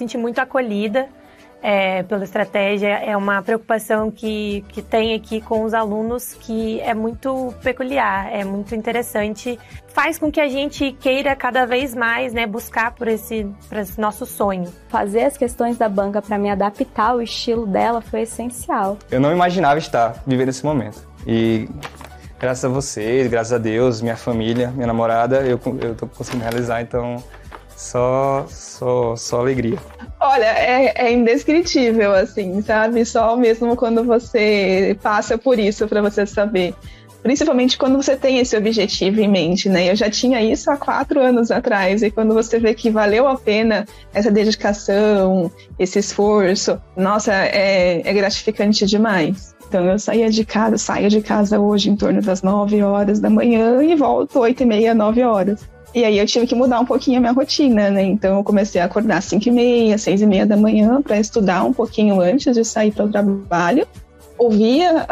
senti muito acolhida é, pela estratégia. É uma preocupação que, que tem aqui com os alunos que é muito peculiar, é muito interessante. Faz com que a gente queira cada vez mais né, buscar por esse, por esse nosso sonho. Fazer as questões da banca para me adaptar ao estilo dela foi essencial. Eu não imaginava estar vivendo esse momento. E graças a vocês, graças a Deus, minha família, minha namorada, eu, eu tô conseguindo realizar, então só, só, só alegria. Olha, é, é, indescritível, assim, sabe? Só mesmo quando você passa por isso para você saber. Principalmente quando você tem esse objetivo em mente, né? Eu já tinha isso há quatro anos atrás, e quando você vê que valeu a pena essa dedicação, esse esforço, nossa, é, é gratificante demais. Então eu saía de casa, saio de casa hoje em torno das nove horas da manhã e volto oito e meia, nove horas. E aí eu tive que mudar um pouquinho a minha rotina, né? Então eu comecei a acordar às 5 e meia, 6 e meia da manhã para estudar um pouquinho antes de sair para o trabalho. Ouvia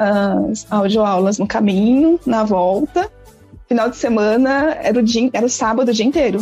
as audioaulas no caminho, na volta. Final de semana era o, dia, era o sábado o dia inteiro.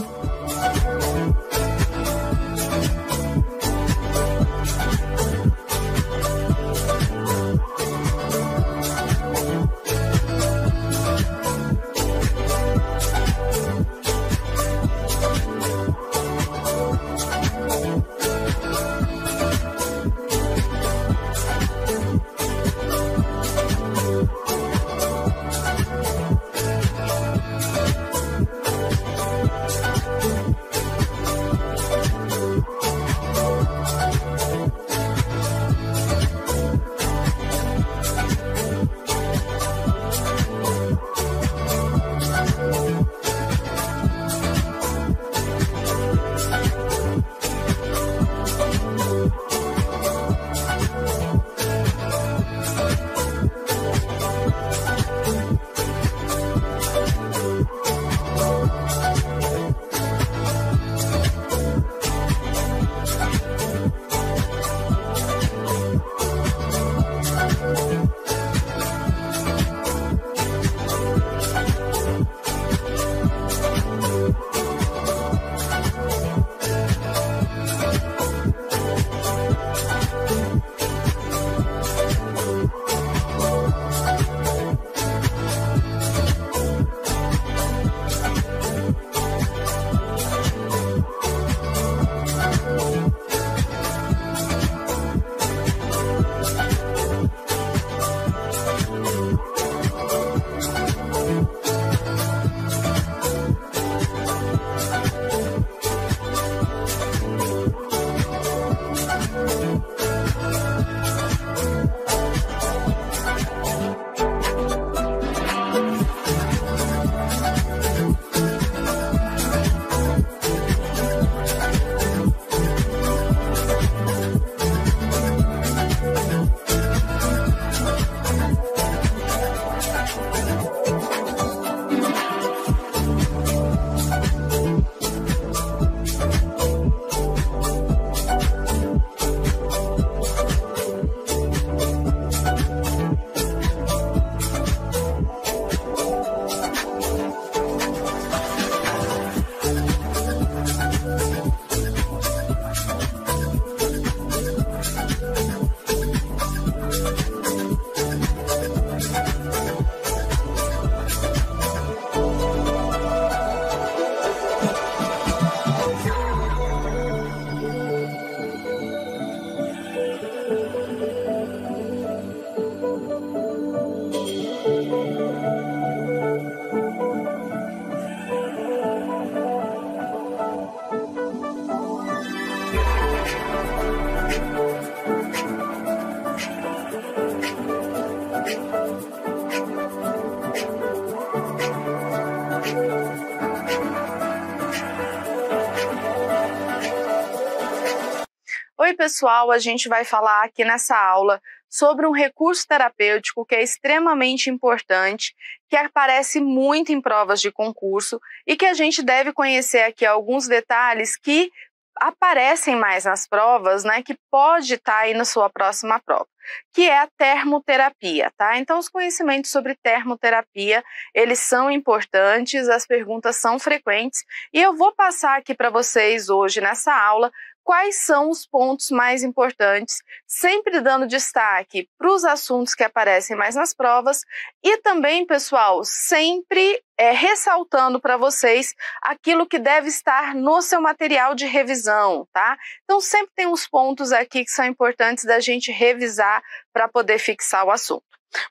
pessoal, a gente vai falar aqui nessa aula sobre um recurso terapêutico que é extremamente importante, que aparece muito em provas de concurso e que a gente deve conhecer aqui alguns detalhes que aparecem mais nas provas, né, que pode estar tá aí na sua próxima prova, que é a termoterapia, tá? Então os conhecimentos sobre termoterapia, eles são importantes, as perguntas são frequentes, e eu vou passar aqui para vocês hoje nessa aula quais são os pontos mais importantes, sempre dando destaque para os assuntos que aparecem mais nas provas e também, pessoal, sempre é, ressaltando para vocês aquilo que deve estar no seu material de revisão, tá? Então, sempre tem uns pontos aqui que são importantes da gente revisar para poder fixar o assunto.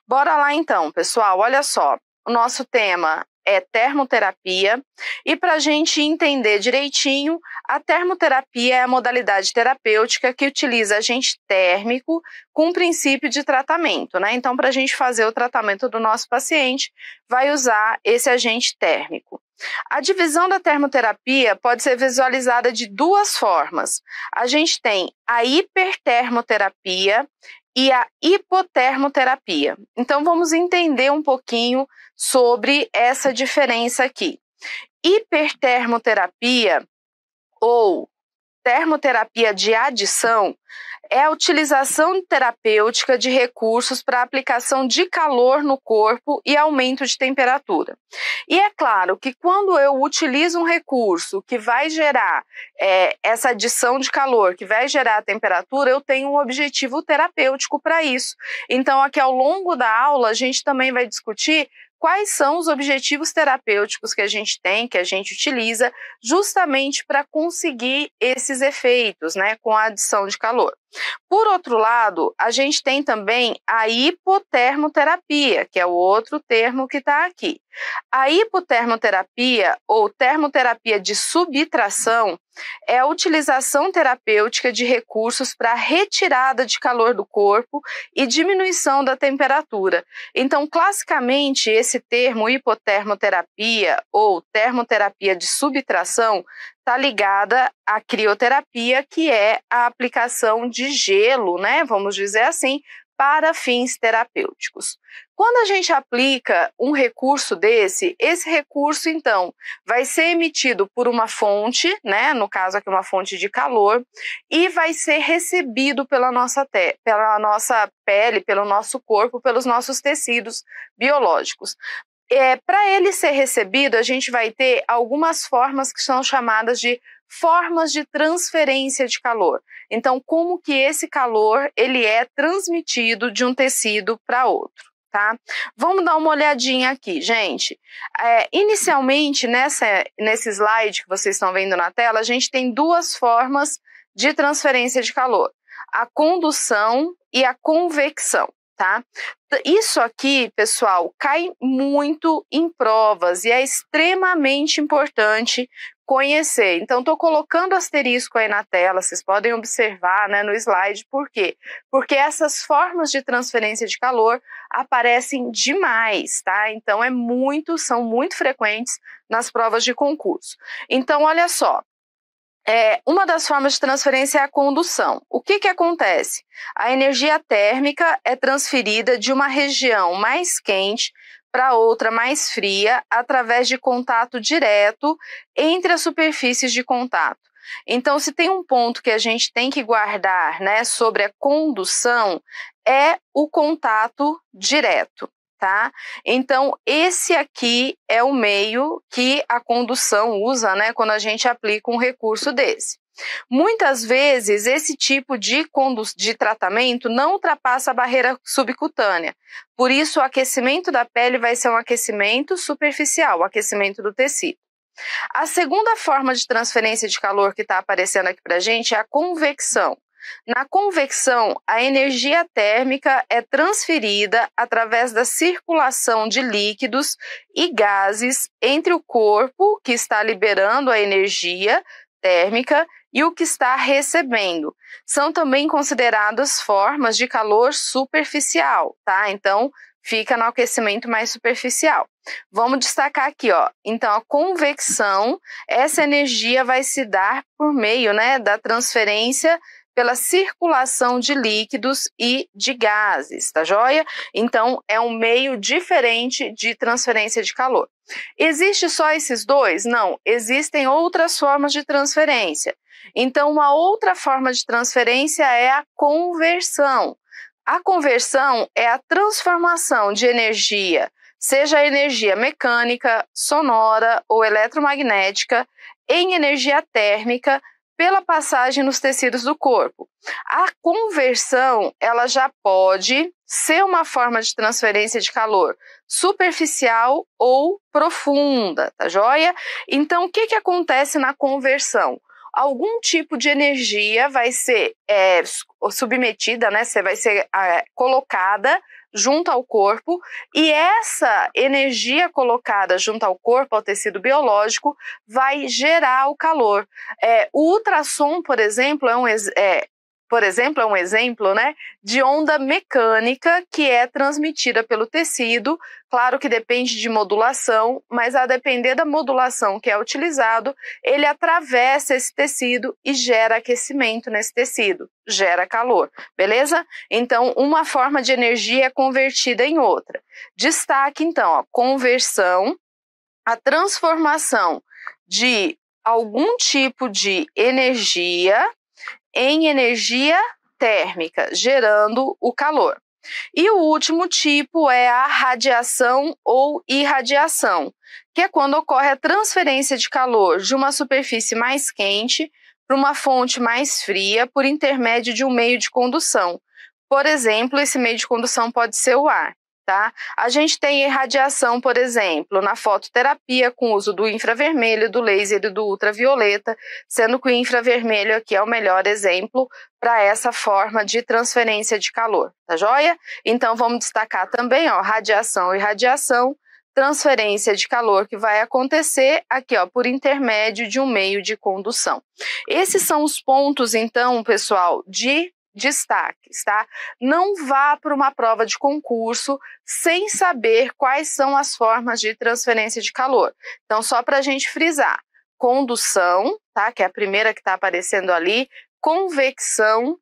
Bora lá então, pessoal, olha só. O nosso tema é termoterapia. E para a gente entender direitinho, a termoterapia é a modalidade terapêutica que utiliza agente térmico com princípio de tratamento, né? Então, para a gente fazer o tratamento do nosso paciente, vai usar esse agente térmico. A divisão da termoterapia pode ser visualizada de duas formas. A gente tem a hipertermoterapia, e a hipotermoterapia. Então vamos entender um pouquinho sobre essa diferença aqui. Hipertermoterapia ou termoterapia de adição é a utilização terapêutica de recursos para aplicação de calor no corpo e aumento de temperatura. E é claro que quando eu utilizo um recurso que vai gerar é, essa adição de calor, que vai gerar a temperatura, eu tenho um objetivo terapêutico para isso. Então, aqui ao longo da aula, a gente também vai discutir quais são os objetivos terapêuticos que a gente tem, que a gente utiliza, justamente para conseguir esses efeitos, né, com a adição de calor. Por outro lado, a gente tem também a hipotermoterapia, que é o outro termo que está aqui. A hipotermoterapia ou termoterapia de subtração é a utilização terapêutica de recursos para retirada de calor do corpo e diminuição da temperatura. Então, classicamente, esse termo hipotermoterapia ou termoterapia de subtração está ligada à crioterapia, que é a aplicação de gelo, né? Vamos dizer assim, para fins terapêuticos. Quando a gente aplica um recurso desse, esse recurso então vai ser emitido por uma fonte, né, no caso aqui uma fonte de calor, e vai ser recebido pela nossa, pela nossa pele, pelo nosso corpo, pelos nossos tecidos biológicos. É, Para ele ser recebido, a gente vai ter algumas formas que são chamadas de formas de transferência de calor. Então, como que esse calor ele é transmitido de um tecido para outro? Tá? Vamos dar uma olhadinha aqui, gente. É, inicialmente, nessa, nesse slide que vocês estão vendo na tela, a gente tem duas formas de transferência de calor: a condução e a convecção tá? Isso aqui, pessoal, cai muito em provas e é extremamente importante conhecer. Então, estou colocando asterisco aí na tela, vocês podem observar né, no slide, por quê? Porque essas formas de transferência de calor aparecem demais, tá? Então, é muito, são muito frequentes nas provas de concurso. Então, olha só, é, uma das formas de transferência é a condução. O que, que acontece? A energia térmica é transferida de uma região mais quente para outra mais fria através de contato direto entre as superfícies de contato. Então, se tem um ponto que a gente tem que guardar né, sobre a condução, é o contato direto tá? Então, esse aqui é o meio que a condução usa, né, quando a gente aplica um recurso desse. Muitas vezes, esse tipo de, de tratamento não ultrapassa a barreira subcutânea. Por isso, o aquecimento da pele vai ser um aquecimento superficial, o aquecimento do tecido. A segunda forma de transferência de calor que está aparecendo aqui para gente é a convecção. Na convecção, a energia térmica é transferida através da circulação de líquidos e gases entre o corpo que está liberando a energia térmica e o que está recebendo. São também consideradas formas de calor superficial, tá? Então, fica no aquecimento mais superficial. Vamos destacar aqui, ó. Então, a convecção, essa energia vai se dar por meio, né, da transferência pela circulação de líquidos e de gases, tá joia? Então, é um meio diferente de transferência de calor. Existe só esses dois? Não, existem outras formas de transferência. Então, uma outra forma de transferência é a conversão. A conversão é a transformação de energia, seja energia mecânica, sonora ou eletromagnética, em energia térmica pela passagem nos tecidos do corpo. A conversão, ela já pode ser uma forma de transferência de calor superficial ou profunda, tá joia? Então, o que, que acontece na conversão? algum tipo de energia vai ser é, submetida, né? Você vai ser é, colocada junto ao corpo, e essa energia colocada junto ao corpo, ao tecido biológico, vai gerar o calor. É, o ultrassom, por exemplo, é um, é, por exemplo, é um exemplo, né, de onda mecânica que é transmitida pelo tecido. Claro que depende de modulação, mas a depender da modulação que é utilizado, ele atravessa esse tecido e gera aquecimento nesse tecido, gera calor, beleza? Então, uma forma de energia é convertida em outra. Destaque então, a conversão, a transformação de algum tipo de energia em energia térmica, gerando o calor. E o último tipo é a radiação ou irradiação, que é quando ocorre a transferência de calor de uma superfície mais quente para uma fonte mais fria por intermédio de um meio de condução. Por exemplo, esse meio de condução pode ser o ar. Tá? A gente tem irradiação, por exemplo, na fototerapia com uso do infravermelho, do laser e do ultravioleta, sendo que o infravermelho aqui é o melhor exemplo para essa forma de transferência de calor, tá joia? Então vamos destacar também, ó, radiação e radiação, transferência de calor que vai acontecer aqui, ó, por intermédio de um meio de condução. Esses são os pontos então, pessoal, de destaques, tá? Não vá para uma prova de concurso sem saber quais são as formas de transferência de calor. Então, só para a gente frisar: condução, tá? Que é a primeira que está aparecendo ali, convecção,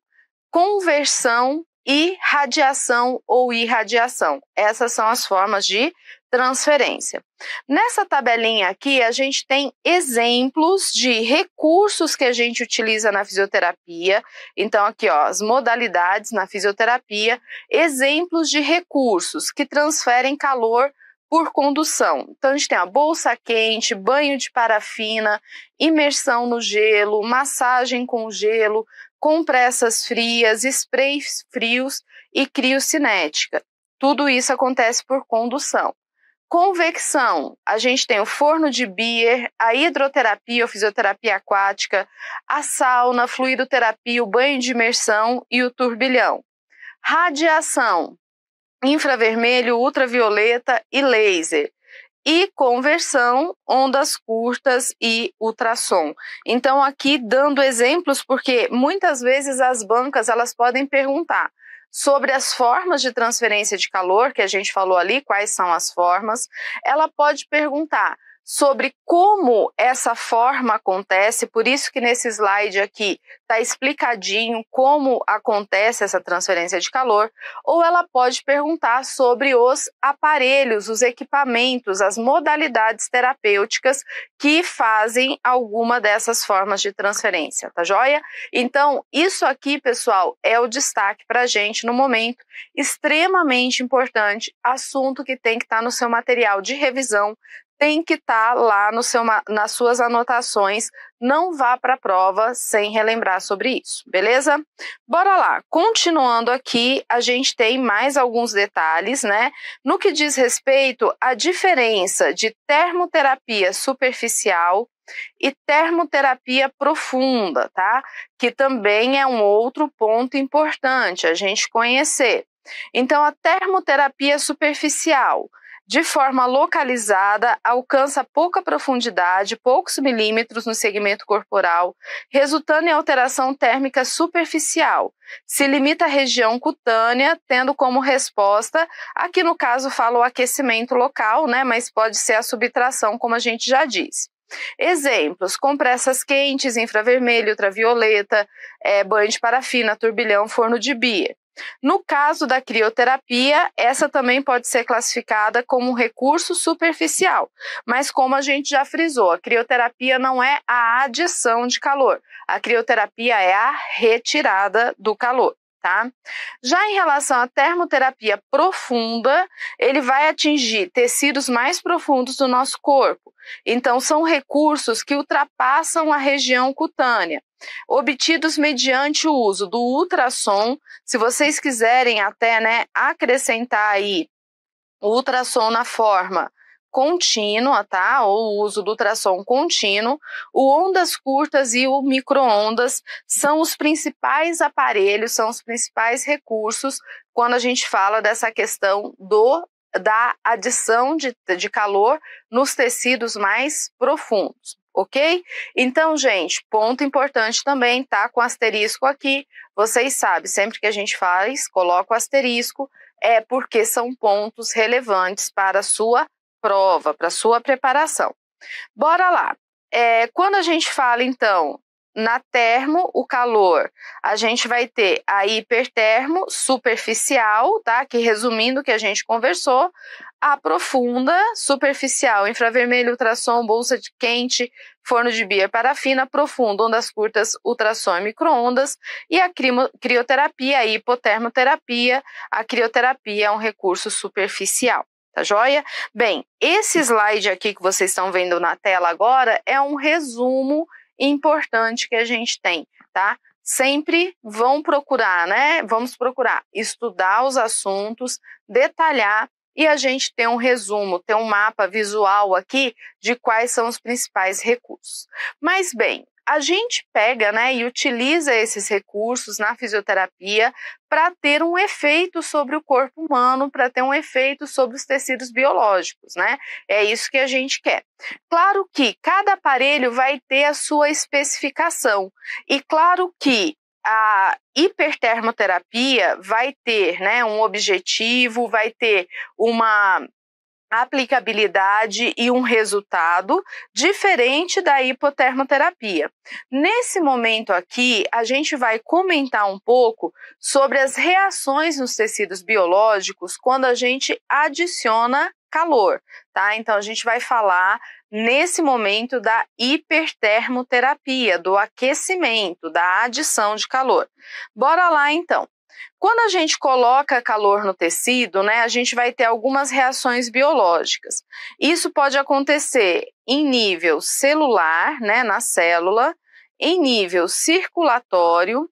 conversão e radiação ou irradiação. Essas são as formas de transferência. Nessa tabelinha aqui, a gente tem exemplos de recursos que a gente utiliza na fisioterapia. Então, aqui, ó, as modalidades na fisioterapia, exemplos de recursos que transferem calor por condução. Então, a gente tem a bolsa quente, banho de parafina, imersão no gelo, massagem com gelo, compressas frias, sprays frios e criocinética. Tudo isso acontece por condução. Convecção, a gente tem o forno de Bier, a hidroterapia ou fisioterapia aquática, a sauna, fluidoterapia, o banho de imersão e o turbilhão. Radiação, infravermelho, ultravioleta e laser. E conversão, ondas curtas e ultrassom. Então aqui dando exemplos porque muitas vezes as bancas elas podem perguntar: sobre as formas de transferência de calor que a gente falou ali, quais são as formas, ela pode perguntar sobre como essa forma acontece, por isso que nesse slide aqui está explicadinho como acontece essa transferência de calor, ou ela pode perguntar sobre os aparelhos, os equipamentos, as modalidades terapêuticas que fazem alguma dessas formas de transferência, tá joia? Então, isso aqui, pessoal, é o destaque para gente no momento, extremamente importante, assunto que tem que estar tá no seu material de revisão, tem que estar tá lá no seu, nas suas anotações. Não vá para a prova sem relembrar sobre isso, beleza? Bora lá. Continuando aqui, a gente tem mais alguns detalhes, né? No que diz respeito à diferença de termoterapia superficial e termoterapia profunda, tá? Que também é um outro ponto importante a gente conhecer. Então, a termoterapia superficial de forma localizada, alcança pouca profundidade, poucos milímetros no segmento corporal, resultando em alteração térmica superficial. Se limita à região cutânea, tendo como resposta, aqui no caso fala o aquecimento local, né, mas pode ser a subtração, como a gente já disse. Exemplos: compressas quentes, infravermelho, ultravioleta, é, banho de parafina, turbilhão, forno de bia. No caso da crioterapia, essa também pode ser classificada como um recurso superficial, mas como a gente já frisou, a crioterapia não é a adição de calor, a crioterapia é a retirada do calor. Tá? Já em relação à termoterapia profunda, ele vai atingir tecidos mais profundos do nosso corpo. Então, são recursos que ultrapassam a região cutânea obtidos mediante o uso do ultrassom. Se vocês quiserem até né, acrescentar aí o ultrassom na forma contínua, tá? Ou o uso do ultrassom contínuo, o ondas curtas e o microondas são os principais aparelhos, são os principais recursos quando a gente fala dessa questão do da adição de, de calor nos tecidos mais profundos ok? Então, gente, ponto importante também, tá? Com asterisco aqui, vocês sabem, sempre que a gente faz, coloca o asterisco, é porque são pontos relevantes para a sua prova, para a sua preparação. Bora lá. É, quando a gente fala, então, na termo, o calor, a gente vai ter a hipertermo superficial, tá? Que resumindo o que a gente conversou, a profunda, superficial, infravermelho, ultrassom, bolsa de quente, forno de bia, parafina, profunda, ondas curtas, ultrassom, microondas e a crioterapia, a hipotermoterapia, a crioterapia é um recurso superficial. Tá joia? Bem, esse slide aqui que vocês estão vendo na tela agora é um resumo importante que a gente tem, tá? Sempre vão procurar, né? Vamos procurar estudar os assuntos, detalhar e a gente tem um resumo, tem um mapa visual aqui de quais são os principais recursos. Mas bem, a gente pega né, e utiliza esses recursos na fisioterapia para ter um efeito sobre o corpo humano, para ter um efeito sobre os tecidos biológicos, né? É isso que a gente quer. Claro que cada aparelho vai ter a sua especificação, e claro que a hipertermoterapia vai ter né, um objetivo, vai ter uma aplicabilidade e um resultado diferente da hipotermoterapia. Nesse momento aqui, a gente vai comentar um pouco sobre as reações nos tecidos biológicos quando a gente adiciona calor, tá? Então a gente vai falar nesse momento da hipertermoterapia, do aquecimento, da adição de calor. Bora lá então. Quando a gente coloca calor no tecido, né, a gente vai ter algumas reações biológicas. Isso pode acontecer em nível celular, né, na célula, em nível circulatório,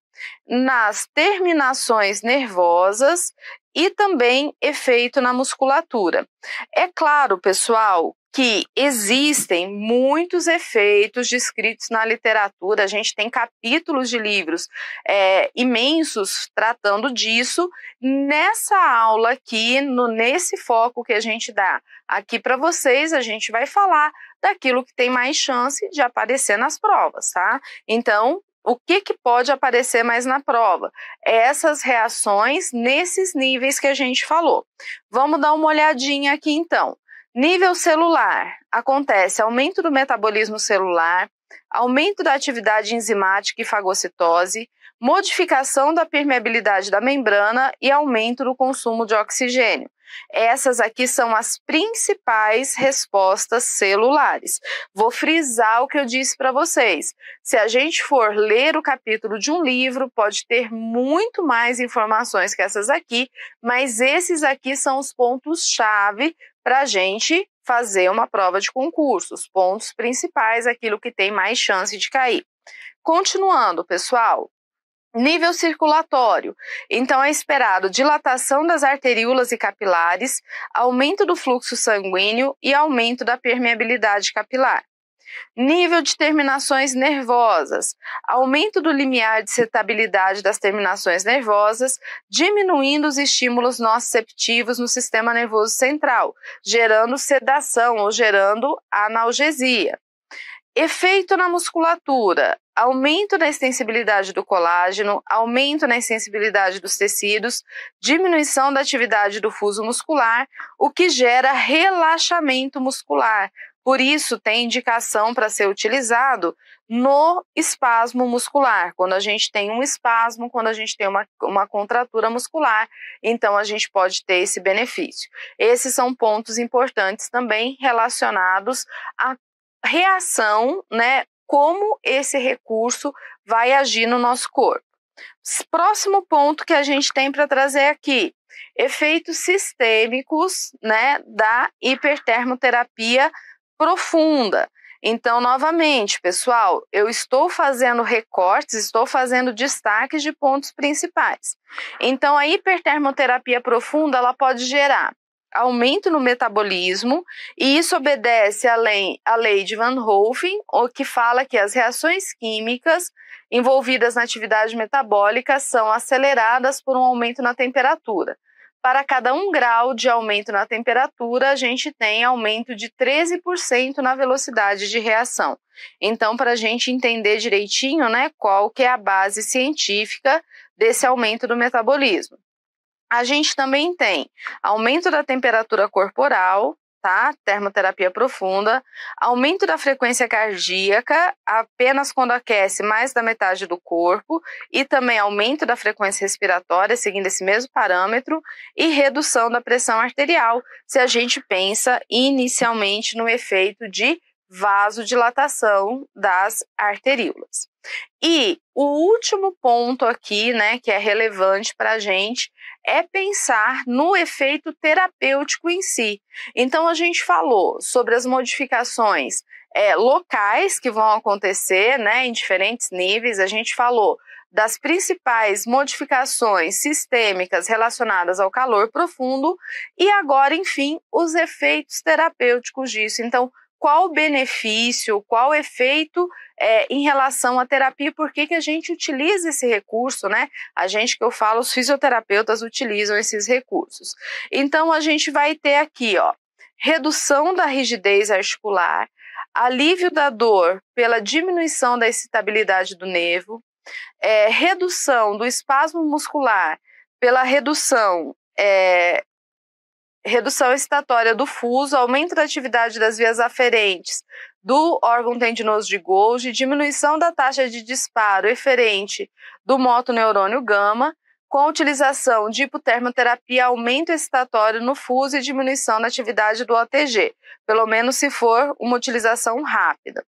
nas terminações nervosas e também efeito na musculatura. É claro, pessoal, que existem muitos efeitos descritos na literatura. A gente tem capítulos de livros é, imensos tratando disso. Nessa aula aqui, no, nesse foco que a gente dá aqui para vocês, a gente vai falar daquilo que tem mais chance de aparecer nas provas, tá? Então, o que, que pode aparecer mais na prova? Essas reações nesses níveis que a gente falou. Vamos dar uma olhadinha aqui então. Nível celular: acontece aumento do metabolismo celular, aumento da atividade enzimática e fagocitose, modificação da permeabilidade da membrana e aumento do consumo de oxigênio. Essas aqui são as principais respostas celulares. Vou frisar o que eu disse para vocês. Se a gente for ler o capítulo de um livro, pode ter muito mais informações que essas aqui, mas esses aqui são os pontos-chave para a gente fazer uma prova de concurso, os pontos principais, aquilo que tem mais chance de cair. Continuando, pessoal, Nível circulatório. Então é esperado dilatação das arteríolas e capilares, aumento do fluxo sanguíneo e aumento da permeabilidade capilar nível de terminações nervosas, aumento do limiar de excitabilidade das terminações nervosas, diminuindo os estímulos nociceptivos no sistema nervoso central, gerando sedação ou gerando analgesia. Efeito na musculatura, aumento da extensibilidade do colágeno, aumento na extensibilidade dos tecidos, diminuição da atividade do fuso muscular, o que gera relaxamento muscular, por isso, tem indicação para ser utilizado no espasmo muscular, quando a gente tem um espasmo, quando a gente tem uma, uma contratura muscular, então a gente pode ter esse benefício. Esses são pontos importantes também relacionados à reação, né? Como esse recurso vai agir no nosso corpo. Próximo ponto que a gente tem para trazer aqui: efeitos sistêmicos, né, da hipertermoterapia profunda. Então, novamente, pessoal, eu estou fazendo recortes, estou fazendo destaques de pontos principais. Então, a hipertermoterapia profunda ela pode gerar aumento no metabolismo, e isso obedece à lei, à lei de Van Hoff, o que fala que as reações químicas envolvidas na atividade metabólica são aceleradas por um aumento na temperatura para cada um grau de aumento na temperatura, a gente tem aumento de 13% na velocidade de reação. Então, para a gente entender direitinho né, qual que é a base científica desse aumento do metabolismo. A gente também tem aumento da temperatura corporal, tá? Termoterapia profunda, aumento da frequência cardíaca apenas quando aquece mais da metade do corpo e também aumento da frequência respiratória seguindo esse mesmo parâmetro e redução da pressão arterial, se a gente pensa inicialmente no efeito de vasodilatação das arteríolas. E o último ponto aqui, né, que é relevante para a gente, é pensar no efeito terapêutico em si. Então, a gente falou sobre as modificações é, locais que vão acontecer, né, em diferentes níveis, a gente falou das principais modificações sistêmicas relacionadas ao calor profundo e agora, enfim, os efeitos terapêuticos disso. Então, qual benefício, qual efeito é, em relação à terapia, por que, que a gente utiliza esse recurso, né? A gente que eu falo, os fisioterapeutas utilizam esses recursos. Então, a gente vai ter aqui, ó, redução da rigidez articular, alívio da dor pela diminuição da excitabilidade do nervo, é, redução do espasmo muscular pela redução é, redução excitatória do fuso, aumento da atividade das vias aferentes do órgão tendinoso de Golgi, diminuição da taxa de disparo eferente do motoneurônio gama, com a utilização de hipotermoterapia, aumento excitatório no fuso e diminuição da atividade do OTG, pelo menos se for uma utilização rápida.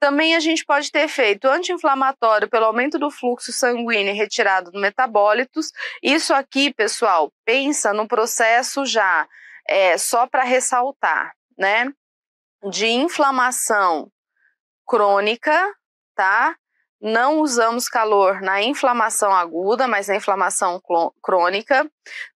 Também a gente pode ter efeito anti-inflamatório pelo aumento do fluxo sanguíneo retirado do metabólitos. Isso aqui, pessoal, pensa no processo já, é, só para ressaltar, né? De inflamação crônica, tá? Não usamos calor na inflamação aguda, mas na inflamação crônica.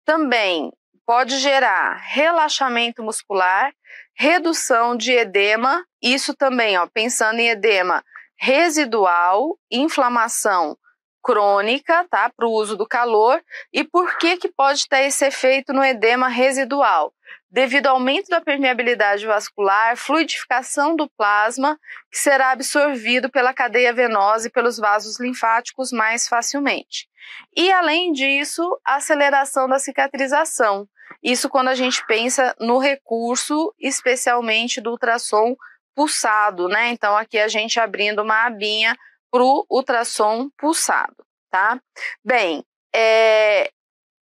Também pode gerar relaxamento muscular, redução de edema isso também, ó, pensando em edema residual, inflamação crônica, tá, para o uso do calor. E por que que pode ter esse efeito no edema residual? Devido ao aumento da permeabilidade vascular, fluidificação do plasma, que será absorvido pela cadeia venosa e pelos vasos linfáticos mais facilmente. E além disso, aceleração da cicatrização. Isso quando a gente pensa no recurso, especialmente do ultrassom pulsado, né? Então aqui a gente abrindo uma abinha para o ultrassom pulsado, tá? Bem, é,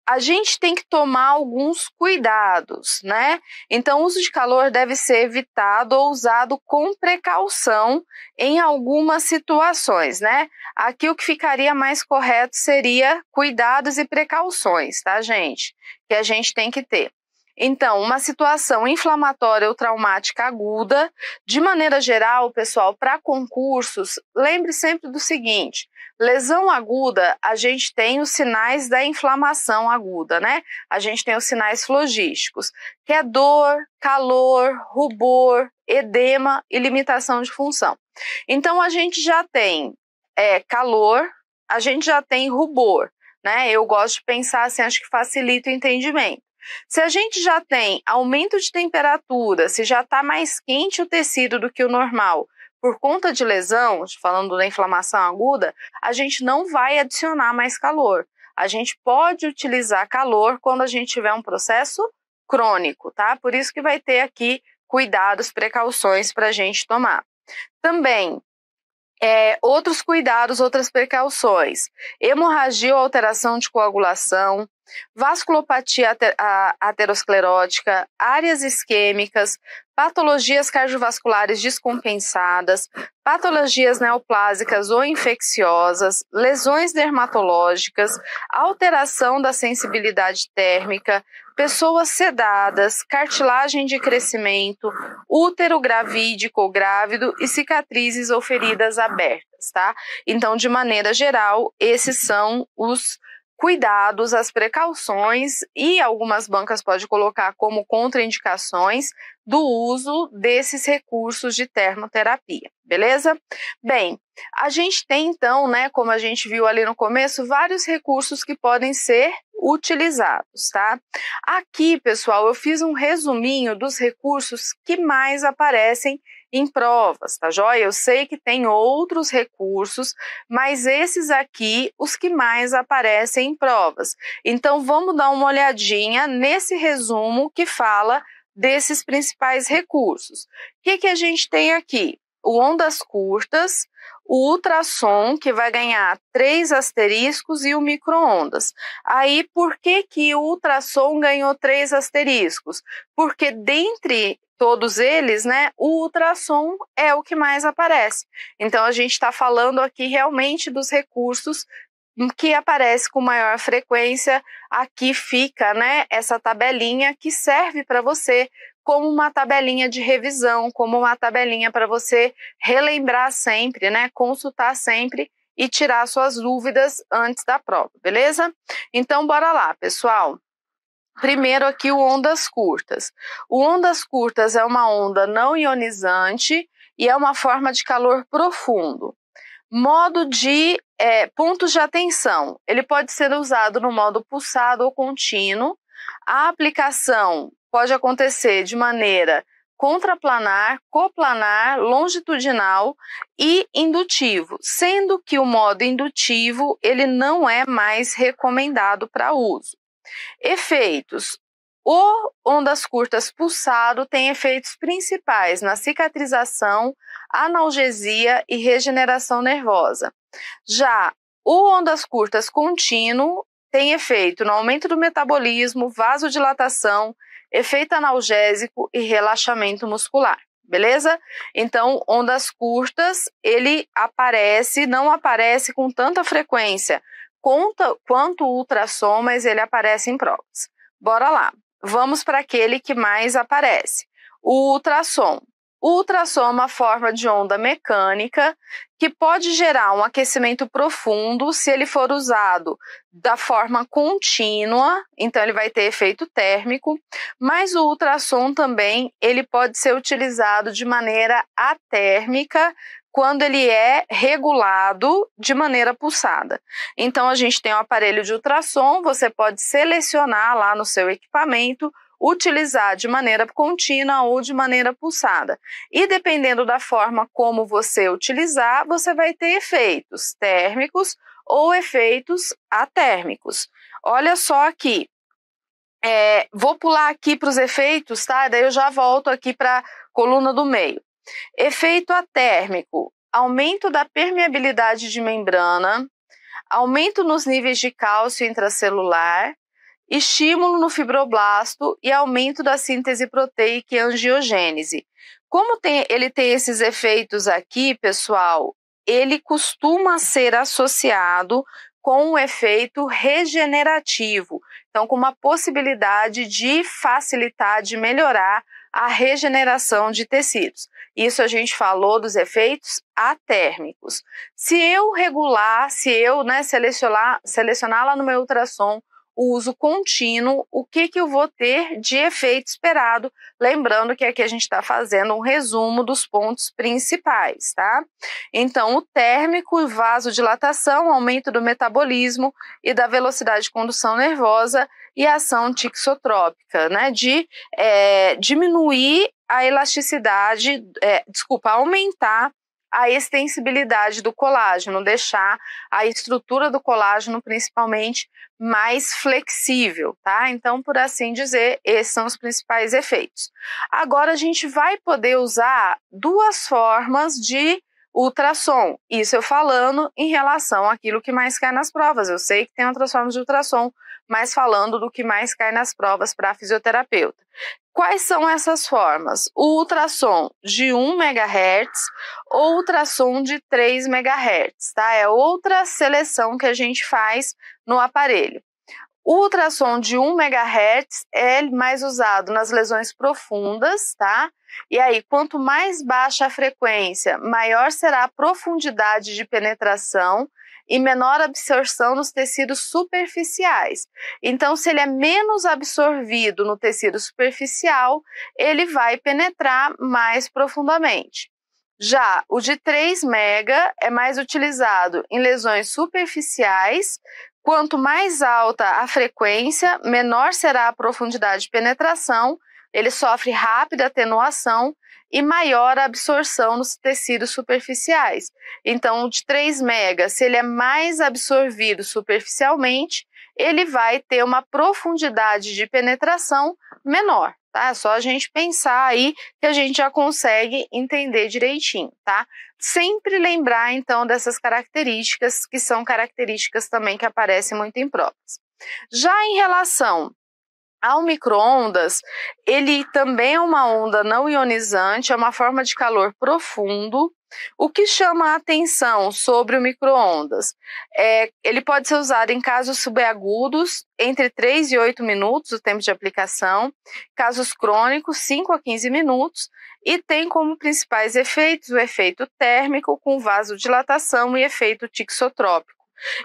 a gente tem que tomar alguns cuidados, né? Então, o uso de calor deve ser evitado ou usado com precaução em algumas situações, né? Aqui o que ficaria mais correto seria cuidados e precauções, tá, gente? Que a gente tem que ter. Então, uma situação inflamatória ou traumática aguda, de maneira geral, pessoal, para concursos, lembre sempre do seguinte: lesão aguda, a gente tem os sinais da inflamação aguda, né? A gente tem os sinais flogísticos, que é dor, calor, rubor, edema e limitação de função. Então, a gente já tem é, calor, a gente já tem rubor, né? Eu gosto de pensar assim, acho que facilita o entendimento. Se a gente já tem aumento de temperatura, se já está mais quente o tecido do que o normal, por conta de lesão, falando da inflamação aguda, a gente não vai adicionar mais calor. A gente pode utilizar calor quando a gente tiver um processo crônico, tá? Por isso que vai ter aqui cuidados, precauções para a gente tomar. Também é, outros cuidados, outras precauções: hemorragia ou alteração de coagulação, vasculopatia aterosclerótica, áreas isquêmicas, patologias cardiovasculares descompensadas, patologias neoplásicas ou infecciosas, lesões dermatológicas, alteração da sensibilidade térmica, pessoas sedadas, cartilagem de crescimento, útero gravídico ou grávido e cicatrizes ou feridas abertas, tá? Então, de maneira geral, esses são os cuidados, as precauções e algumas bancas podem colocar como contraindicações do uso desses recursos de termoterapia, beleza? Bem, a gente tem então, né, como a gente viu ali no começo, vários recursos que podem ser utilizados, tá? Aqui, pessoal, eu fiz um resuminho dos recursos que mais aparecem em provas, tá joia? Eu sei que tem outros recursos, mas esses aqui, os que mais aparecem em provas. Então, vamos dar uma olhadinha nesse resumo que fala desses principais recursos. O que, que a gente tem aqui? O ondas curtas, o ultrassom, que vai ganhar três asteriscos, e o microondas. Aí, por que, que o ultrassom ganhou três asteriscos? Porque dentre todos eles, né, o ultrassom é o que mais aparece. Então, a gente está falando aqui realmente dos recursos que aparece com maior frequência. Aqui fica, né, essa tabelinha que serve para você como uma tabelinha de revisão, como uma tabelinha para você relembrar sempre, né? Consultar sempre e tirar suas dúvidas antes da prova, beleza? Então bora lá, pessoal. Primeiro aqui o ondas curtas. O ondas curtas é uma onda não ionizante e é uma forma de calor profundo. Modo de é, pontos de atenção. Ele pode ser usado no modo pulsado ou contínuo. A aplicação pode acontecer de maneira contraplanar, coplanar, longitudinal e indutivo, sendo que o modo indutivo ele não é mais recomendado para uso. Efeitos: o ondas curtas pulsado tem efeitos principais na cicatrização, analgesia e regeneração nervosa. Já o ondas curtas contínuo tem efeito no aumento do metabolismo, vasodilatação, efeito analgésico e relaxamento muscular. Beleza? Então, ondas curtas, ele aparece, não aparece com tanta frequência conta, quanto o ultrassom, mas ele aparece em provas. Bora lá. Vamos para aquele que mais aparece. O ultrassom ultrassom é uma forma de onda mecânica que pode gerar um aquecimento profundo se ele for usado da forma contínua, então ele vai ter efeito térmico, mas o ultrassom também ele pode ser utilizado de maneira atérmica quando ele é regulado de maneira pulsada. Então a gente tem um aparelho de ultrassom, você pode selecionar lá no seu equipamento utilizar de maneira contínua ou de maneira pulsada. E dependendo da forma como você utilizar, você vai ter efeitos térmicos ou efeitos atérmicos. Olha só aqui. É, vou pular aqui para os efeitos, tá? Daí eu já volto aqui para a coluna do meio. Efeito atérmico: aumento da permeabilidade de membrana, aumento nos níveis de cálcio intracelular, estímulo no fibroblasto e aumento da síntese proteica e angiogênese. Como tem, ele tem esses efeitos aqui, pessoal, ele costuma ser associado com um efeito regenerativo, então com uma possibilidade de facilitar, de melhorar a regeneração de tecidos. Isso a gente falou dos efeitos atérmicos. Se eu regular, se eu né, selecionar, selecionar lá no meu ultrassom o uso contínuo, o que, que eu vou ter de efeito esperado. Lembrando que aqui a gente está fazendo um resumo dos pontos principais, tá? Então, o térmico, vasodilatação, aumento do metabolismo e da velocidade de condução nervosa e ação tixotrópica, né? De é, diminuir a elasticidade, é, desculpa, aumentar a extensibilidade do colágeno, deixar a estrutura do colágeno principalmente mais flexível, tá? Então, por assim dizer, esses são os principais efeitos. Agora a gente vai poder usar duas formas de ultrassom. Isso eu falando em relação àquilo que mais cai nas provas. Eu sei que tem outras formas de ultrassom, mas falando do que mais cai nas provas para fisioterapeuta. Quais são essas formas? O ultrassom de 1 MHz ou ultrassom de 3 MHz, tá? É outra seleção que a gente faz no aparelho. O ultrassom de 1 MHz é mais usado nas lesões profundas, tá? E aí, quanto mais baixa a frequência, maior será a profundidade de penetração e menor absorção nos tecidos superficiais. Então, se ele é menos absorvido no tecido superficial, ele vai penetrar mais profundamente. Já o de 3 mega é mais utilizado em lesões superficiais. Quanto mais alta a frequência, menor será a profundidade de penetração, ele sofre rápida atenuação e maior a absorção nos tecidos superficiais. Então, de 3 mega, se ele é mais absorvido superficialmente, ele vai ter uma profundidade de penetração menor, tá? É só a gente pensar aí que a gente já consegue entender direitinho, tá? Sempre lembrar então dessas características, que são características também que aparecem muito impróprias. Já em relação ao microondas, ele também é uma onda não ionizante, é uma forma de calor profundo. O que chama a atenção sobre o microondas é ele pode ser usado em casos subagudos, entre 3 e 8 minutos o tempo de aplicação, casos crônicos, 5 a 15 minutos, e tem como principais efeitos o efeito térmico com vasodilatação e efeito tixotrópico.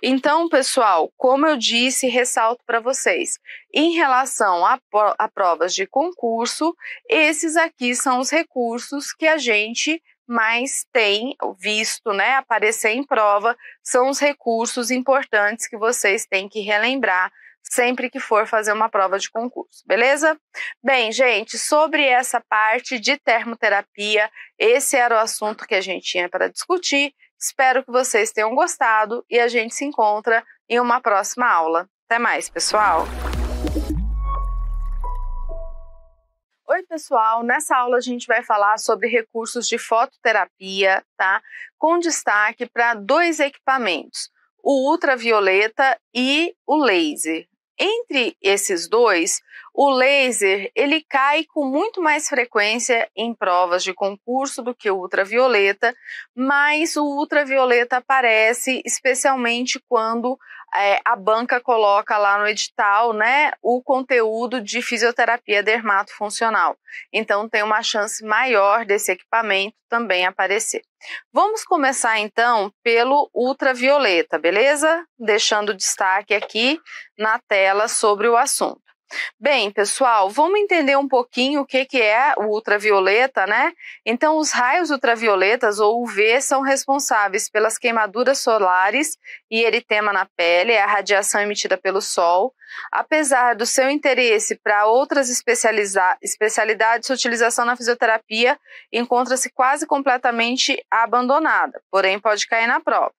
Então, pessoal, como eu disse e ressalto para vocês, em relação a, a provas de concurso, esses aqui são os recursos que a gente mais tem visto, né, aparecer em prova, são os recursos importantes que vocês têm que relembrar sempre que for fazer uma prova de concurso, beleza? Bem, gente, sobre essa parte de termoterapia, esse era o assunto que a gente tinha para discutir. Espero que vocês tenham gostado e a gente se encontra em uma próxima aula. Até mais, pessoal! Oi, pessoal! Nessa aula a gente vai falar sobre recursos de fototerapia, tá? Com destaque para dois equipamentos: o ultravioleta e o laser. Entre esses dois, o laser ele cai com muito mais frequência em provas de concurso do que o ultravioleta, mas o ultravioleta aparece especialmente quando é, a banca coloca lá no edital né, o conteúdo de fisioterapia dermatofuncional. Então, tem uma chance maior desse equipamento também aparecer. Vamos começar então pelo ultravioleta, beleza? Deixando destaque aqui na tela sobre o assunto. Bem, pessoal, vamos entender um pouquinho o que, que é o ultravioleta, né? Então, os raios ultravioletas, ou UV, são responsáveis pelas queimaduras solares e eritema na pele, é a radiação emitida pelo Sol. Apesar do seu interesse para outras especialidades, sua utilização na fisioterapia encontra-se quase completamente abandonada, porém pode cair na prova.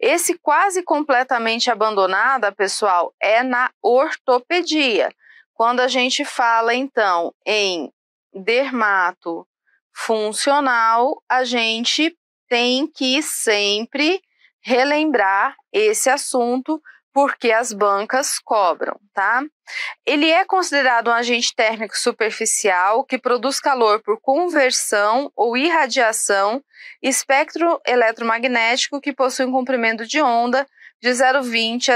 Esse quase completamente abandonada, pessoal, é na ortopedia. Quando a gente fala então em dermato funcional, a gente tem que sempre relembrar esse assunto porque as bancas cobram, tá? Ele é considerado um agente térmico superficial que produz calor por conversão ou irradiação, espectro eletromagnético que possui um comprimento de onda de 0,20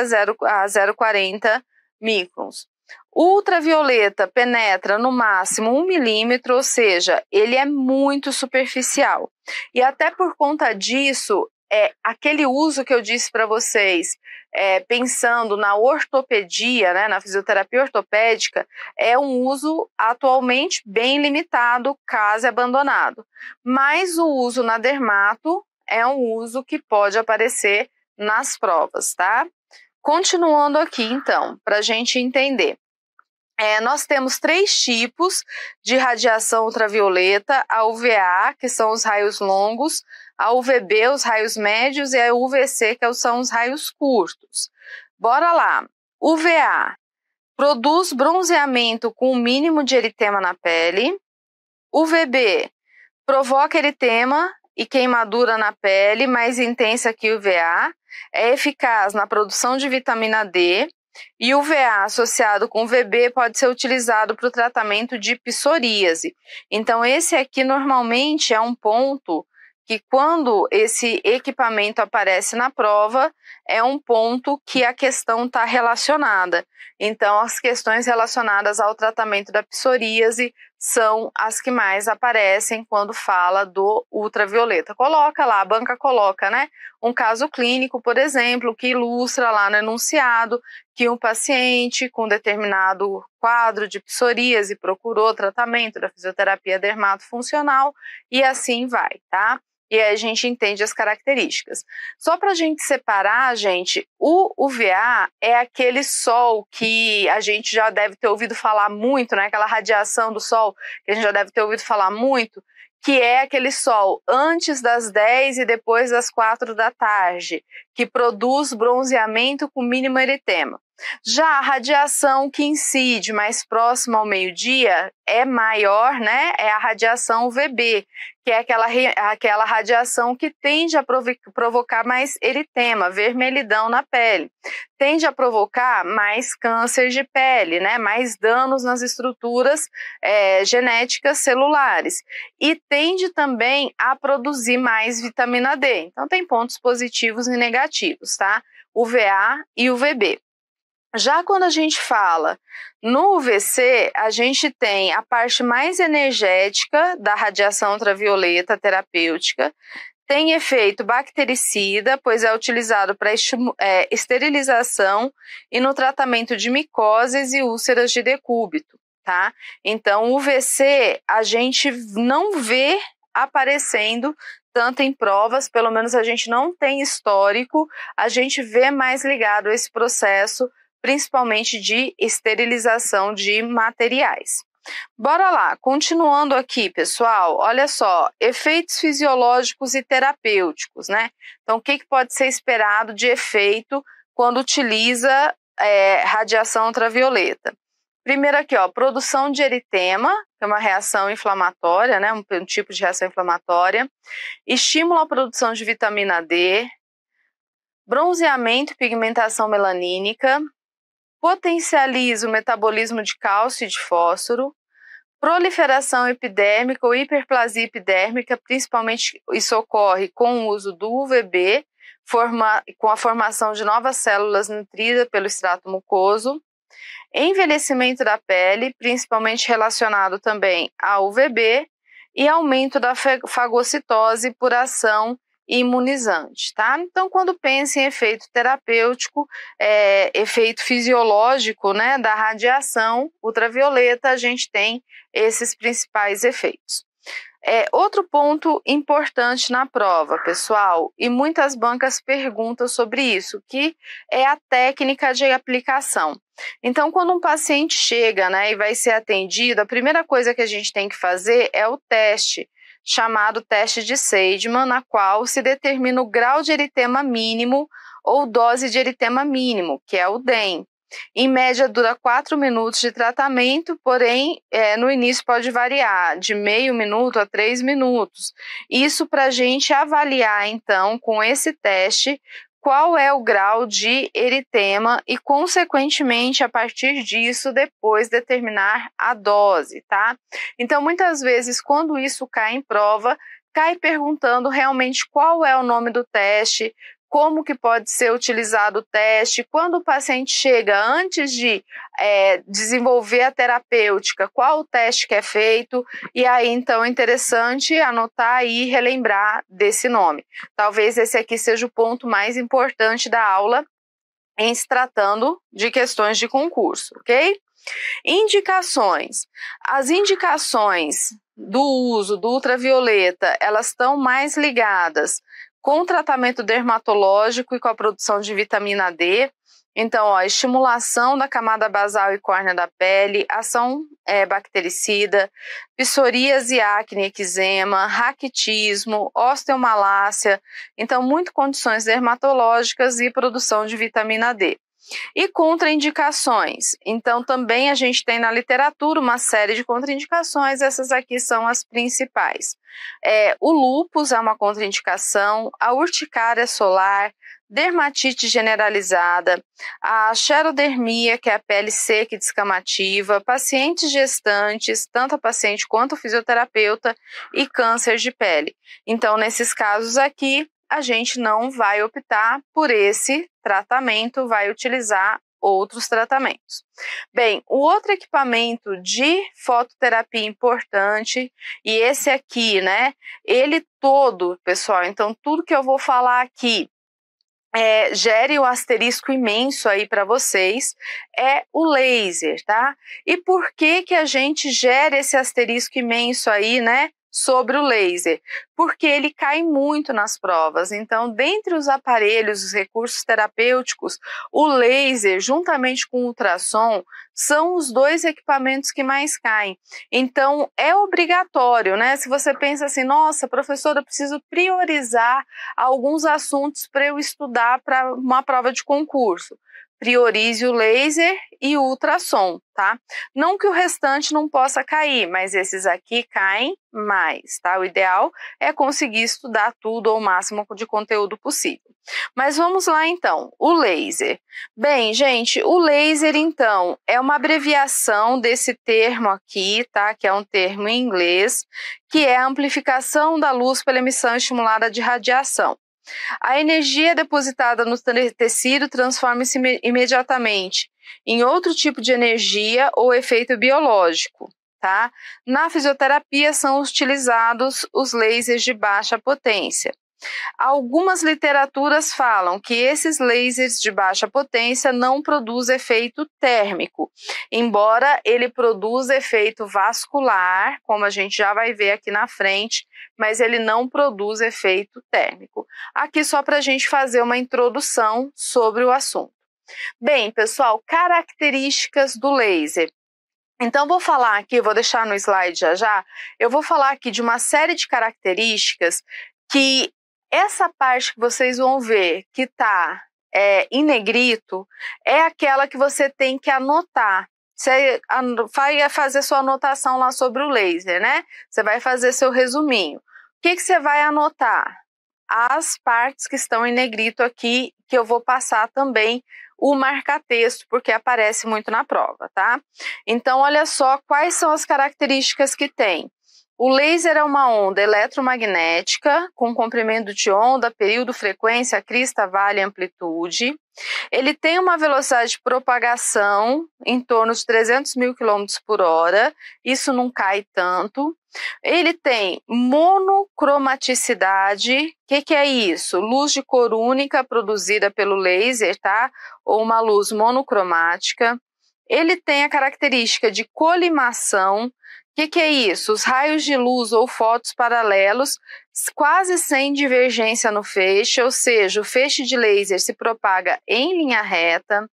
a 0,40 microns. Ultravioleta penetra no máximo um milímetro, ou seja, ele é muito superficial. E até por conta disso, é, aquele uso que eu disse para vocês, é, pensando na ortopedia, né, na fisioterapia ortopédica, é um uso atualmente bem limitado, caso abandonado. Mas o uso na dermato é um uso que pode aparecer nas provas, tá? Continuando aqui, então, para a gente entender. É, nós temos três tipos de radiação ultravioleta: a UVA, que são os raios longos, a UVB, os raios médios, e a UVC, que são os raios curtos. Bora lá! UVA produz bronzeamento com o mínimo de eritema na pele. UVB provoca eritema e queimadura na pele, mais intensa que o UVA. É eficaz na produção de vitamina D, e o VA associado com VB pode ser utilizado para o tratamento de psoríase. Então, esse aqui normalmente é um ponto que, quando esse equipamento aparece na prova, é um ponto que a questão está relacionada. Então, as questões relacionadas ao tratamento da psoríase são as que mais aparecem quando fala do ultravioleta. Coloca lá, a banca coloca, né? Um caso clínico, por exemplo, que ilustra lá no enunciado que um paciente com determinado quadro de psoríase procurou tratamento da fisioterapia dermatofuncional e assim vai, tá? e aí a gente entende as características. Só para a gente separar, gente, o UVA é aquele sol que a gente já deve ter ouvido falar muito, né? Aquela radiação do sol que a gente já deve ter ouvido falar muito, que é aquele sol antes das 10 e depois das 4 da tarde, que produz bronzeamento com mínimo eritema. Já a radiação que incide mais próxima ao meio-dia é maior, né? É a radiação UVB, que é aquela, aquela radiação que tende a provocar mais eritema, vermelhidão na pele. Tende a provocar mais câncer de pele, né? Mais danos nas estruturas é, genéticas celulares. E tende também a produzir mais vitamina D. Então, tem pontos positivos e negativos, tá? UVA e UVB. Já quando a gente fala no UVC, a gente tem a parte mais energética da radiação ultravioleta terapêutica, tem efeito bactericida, pois é utilizado para é, esterilização e no tratamento de micoses e úlceras de decúbito, tá? Então, o UVC a gente não vê aparecendo tanto em provas, pelo menos a gente não tem histórico, a gente vê mais ligado esse processo principalmente de esterilização de materiais. Bora lá, continuando aqui, pessoal. Olha só, efeitos fisiológicos e terapêuticos, né? Então, o que, que pode ser esperado de efeito quando utiliza é, radiação ultravioleta? Primeiro aqui, ó, produção de eritema, que é uma reação inflamatória, né? Um, um tipo de reação inflamatória. Estimula a produção de vitamina D, bronzeamento e pigmentação melanínica, potencializa o metabolismo de cálcio e de fósforo, proliferação epidérmica ou hiperplasia epidérmica, principalmente isso ocorre com o uso do UVB, forma, com a formação de novas células nutridas pelo extrato mucoso, envelhecimento da pele, principalmente relacionado também ao UVB, e aumento da fagocitose por ação imunizante, tá? Então, quando pensa em efeito terapêutico, é, efeito fisiológico, né, da radiação ultravioleta, a gente tem esses principais efeitos. É, outro ponto importante na prova, pessoal, e muitas bancas perguntam sobre isso, que é a técnica de aplicação. Então, quando um paciente chega né, e vai ser atendido, a primeira coisa que a gente tem que fazer é o teste chamado teste de Seidman, na qual se determina o grau de eritema mínimo ou dose de eritema mínimo, que é o DEM. Em média, dura 4 minutos de tratamento, porém, é, no início pode variar de meio minuto a 3 minutos. Isso para a gente avaliar, então, com esse teste, qual é o grau de eritema e, consequentemente, a partir disso, depois determinar a dose, tá? Então, muitas vezes, quando isso cai em prova, cai perguntando realmente qual é o nome do teste, como que pode ser utilizado o teste, quando o paciente chega antes de é, desenvolver a terapêutica, qual o teste que é feito, e aí então é interessante anotar e relembrar desse nome. Talvez esse aqui seja o ponto mais importante da aula em se tratando de questões de concurso, ok? Indicações. As indicações do uso do ultravioleta, elas estão mais ligadas com tratamento dermatológico e com a produção de vitamina D. Então, ó, estimulação da camada basal e córnea da pele, ação é, bactericida, psoríase, acne, eczema, raquitismo, osteomalácia. Então, muito condições dermatológicas e produção de vitamina D. E contraindicações. Então, também a gente tem na literatura uma série de contraindicações, essas aqui são as principais. É, o lúpus é uma contraindicação, a urticária solar, dermatite generalizada, a xerodermia, que é a pele seca e descamativa, pacientes gestantes, tanto a paciente quanto o fisioterapeuta, e câncer de pele. Então, nesses casos aqui, a gente não vai optar por esse tratamento, vai utilizar outros tratamentos. Bem, o outro equipamento de fototerapia importante, e esse aqui, né? Ele todo, pessoal, então tudo que eu vou falar aqui é, gere o um asterisco imenso aí para vocês é o laser, tá? E por que que a gente gera esse asterisco imenso aí, né? sobre o laser, porque ele cai muito nas provas. Então, dentre os aparelhos, os recursos terapêuticos, o laser, juntamente com o ultrassom, são os dois equipamentos que mais caem. Então, é obrigatório, né? Se você pensa assim, nossa, professora, preciso priorizar alguns assuntos para eu estudar para uma prova de concurso priorize o laser e o ultrassom, tá? Não que o restante não possa cair, mas esses aqui caem mais, tá? O ideal é conseguir estudar tudo ou o máximo de conteúdo possível. Mas vamos lá então, o laser. Bem, gente, o laser então é uma abreviação desse termo aqui, tá? Que é um termo em inglês, que é a amplificação da luz pela emissão estimulada de radiação. A energia depositada no tecido transforma-se imediatamente em outro tipo de energia ou efeito biológico. Tá? Na fisioterapia são utilizados os lasers de baixa potência. Algumas literaturas falam que esses lasers de baixa potência não produzem efeito térmico, embora ele produza efeito vascular, como a gente já vai ver aqui na frente, mas ele não produz efeito térmico. Aqui só para a gente fazer uma introdução sobre o assunto. Bem, pessoal, características do laser. Então, vou falar aqui, vou deixar no slide já já, eu vou falar aqui de uma série de características que essa parte que vocês vão ver que está é, em negrito é aquela que você tem que anotar. Você vai fazer sua anotação lá sobre o laser, né? Você vai fazer seu resuminho. O que, que você vai anotar? As partes que estão em negrito aqui, que eu vou passar também o marca-texto, porque aparece muito na prova, tá? Então, olha só quais são as características que tem. O laser é uma onda eletromagnética com comprimento de onda, período, frequência, crista, vale e amplitude. Ele tem uma velocidade de propagação em torno de 300 mil quilômetros por hora, isso não cai tanto. Ele tem monocromaticidade, o que, que é isso? Luz de cor única produzida pelo laser, tá? Ou uma luz monocromática. Ele tem a característica de colimação, o que, que, é isso? Os raios de luz ou fotos paralelos, quase sem divergência no feixe, ou seja, o feixe de laser se propaga em linha reta,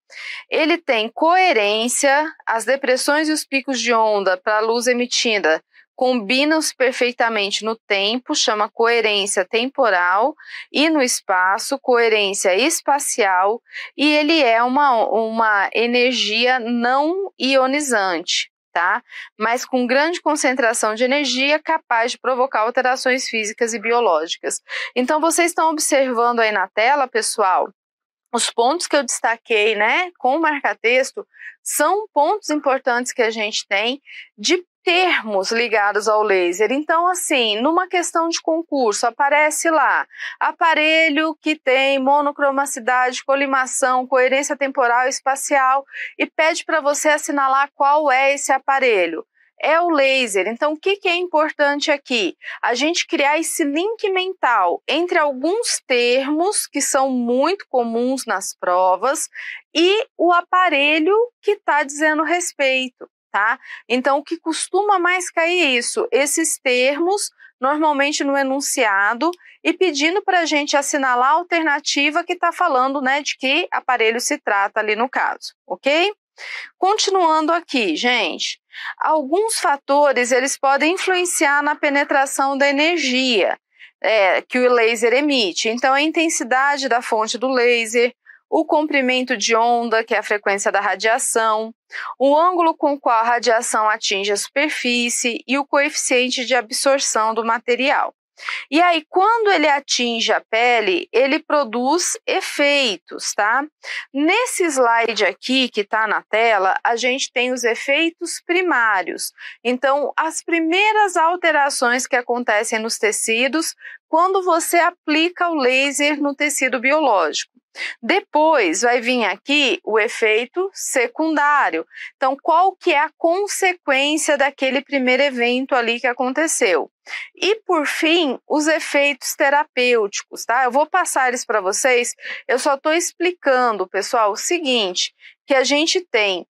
ele tem coerência, as depressões e os picos de onda para a luz emitida combinam-se perfeitamente no tempo, chama coerência temporal, e no espaço, coerência espacial, e ele é uma, uma energia não ionizante tá? Mas com grande concentração de energia capaz de provocar alterações físicas e biológicas. Então vocês estão observando aí na tela, pessoal, os pontos que eu destaquei, né, com o marca-texto, são pontos importantes que a gente tem de termos ligados ao laser. Então, assim, numa questão de concurso, aparece lá aparelho que tem monocromacidade, colimação, coerência temporal e espacial e pede para você assinalar qual é esse aparelho. É o laser. Então, o que, que é importante aqui? A gente criar esse link mental entre alguns termos que são muito comuns nas provas e o aparelho que está dizendo respeito tá? Então, o que costuma mais cair é isso, esses termos, normalmente no enunciado, e pedindo para a gente assinalar a alternativa que está falando, né, de que aparelho se trata ali no caso, ok? Continuando aqui, gente, alguns fatores eles podem influenciar na penetração da energia é, que o laser emite. Então, a intensidade da fonte do laser, o comprimento de onda, que é a frequência da radiação, o ângulo com qual a radiação atinge a superfície e o coeficiente de absorção do material. E aí, quando ele atinge a pele, ele produz efeitos, tá? Nesse slide aqui que está na tela, a gente tem os efeitos primários. Então, as primeiras alterações que acontecem nos tecidos quando você aplica o laser no tecido biológico. Depois vai vir aqui o efeito secundário. Então, qual que é a consequência daquele primeiro evento ali que aconteceu? E por fim, os efeitos terapêuticos, tá? Eu vou passar eles para vocês. Eu só estou explicando, pessoal, o seguinte: que a gente tem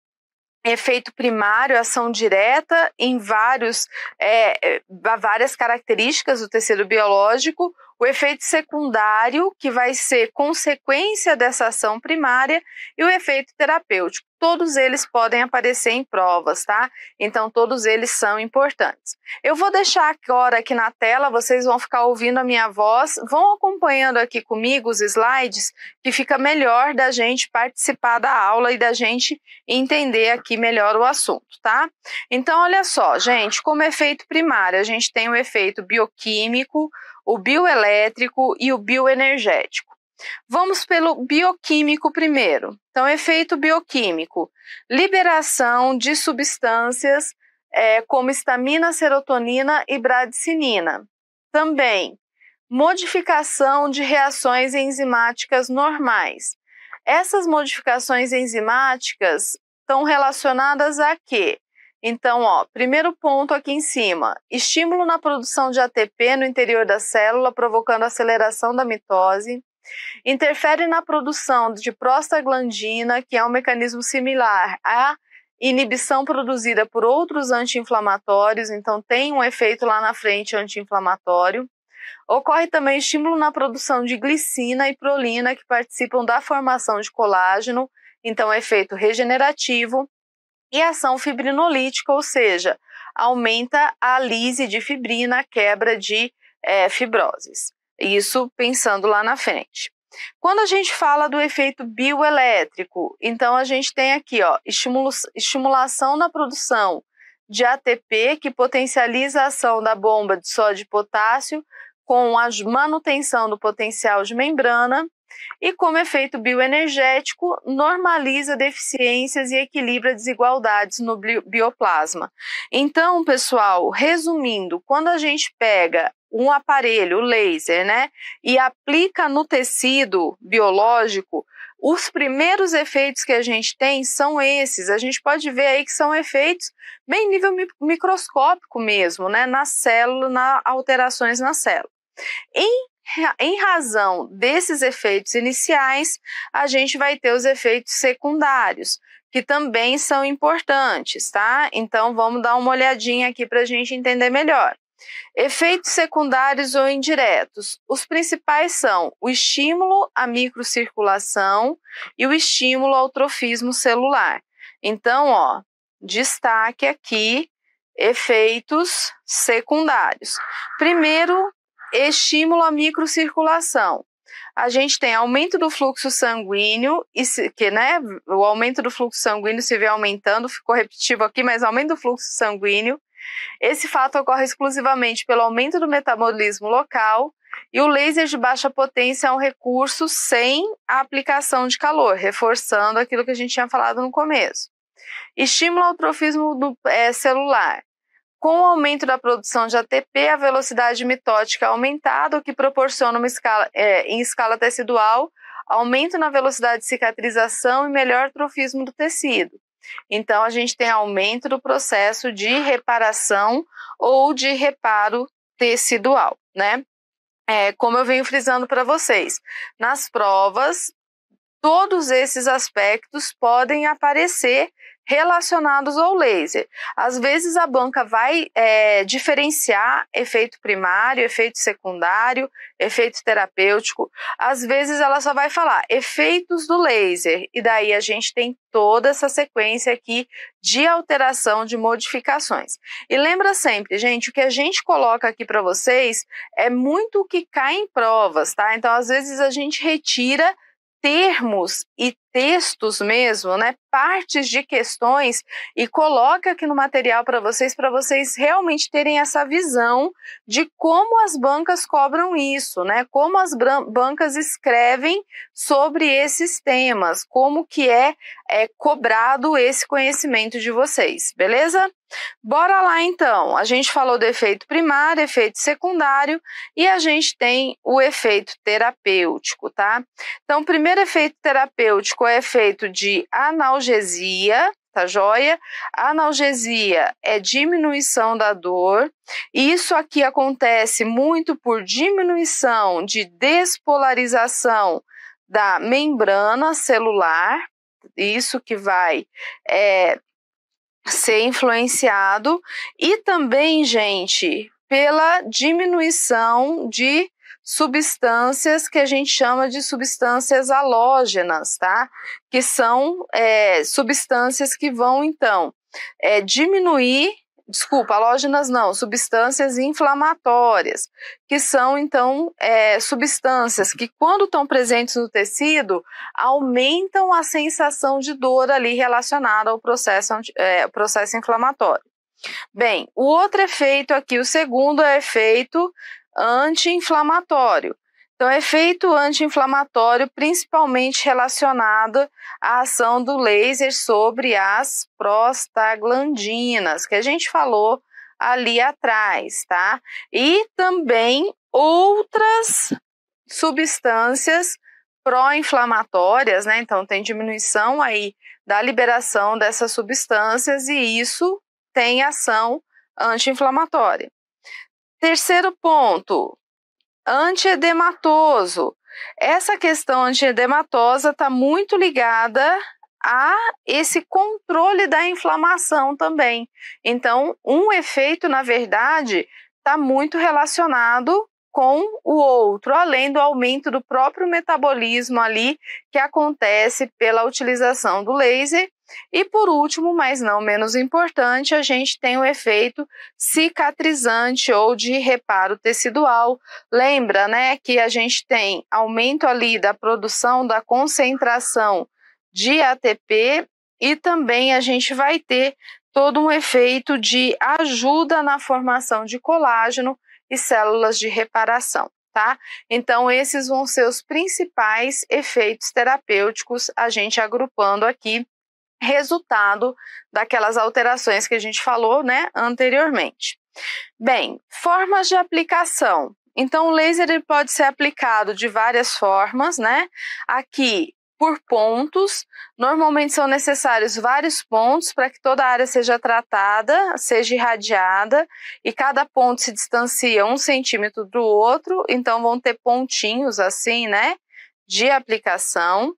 efeito primário, ação direta em vários, é, é várias características do tecido biológico, o efeito secundário, que vai ser consequência dessa ação primária, e o efeito terapêutico. Todos eles podem aparecer em provas, tá? Então, todos eles são importantes. Eu vou deixar agora aqui na tela, vocês vão ficar ouvindo a minha voz, vão acompanhando aqui comigo os slides, que fica melhor da gente participar da aula e da gente entender aqui melhor o assunto, tá? Então, olha só, gente, como efeito primário, a gente tem o efeito bioquímico, o bioelétrico e o bioenergético. Vamos pelo bioquímico primeiro. Então, efeito bioquímico: liberação de substâncias é, como estamina, serotonina e bradicinina. Também modificação de reações enzimáticas normais. Essas modificações enzimáticas estão relacionadas a quê? Então, ó, primeiro ponto aqui em cima: estímulo na produção de ATP no interior da célula, provocando aceleração da mitose. Interfere na produção de prostaglandina, que é um mecanismo similar à inibição produzida por outros anti-inflamatórios, então tem um efeito lá na frente anti-inflamatório. Ocorre também estímulo na produção de glicina e prolina, que participam da formação de colágeno, então é efeito regenerativo e ação fibrinolítica, ou seja, aumenta a lise de fibrina, a quebra de é, fibroses. Isso pensando lá na frente. Quando a gente fala do efeito bioelétrico, então a gente tem aqui ó, estimulação na produção de ATP que potencializa a ação da bomba de sódio e potássio com a manutenção do potencial de membrana e como efeito bioenergético, normaliza deficiências e equilibra desigualdades no bioplasma. Então, pessoal, resumindo, quando a gente pega um aparelho, o laser, né, e aplica no tecido biológico, os primeiros efeitos que a gente tem são esses. A gente pode ver aí que são efeitos bem nível microscópico mesmo, né, na célula, na alterações na célula. Em em razão desses efeitos iniciais, a gente vai ter os efeitos secundários, que também são importantes, tá? Então vamos dar uma olhadinha aqui para a gente entender melhor. Efeitos secundários ou indiretos. Os principais são o estímulo à microcirculação e o estímulo ao trofismo celular. Então, ó, destaque aqui efeitos secundários. Primeiro, estimula a microcirculação. A gente tem aumento do fluxo sanguíneo, e se, que né, o aumento do fluxo sanguíneo se vê aumentando, ficou repetitivo aqui, mas aumento do fluxo sanguíneo. Esse fato ocorre exclusivamente pelo aumento do metabolismo local e o laser de baixa potência é um recurso sem a aplicação de calor, reforçando aquilo que a gente tinha falado no começo. Estimula o trofismo do, é, celular. Com o aumento da produção de ATP, a velocidade mitótica aumentada, o que proporciona uma escala, é, em escala tecidual aumento na velocidade de cicatrização e melhor trofismo do tecido. Então, a gente tem aumento do processo de reparação ou de reparo tecidual, né? É, como eu venho frisando para vocês, nas provas, todos esses aspectos podem aparecer relacionados ao laser. Às vezes a banca vai é, diferenciar efeito primário, efeito secundário, efeito terapêutico. Às vezes ela só vai falar efeitos do laser. E daí a gente tem toda essa sequência aqui de alteração, de modificações. E lembra sempre, gente, o que a gente coloca aqui para vocês é muito o que cai em provas, tá? Então às vezes a gente retira termos e textos mesmo, né, partes de questões e coloca aqui no material para vocês, para vocês realmente terem essa visão de como as bancas cobram isso, né, como as bancas escrevem sobre esses temas, como que é, é cobrado esse conhecimento de vocês, beleza? Bora lá então. A gente falou do efeito primário, efeito secundário e a gente tem o efeito terapêutico, tá? Então, o primeiro efeito terapêutico é efeito de analgesia, tá joia? analgesia é diminuição da dor. Isso aqui acontece muito por diminuição de despolarização da membrana celular, isso que vai é, ser influenciado e também, gente, pela diminuição de substâncias que a gente chama de substâncias halógenas, tá? Que são é, substâncias que vão, então, é, diminuir desculpa, halógenas não, substâncias inflamatórias, que são então é, substâncias que, quando estão presentes no tecido, aumentam a sensação de dor ali relacionada ao processo, é, processo inflamatório. Bem, o outro efeito aqui, o segundo é efeito anti-inflamatório, então, efeito é anti-inflamatório principalmente relacionado à ação do laser sobre as prostaglandinas, que a gente falou ali atrás, tá? E também outras substâncias pró-inflamatórias, né? Então, tem diminuição aí da liberação dessas substâncias e isso tem ação anti-inflamatória. Terceiro ponto, antiedematoso. Essa questão antiedematosa está muito ligada a esse controle da inflamação também. Então, um efeito, na verdade, está muito relacionado com o outro, além do aumento do próprio metabolismo ali que acontece pela utilização do laser e por último, mas não menos importante, a gente tem o efeito cicatrizante ou de reparo tecidual. Lembra, né, que a gente tem aumento ali da produção da concentração de ATP e também a gente vai ter todo um efeito de ajuda na formação de colágeno e células de reparação. Tá? Então, esses vão ser os principais efeitos terapêuticos, a gente agrupando aqui resultado daquelas alterações que a gente falou né, anteriormente. Bem, formas de aplicação. Então, o laser ele pode ser aplicado de várias formas, né? Aqui, por pontos. Normalmente são necessários vários pontos para que toda a área seja tratada, seja irradiada, e cada ponto se distancia um centímetro do outro, então vão ter pontinhos assim, né? De aplicação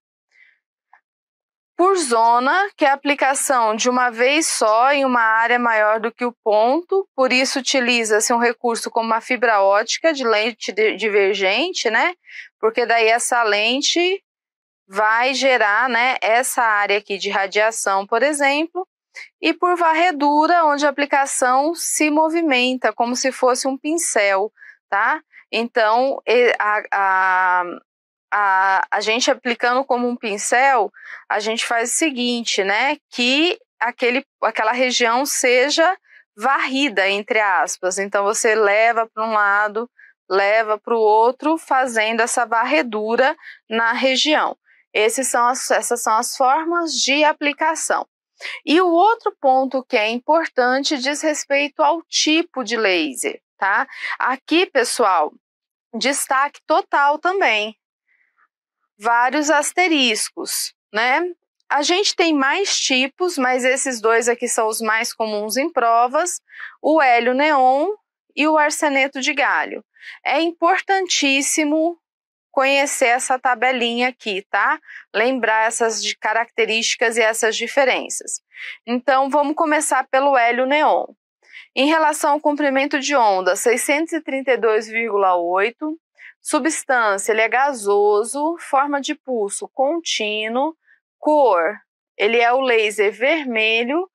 por zona, que é a aplicação de uma vez só em uma área maior do que o ponto, por isso utiliza-se um recurso como a fibra ótica de lente divergente, né? Porque daí essa lente vai gerar, né, essa área aqui de radiação, por exemplo, e por varredura, onde a aplicação se movimenta como se fosse um pincel, tá? Então, a, a, a, a gente aplicando como um pincel, a gente faz o seguinte, né? Que aquele, aquela região seja varrida, entre aspas. Então você leva para um lado, leva para o outro, fazendo essa varredura na região. Esses são as, essas são as formas de aplicação. E o outro ponto que é importante diz respeito ao tipo de laser, tá? Aqui, pessoal, destaque total também, vários asteriscos, né? A gente tem mais tipos, mas esses dois aqui são os mais comuns em provas: o hélio neon e o arseneto de galho. É importantíssimo conhecer essa tabelinha aqui, tá? Lembrar essas características e essas diferenças. Então, vamos começar pelo hélio neon. Em relação ao comprimento de onda, 632,8 Substância, ele é gasoso, forma de pulso contínuo, cor, ele é o laser vermelho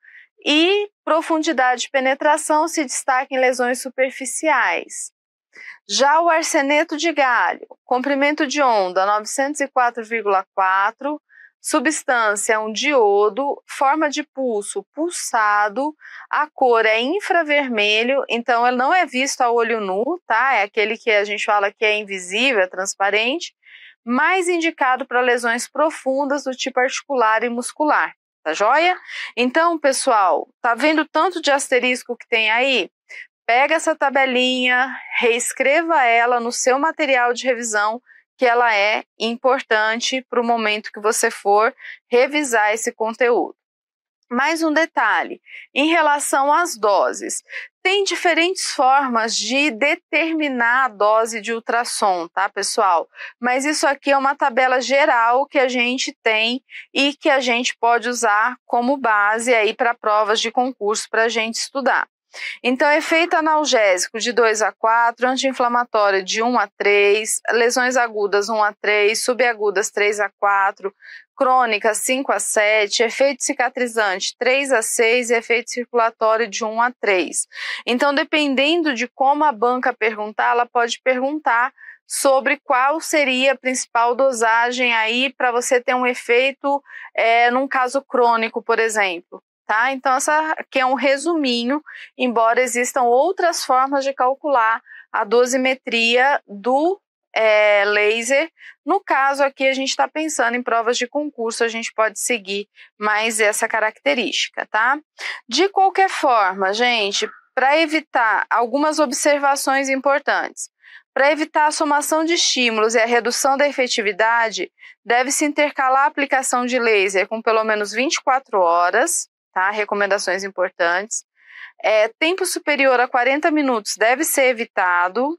e profundidade de penetração se destaca em lesões superficiais. Já o arseneto de galho, comprimento de onda 904,4, Substância é um diodo, forma de pulso pulsado, a cor é infravermelho, então ele não é visto a olho nu, tá? É aquele que a gente fala que é invisível, é transparente, mais indicado para lesões profundas do tipo articular e muscular, tá joia? Então, pessoal, tá vendo tanto de asterisco que tem aí? Pega essa tabelinha, reescreva ela no seu material de revisão que ela é importante para o momento que você for revisar esse conteúdo. Mais um detalhe em relação às doses. Tem diferentes formas de determinar a dose de ultrassom, tá, pessoal? Mas isso aqui é uma tabela geral que a gente tem e que a gente pode usar como base aí para provas de concurso para a gente estudar. Então, efeito analgésico de 2 a 4, anti-inflamatório de 1 a 3, lesões agudas 1 a 3, subagudas 3 a 4, crônicas 5 a 7, efeito cicatrizante 3 a 6 e efeito circulatório de 1 a 3. Então, dependendo de como a banca perguntar, ela pode perguntar sobre qual seria a principal dosagem aí para você ter um efeito é, num caso crônico, por exemplo. Tá? Então, essa aqui é um resuminho, embora existam outras formas de calcular a dosimetria do é, laser. No caso aqui, a gente está pensando em provas de concurso, a gente pode seguir mais essa característica, tá? De qualquer forma, gente, para evitar algumas observações importantes. Para evitar a somação de estímulos e a redução da efetividade, deve-se intercalar a aplicação de laser com pelo menos 24 horas tá? Recomendações importantes. É, tempo superior a 40 minutos deve ser evitado.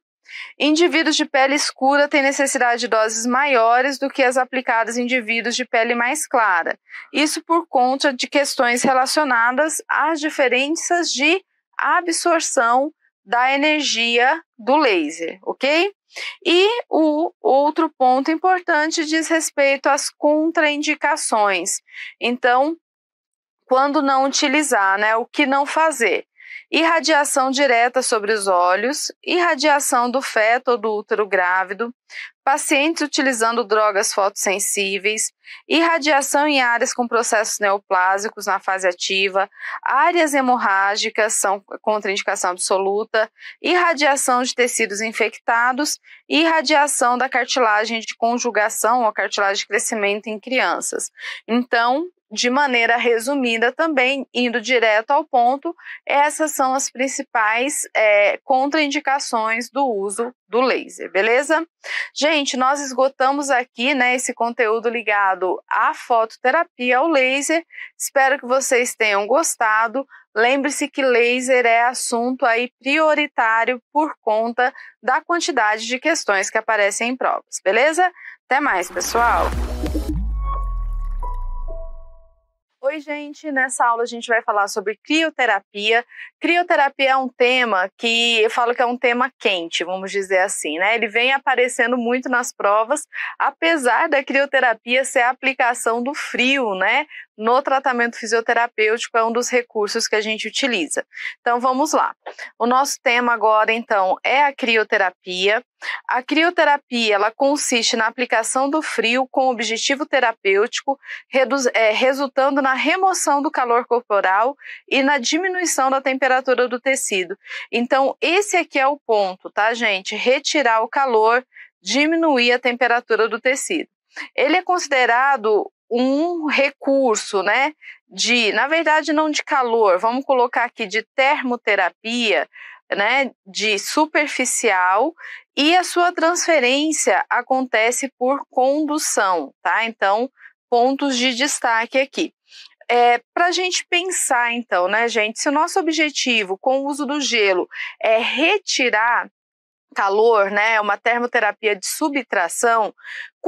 Indivíduos de pele escura têm necessidade de doses maiores do que as aplicadas em indivíduos de pele mais clara. Isso por conta de questões relacionadas às diferenças de absorção da energia do laser, ok? E o outro ponto importante diz respeito às contraindicações. Então, quando não utilizar, né? O que não fazer. Irradiação direta sobre os olhos, irradiação do feto ou do útero grávido, pacientes utilizando drogas fotossensíveis, irradiação em áreas com processos neoplásicos na fase ativa, áreas hemorrágicas são contraindicação absoluta, irradiação de tecidos infectados e irradiação da cartilagem de conjugação ou cartilagem de crescimento em crianças. Então, de maneira resumida também, indo direto ao ponto, essas são as principais é, contraindicações do uso do laser, beleza? Gente, nós esgotamos aqui né, esse conteúdo ligado à fototerapia, ao laser. Espero que vocês tenham gostado. Lembre-se que laser é assunto aí prioritário por conta da quantidade de questões que aparecem em provas, beleza? Até mais, pessoal! Oi, gente! Nessa aula a gente vai falar sobre crioterapia. Crioterapia é um tema que eu falo que é um tema quente, vamos dizer assim, né? Ele vem aparecendo muito nas provas, apesar da crioterapia ser a aplicação do frio, né? no tratamento fisioterapêutico é um dos recursos que a gente utiliza. Então vamos lá. O nosso tema agora então é a crioterapia. A crioterapia ela consiste na aplicação do frio com objetivo terapêutico, é, resultando na remoção do calor corporal e na diminuição da temperatura do tecido. Então esse aqui é o ponto, tá gente? Retirar o calor, diminuir a temperatura do tecido. Ele é considerado um recurso, né, de, na verdade, não de calor, vamos colocar aqui de termoterapia, né, de superficial e a sua transferência acontece por condução, tá? Então, pontos de destaque aqui. É, para a gente pensar, então, né, gente, se o nosso objetivo com o uso do gelo é retirar calor, né, uma termoterapia de subtração,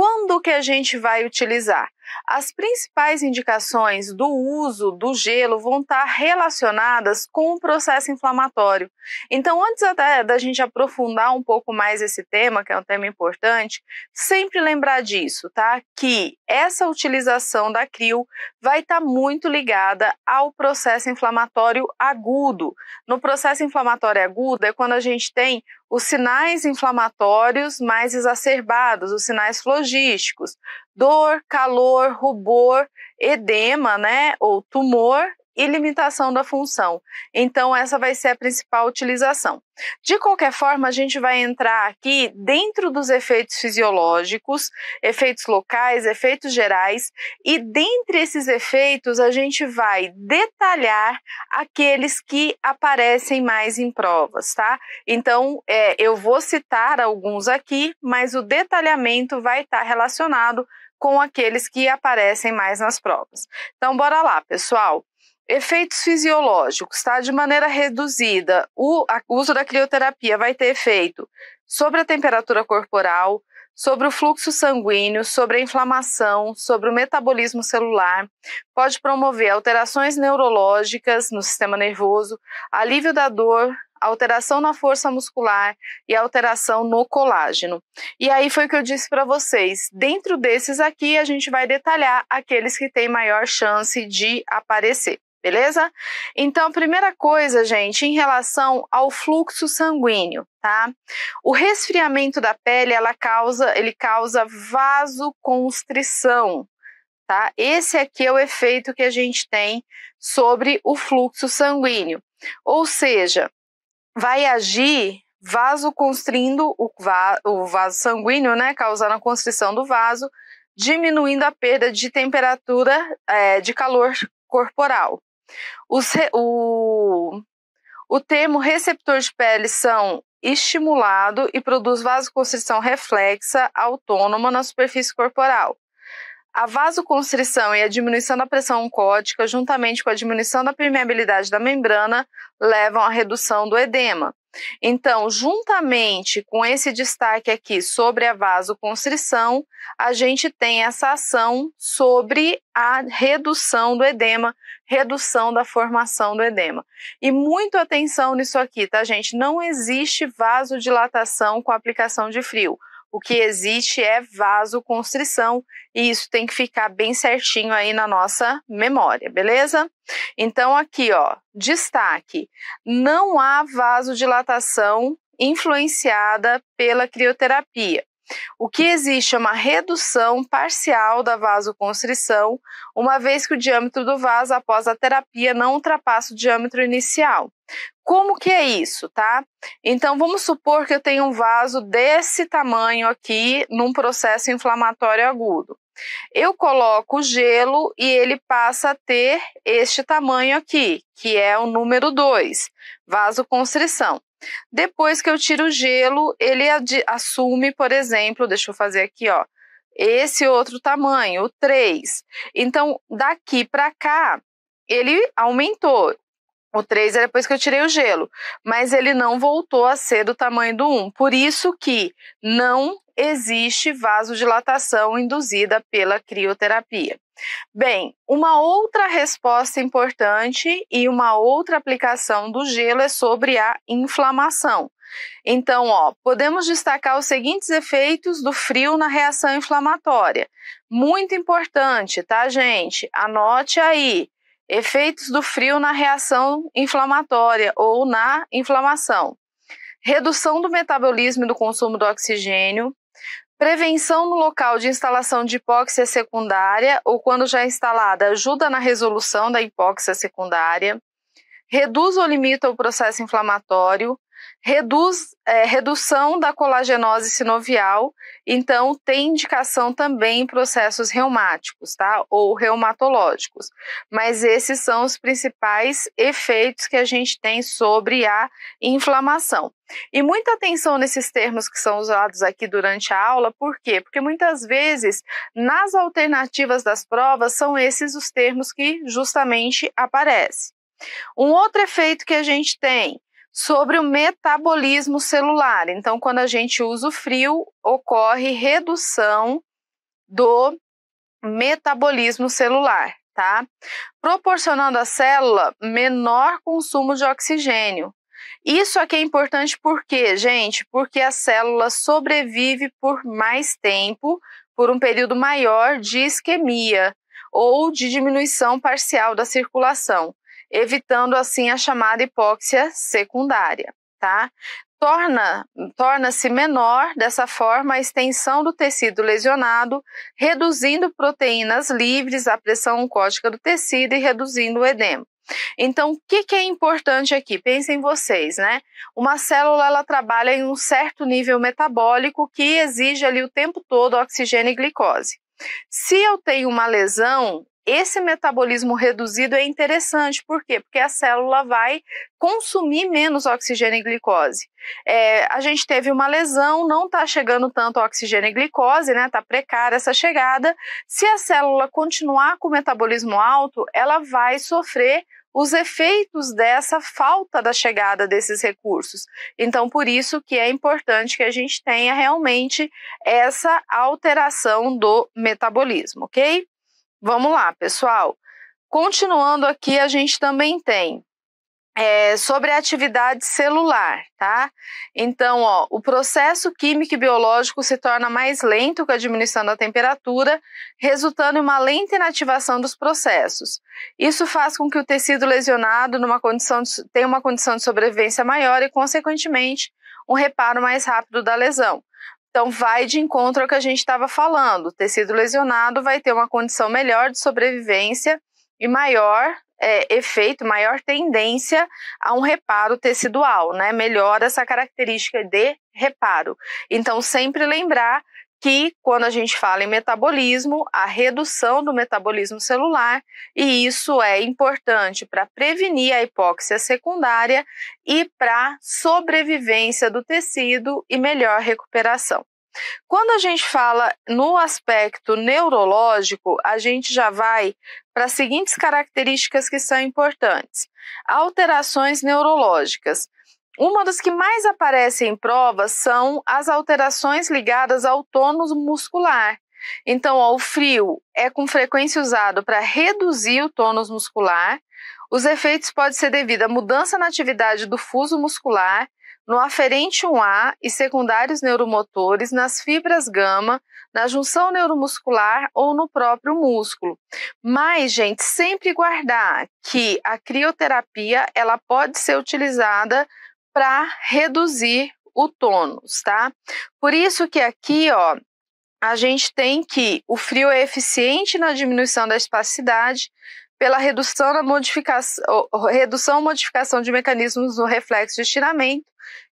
quando que a gente vai utilizar? As principais indicações do uso do gelo vão estar relacionadas com o processo inflamatório. Então, antes até da gente aprofundar um pouco mais esse tema, que é um tema importante, sempre lembrar disso, tá? Que essa utilização da CRIO vai estar muito ligada ao processo inflamatório agudo. No processo inflamatório agudo é quando a gente tem os sinais inflamatórios mais exacerbados, os sinais flogísticos, dor, calor, rubor, edema, né, ou tumor e limitação da função. Então, essa vai ser a principal utilização. De qualquer forma, a gente vai entrar aqui dentro dos efeitos fisiológicos, efeitos locais, efeitos gerais, e dentre esses efeitos, a gente vai detalhar aqueles que aparecem mais em provas, tá? Então, é, eu vou citar alguns aqui, mas o detalhamento vai estar relacionado com aqueles que aparecem mais nas provas. Então, bora lá, pessoal. Efeitos fisiológicos, tá? De maneira reduzida, o uso da crioterapia vai ter efeito sobre a temperatura corporal, sobre o fluxo sanguíneo, sobre a inflamação, sobre o metabolismo celular, pode promover alterações neurológicas no sistema nervoso, alívio da dor, alteração na força muscular e alteração no colágeno. E aí foi o que eu disse para vocês. Dentro desses aqui, a gente vai detalhar aqueles que têm maior chance de aparecer beleza? Então, a primeira coisa, gente, em relação ao fluxo sanguíneo, tá? O resfriamento da pele, ela causa, ele causa vasoconstrição, tá? Esse aqui é o efeito que a gente tem sobre o fluxo sanguíneo. Ou seja, vai agir vasoconstrindo o, va o vaso sanguíneo, né, causando a constrição do vaso, diminuindo a perda de temperatura é, de calor corporal. Os, o, o termo receptor de pele são estimulado e produz vasoconstrição reflexa autônoma na superfície corporal. A vasoconstrição e a diminuição da pressão oncótica, juntamente com a diminuição da permeabilidade da membrana, levam à redução do edema. Então, juntamente com esse destaque aqui sobre a vasoconstrição, a gente tem essa ação sobre a redução do edema, redução da formação do edema. E muito atenção nisso aqui, tá, gente? Não existe vasodilatação com aplicação de frio. O que existe é vasoconstrição e isso tem que ficar bem certinho aí na nossa memória, beleza? Então aqui, ó, destaque: não há vasodilatação influenciada pela crioterapia. O que existe é uma redução parcial da vasoconstrição, uma vez que o diâmetro do vaso após a terapia não ultrapassa o diâmetro inicial. Como que é isso, tá? Então vamos supor que eu tenho um vaso desse tamanho aqui num processo inflamatório agudo. Eu coloco o gelo e ele passa a ter este tamanho aqui, que é o número 2, vasoconstrição. Depois que eu tiro o gelo, ele assume, por exemplo, deixa eu fazer aqui, ó, esse outro tamanho, o 3. Então, daqui para cá, ele aumentou. O 3 é depois que eu tirei o gelo, mas ele não voltou a ser do tamanho do 1. Por isso que não existe vasodilatação induzida pela crioterapia. Bem, uma outra resposta importante e uma outra aplicação do gelo é sobre a inflamação. Então, ó, podemos destacar os seguintes efeitos do frio na reação inflamatória. Muito importante, tá, gente? Anote aí. Efeitos do frio na reação inflamatória ou na inflamação. Redução do metabolismo e do consumo do oxigênio, Prevenção no local de instalação de hipóxia secundária ou quando já é instalada ajuda na resolução da hipóxia secundária. Reduz ou limita o processo inflamatório reduz é, redução da colagenose sinovial, então tem indicação também em processos reumáticos, tá? Ou reumatológicos. Mas esses são os principais efeitos que a gente tem sobre a inflamação. E muita atenção nesses termos que são usados aqui durante a aula, por quê? Porque muitas vezes nas alternativas das provas são esses os termos que justamente aparecem. Um outro efeito que a gente tem sobre o metabolismo celular. Então, quando a gente usa o frio, ocorre redução do metabolismo celular, tá? Proporcionando à célula menor consumo de oxigênio. Isso aqui é importante porque, gente, porque a célula sobrevive por mais tempo, por um período maior de isquemia ou de diminuição parcial da circulação evitando assim a chamada hipóxia secundária, tá? Torna, torna-se menor dessa forma a extensão do tecido lesionado, reduzindo proteínas livres, a pressão oncótica do tecido e reduzindo o edema. Então, o que, que, é importante aqui? Pensem vocês, né? Uma célula ela trabalha em um certo nível metabólico que exige ali o tempo todo oxigênio e glicose. Se eu tenho uma lesão esse metabolismo reduzido é interessante, por quê? Porque a célula vai consumir menos oxigênio e glicose. É, a gente teve uma lesão, não está chegando tanto oxigênio e glicose, né? Está precária essa chegada. Se a célula continuar com o metabolismo alto, ela vai sofrer os efeitos dessa falta da chegada desses recursos. Então, por isso que é importante que a gente tenha realmente essa alteração do metabolismo, ok? Vamos lá, pessoal. Continuando aqui, a gente também tem é, sobre a atividade celular, tá? Então, ó, o processo químico e biológico se torna mais lento com a diminuição da temperatura, resultando em uma lenta inativação dos processos. Isso faz com que o tecido lesionado numa condição de, tenha uma condição de sobrevivência maior e, consequentemente, um reparo mais rápido da lesão. Então, vai de encontro ao que a gente estava falando. O tecido lesionado vai ter uma condição melhor de sobrevivência e maior é, efeito, maior tendência a um reparo tecidual, né? Melhora essa característica de reparo. Então, sempre lembrar que quando a gente fala em metabolismo, a redução do metabolismo celular, e isso é importante para prevenir a hipóxia secundária e para sobrevivência do tecido e melhor recuperação. Quando a gente fala no aspecto neurológico, a gente já vai para as seguintes características que são importantes: alterações neurológicas. Uma das que mais aparecem em provas são as alterações ligadas ao tônus muscular. Então, ó, o frio é com frequência usado para reduzir o tônus muscular. Os efeitos podem ser devido à mudança na atividade do fuso muscular, no aferente 1A e secundários neuromotores nas fibras gama, na junção neuromuscular ou no próprio músculo. Mas, gente, sempre guardar que a crioterapia ela pode ser utilizada para reduzir o tônus, tá? Por isso que aqui, ó, a gente tem que o frio é eficiente na diminuição da espacidade, pela redução na modificação, redução modificação de mecanismos no reflexo de estiramento,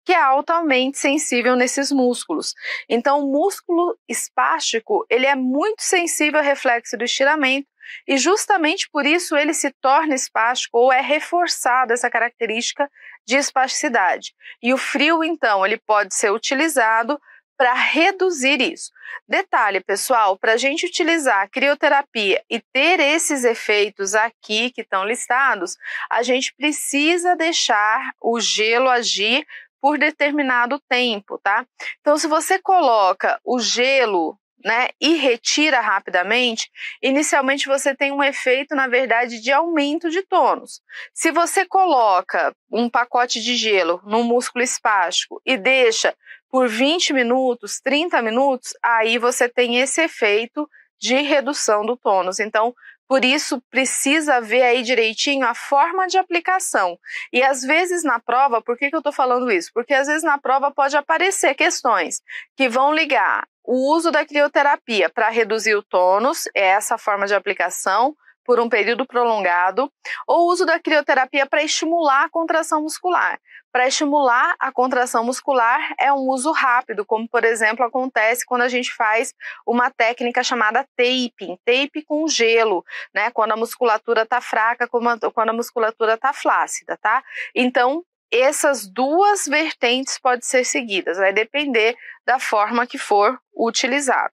que é altamente sensível nesses músculos. Então, o músculo espástico, ele é muito sensível ao reflexo do estiramento e justamente por isso ele se torna espástico ou é reforçado essa característica de espasticidade. E o frio, então, ele pode ser utilizado para reduzir isso. Detalhe, pessoal, para a gente utilizar a crioterapia e ter esses efeitos aqui que estão listados, a gente precisa deixar o gelo agir por determinado tempo, tá? Então, se você coloca o gelo né, e retira rapidamente, inicialmente você tem um efeito, na verdade, de aumento de tônus. Se você coloca um pacote de gelo no músculo espástico e deixa por 20 minutos, 30 minutos, aí você tem esse efeito de redução do tônus. Então, por isso, precisa ver aí direitinho a forma de aplicação. E às vezes na prova, por que, que eu estou falando isso? Porque às vezes na prova pode aparecer questões que vão ligar o uso da crioterapia para reduzir o tônus, é essa forma de aplicação, por um período prolongado, ou uso da crioterapia para estimular a contração muscular. Para estimular a contração muscular é um uso rápido, como por exemplo acontece quando a gente faz uma técnica chamada taping, tape com gelo, né? Quando a musculatura está fraca, quando a musculatura está flácida, tá? Então essas duas vertentes podem ser seguidas, vai depender da forma que for utilizado.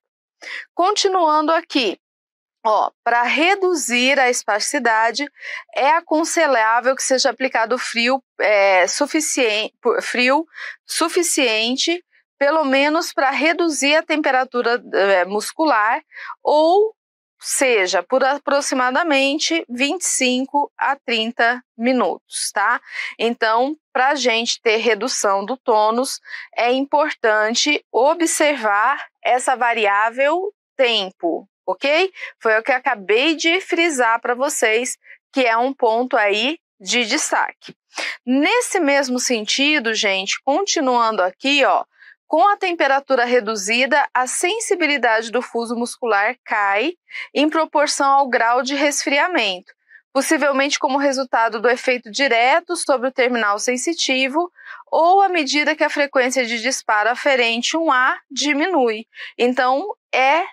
Continuando aqui, para reduzir a espasticidade, é aconselhável que seja aplicado frio, é, suficiente, frio suficiente, pelo menos para reduzir a temperatura é, muscular, ou seja, por aproximadamente 25 a 30 minutos, tá? Então, para a gente ter redução do tônus, é importante observar essa variável tempo, ok? Foi o que eu acabei de frisar para vocês, que é um ponto aí de destaque. Nesse mesmo sentido, gente, continuando aqui, ó, com a temperatura reduzida, a sensibilidade do fuso muscular cai em proporção ao grau de resfriamento, possivelmente como resultado do efeito direto sobre o terminal sensitivo ou à medida que a frequência de disparo aferente 1A diminui. Então, é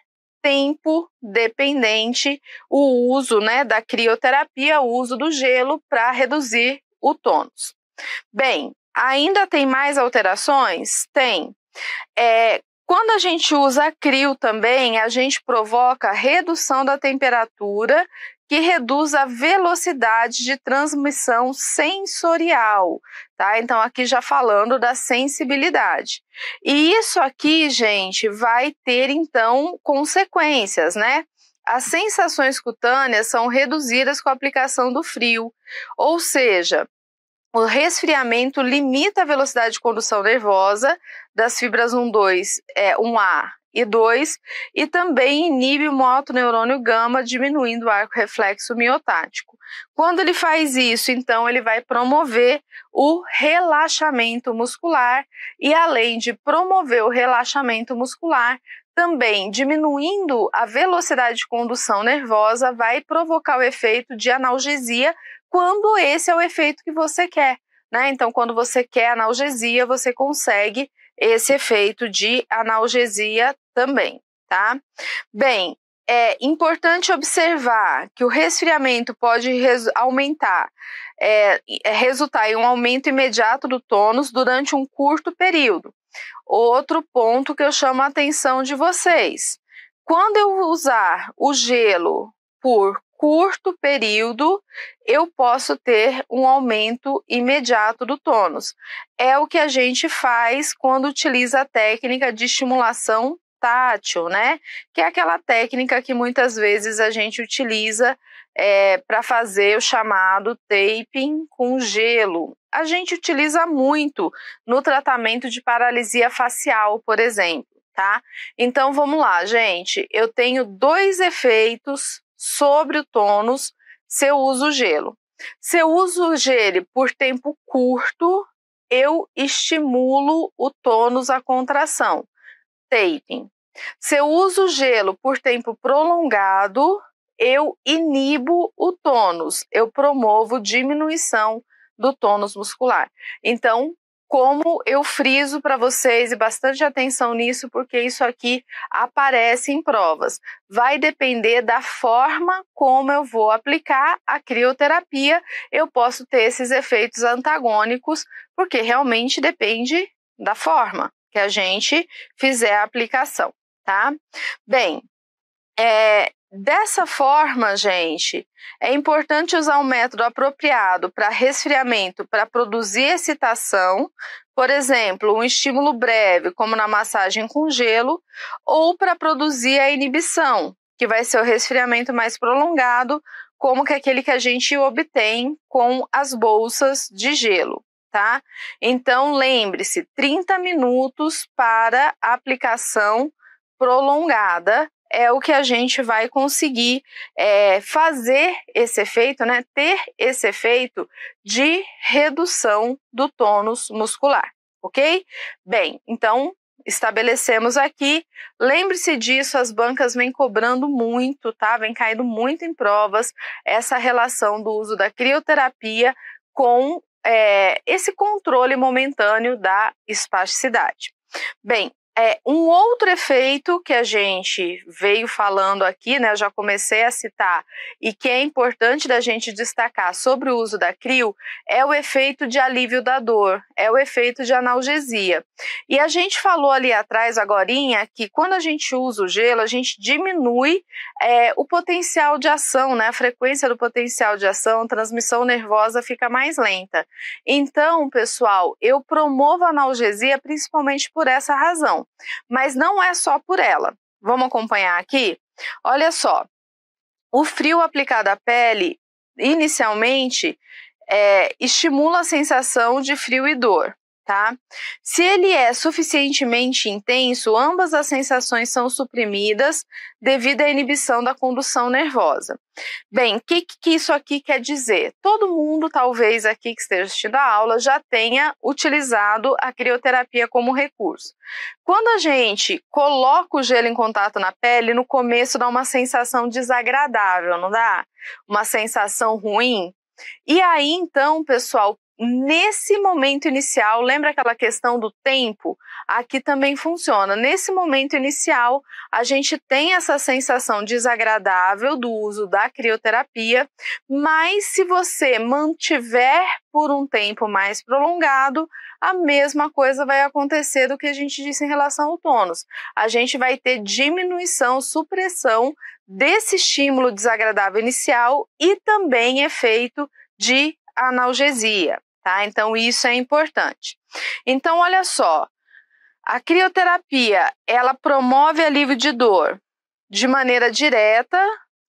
tempo dependente o uso né, da crioterapia, o uso do gelo para reduzir o tônus. Bem, ainda tem mais alterações? Tem. É, quando a gente usa crio também, a gente provoca redução da temperatura que reduz a velocidade de transmissão sensorial, tá? Então, aqui já falando da sensibilidade. E isso aqui, gente, vai ter então consequências, né? As sensações cutâneas são reduzidas com a aplicação do frio, ou seja, o resfriamento limita a velocidade de condução nervosa das fibras 1,2, é, 1A e 2, e também inibe o motoneurônio gama, diminuindo o arco reflexo miotático. Quando ele faz isso, então, ele vai promover o relaxamento muscular e, além de promover o relaxamento muscular, também diminuindo a velocidade de condução nervosa, vai provocar o efeito de analgesia quando esse é o efeito que você quer. Né? Então, quando você quer analgesia, você consegue esse efeito de analgesia também, tá? Bem, é importante observar que o resfriamento pode res aumentar, é, é, resultar em um aumento imediato do tônus durante um curto período. Outro ponto que eu chamo a atenção de vocês: quando eu usar o gelo por curto período eu posso ter um aumento imediato do tônus. É o que a gente faz quando utiliza a técnica de estimulação tátil, né? Que é aquela técnica que muitas vezes a gente utiliza é, para fazer o chamado taping com gelo. A gente utiliza muito no tratamento de paralisia facial, por exemplo. Tá? Então vamos lá, gente. Eu tenho dois efeitos sobre o tônus se eu uso gelo. Se eu uso o gelo por tempo curto, eu estimulo o tônus à contração, taping. Se eu uso gelo por tempo prolongado, eu inibo o tônus, eu promovo diminuição do tônus muscular. Então, como eu friso para vocês e bastante atenção nisso, porque isso aqui aparece em provas. Vai depender da forma como eu vou aplicar a crioterapia, eu posso ter esses efeitos antagônicos, porque realmente depende da forma que a gente fizer a aplicação, tá? Bem, é, Dessa forma, gente, é importante usar um método apropriado para resfriamento, para produzir excitação, por exemplo, um estímulo breve, como na massagem com gelo, ou para produzir a inibição, que vai ser o resfriamento mais prolongado, como que é aquele que a gente obtém com as bolsas de gelo, tá? Então, lembre-se, 30 minutos para aplicação prolongada é o que a gente vai conseguir é, fazer esse efeito, né, ter esse efeito de redução do tônus muscular, ok? Bem, então estabelecemos aqui. Lembre-se disso, as bancas vêm cobrando muito, tá? Vem caindo muito em provas essa relação do uso da crioterapia com é, esse controle momentâneo da espasticidade. Bem, é, um outro efeito que a gente veio falando aqui, né, eu já comecei a citar, e que é importante da gente destacar sobre o uso da CRIO, é o efeito de alívio da dor, é o efeito de analgesia. E a gente falou ali atrás, agora, que quando a gente usa o gelo, a gente diminui é, o potencial de ação, né, a frequência do potencial de ação, a transmissão nervosa fica mais lenta. Então, pessoal, eu promovo a analgesia principalmente por essa razão mas não é só por ela. Vamos acompanhar aqui? Olha só, o frio aplicado à pele, inicialmente, é, estimula a sensação de frio e dor tá? Se ele é suficientemente intenso, ambas as sensações são suprimidas devido à inibição da condução nervosa. Bem, o que, que isso aqui quer dizer? Todo mundo, talvez aqui que esteja assistindo a aula, já tenha utilizado a crioterapia como recurso. Quando a gente coloca o gelo em contato na pele, no começo dá uma sensação desagradável, não dá? Uma sensação ruim, e aí, então, pessoal, nesse momento inicial, lembra aquela questão do tempo? Aqui também funciona. Nesse momento inicial, a gente tem essa sensação desagradável do uso da crioterapia, mas se você mantiver por um tempo mais prolongado, a mesma coisa vai acontecer do que a gente disse em relação ao tônus. A gente vai ter diminuição, supressão desse estímulo desagradável inicial e também efeito de analgesia tá? Então isso é importante. Então olha só, a crioterapia, ela promove alívio de dor de maneira direta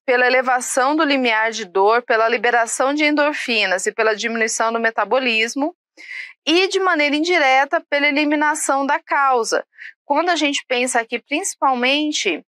pela elevação do limiar de dor, pela liberação de endorfinas e pela diminuição do metabolismo, e de maneira indireta pela eliminação da causa. Quando a gente pensa aqui principalmente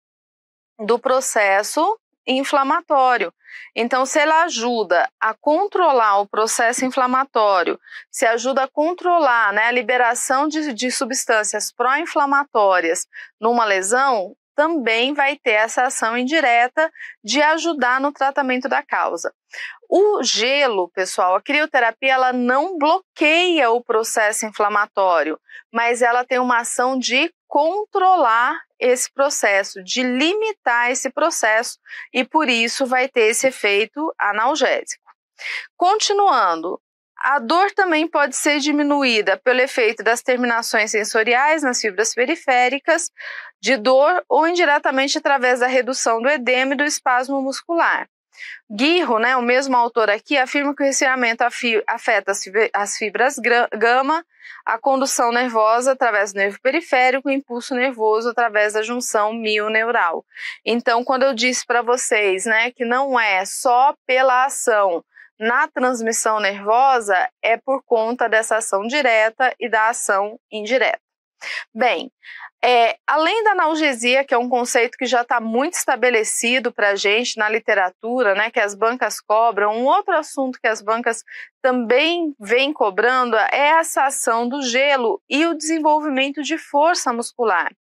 do processo inflamatório. Então, se ela ajuda a controlar o processo inflamatório, se ajuda a controlar né, a liberação de, de substâncias pró-inflamatórias numa lesão, também vai ter essa ação indireta de ajudar no tratamento da causa. O gelo, pessoal, a crioterapia ela não bloqueia o processo inflamatório, mas ela tem uma ação de controlar esse processo, de limitar esse processo e por isso vai ter esse efeito analgésico. Continuando, a dor também pode ser diminuída pelo efeito das terminações sensoriais nas fibras periféricas de dor ou indiretamente através da redução do edema e do espasmo muscular. Guirro, né, o mesmo autor aqui, afirma que o resfriamento afeta as fibras gama, a condução nervosa através do nervo periférico e o impulso nervoso através da junção mioneural. Então, quando eu disse para vocês, né, que não é só pela ação na transmissão nervosa, é por conta dessa ação direta e da ação indireta. Bem, é, além da analgesia, que é um conceito que já está muito estabelecido para a gente na literatura, né, que as bancas cobram, um outro assunto que as bancas também vêm cobrando é essa ação do gelo e o desenvolvimento de força muscular.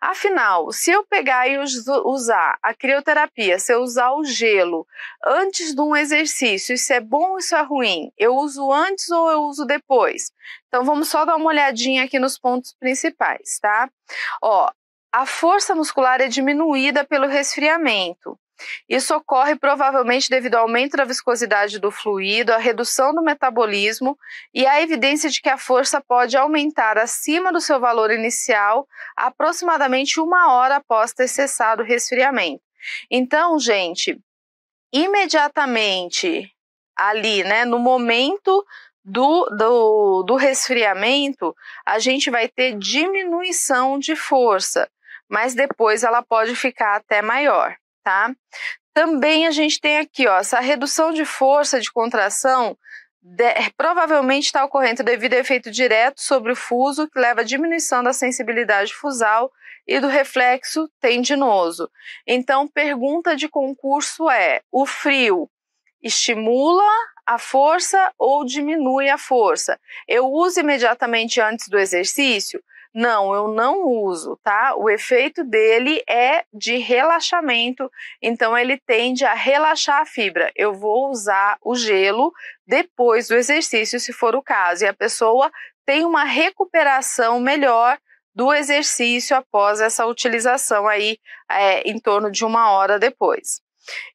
Afinal, se eu pegar e usar a crioterapia, se eu usar o gelo antes de um exercício, isso é bom ou isso é ruim? Eu uso antes ou eu uso depois? Então vamos só dar uma olhadinha aqui nos pontos principais, tá? Ó, a força muscular é diminuída pelo resfriamento. Isso ocorre provavelmente devido ao aumento da viscosidade do fluido, à redução do metabolismo e à evidência de que a força pode aumentar acima do seu valor inicial aproximadamente uma hora após ter cessado o resfriamento. Então, gente, imediatamente ali, né, no momento do, do, do resfriamento, a gente vai ter diminuição de força, mas depois ela pode ficar até maior tá? Também a gente tem aqui, ó, essa redução de força de contração de, provavelmente está ocorrendo devido ao efeito direto sobre o fuso, que leva à diminuição da sensibilidade fusal e do reflexo tendinoso. Então, pergunta de concurso é: o frio estimula a força ou diminui a força? Eu uso imediatamente antes do exercício? Não, eu não uso, tá? O efeito dele é de relaxamento, então ele tende a relaxar a fibra. Eu vou usar o gelo depois do exercício, se for o caso, e a pessoa tem uma recuperação melhor do exercício após essa utilização aí é, em torno de uma hora depois.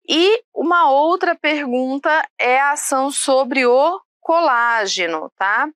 E uma outra pergunta é a ação sobre o colágeno, tá?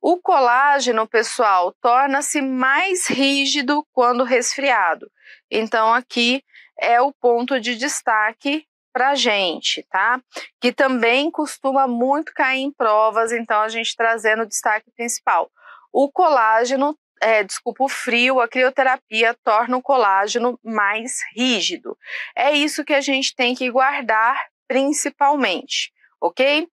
O colágeno, pessoal, torna-se mais rígido quando resfriado. Então, aqui é o ponto de destaque para gente, tá? Que também costuma muito cair em provas, então a gente trazendo o destaque principal. O colágeno, é, desculpa, o frio, a crioterapia torna o colágeno mais rígido. É isso que a gente tem que guardar principalmente, ok?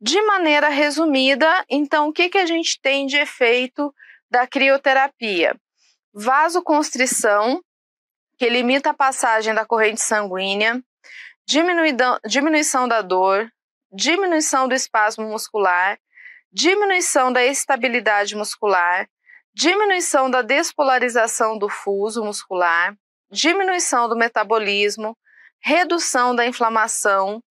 De maneira resumida, então, o que, que a gente tem de efeito da crioterapia? Vasoconstrição, que limita a passagem da corrente sanguínea, diminuição da dor, diminuição do espasmo muscular, diminuição da estabilidade muscular, diminuição da despolarização do fuso muscular, diminuição do metabolismo, redução da inflamação,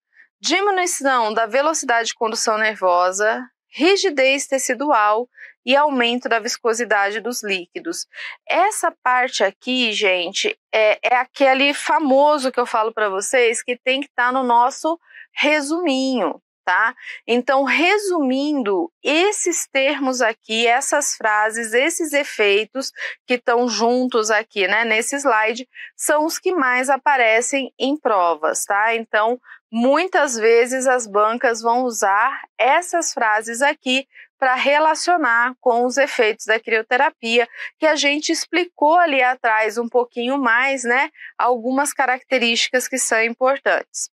diminuição da velocidade de condução nervosa, rigidez tecidual e aumento da viscosidade dos líquidos. Essa parte aqui, gente, é, é aquele famoso que eu falo para vocês que tem que estar tá no nosso resuminho, tá? Então, resumindo, esses termos aqui, essas frases, esses efeitos que estão juntos aqui, né, nesse slide, são os que mais aparecem em provas, tá? Então, Muitas vezes as bancas vão usar essas frases aqui para relacionar com os efeitos da crioterapia, que a gente explicou ali atrás um pouquinho mais, né? Algumas características que são importantes.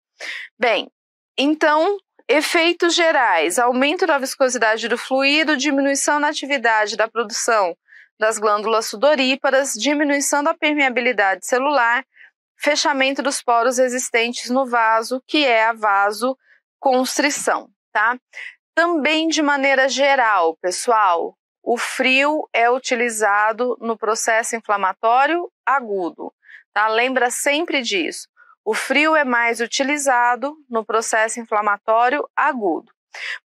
Bem, então, efeitos gerais: aumento da viscosidade do fluido, diminuição na atividade da produção das glândulas sudoríparas, diminuição da permeabilidade celular, fechamento dos poros existentes no vaso, que é a vasoconstrição, tá? Também de maneira geral, pessoal, o frio é utilizado no processo inflamatório agudo, tá? Lembra sempre disso. O frio é mais utilizado no processo inflamatório agudo.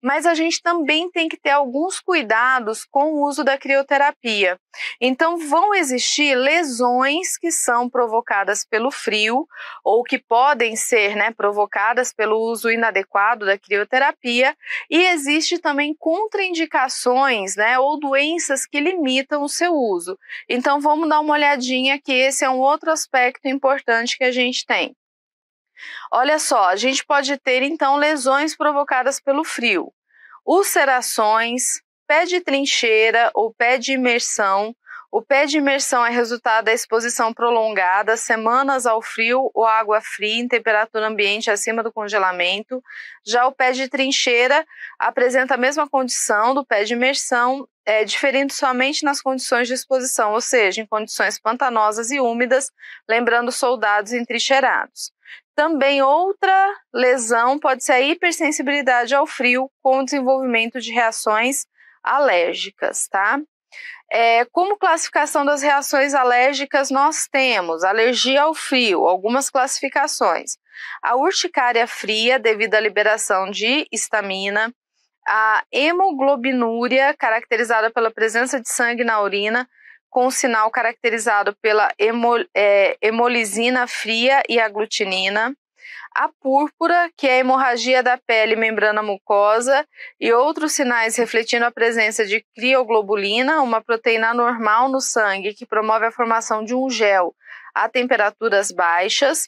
Mas a gente também tem que ter alguns cuidados com o uso da crioterapia. Então, vão existir lesões que são provocadas pelo frio ou que podem ser né, provocadas pelo uso inadequado da crioterapia, e existe também contraindicações né, ou doenças que limitam o seu uso. Então, vamos dar uma olhadinha que esse é um outro aspecto importante que a gente tem. Olha só, a gente pode ter então lesões provocadas pelo frio, ulcerações, pé de trincheira ou pé de imersão. O pé de imersão é resultado da exposição prolongada, semanas ao frio ou água fria em temperatura ambiente acima do congelamento. Já o pé de trincheira apresenta a mesma condição do pé de imersão, é, diferindo somente nas condições de exposição, ou seja, em condições pantanosas e úmidas, lembrando soldados entrincheirados. Também outra lesão pode ser a hipersensibilidade ao frio com o desenvolvimento de reações alérgicas, tá? É, como classificação das reações alérgicas, nós temos alergia ao frio, algumas classificações. A urticária fria, devido à liberação de histamina. A hemoglobinúria, caracterizada pela presença de sangue na urina, com um sinal caracterizado pela hemol, é, hemolisina fria e aglutinina, a púrpura, que é a hemorragia da pele e membrana mucosa, e outros sinais refletindo a presença de crioglobulina, uma proteína normal no sangue que promove a formação de um gel a temperaturas baixas.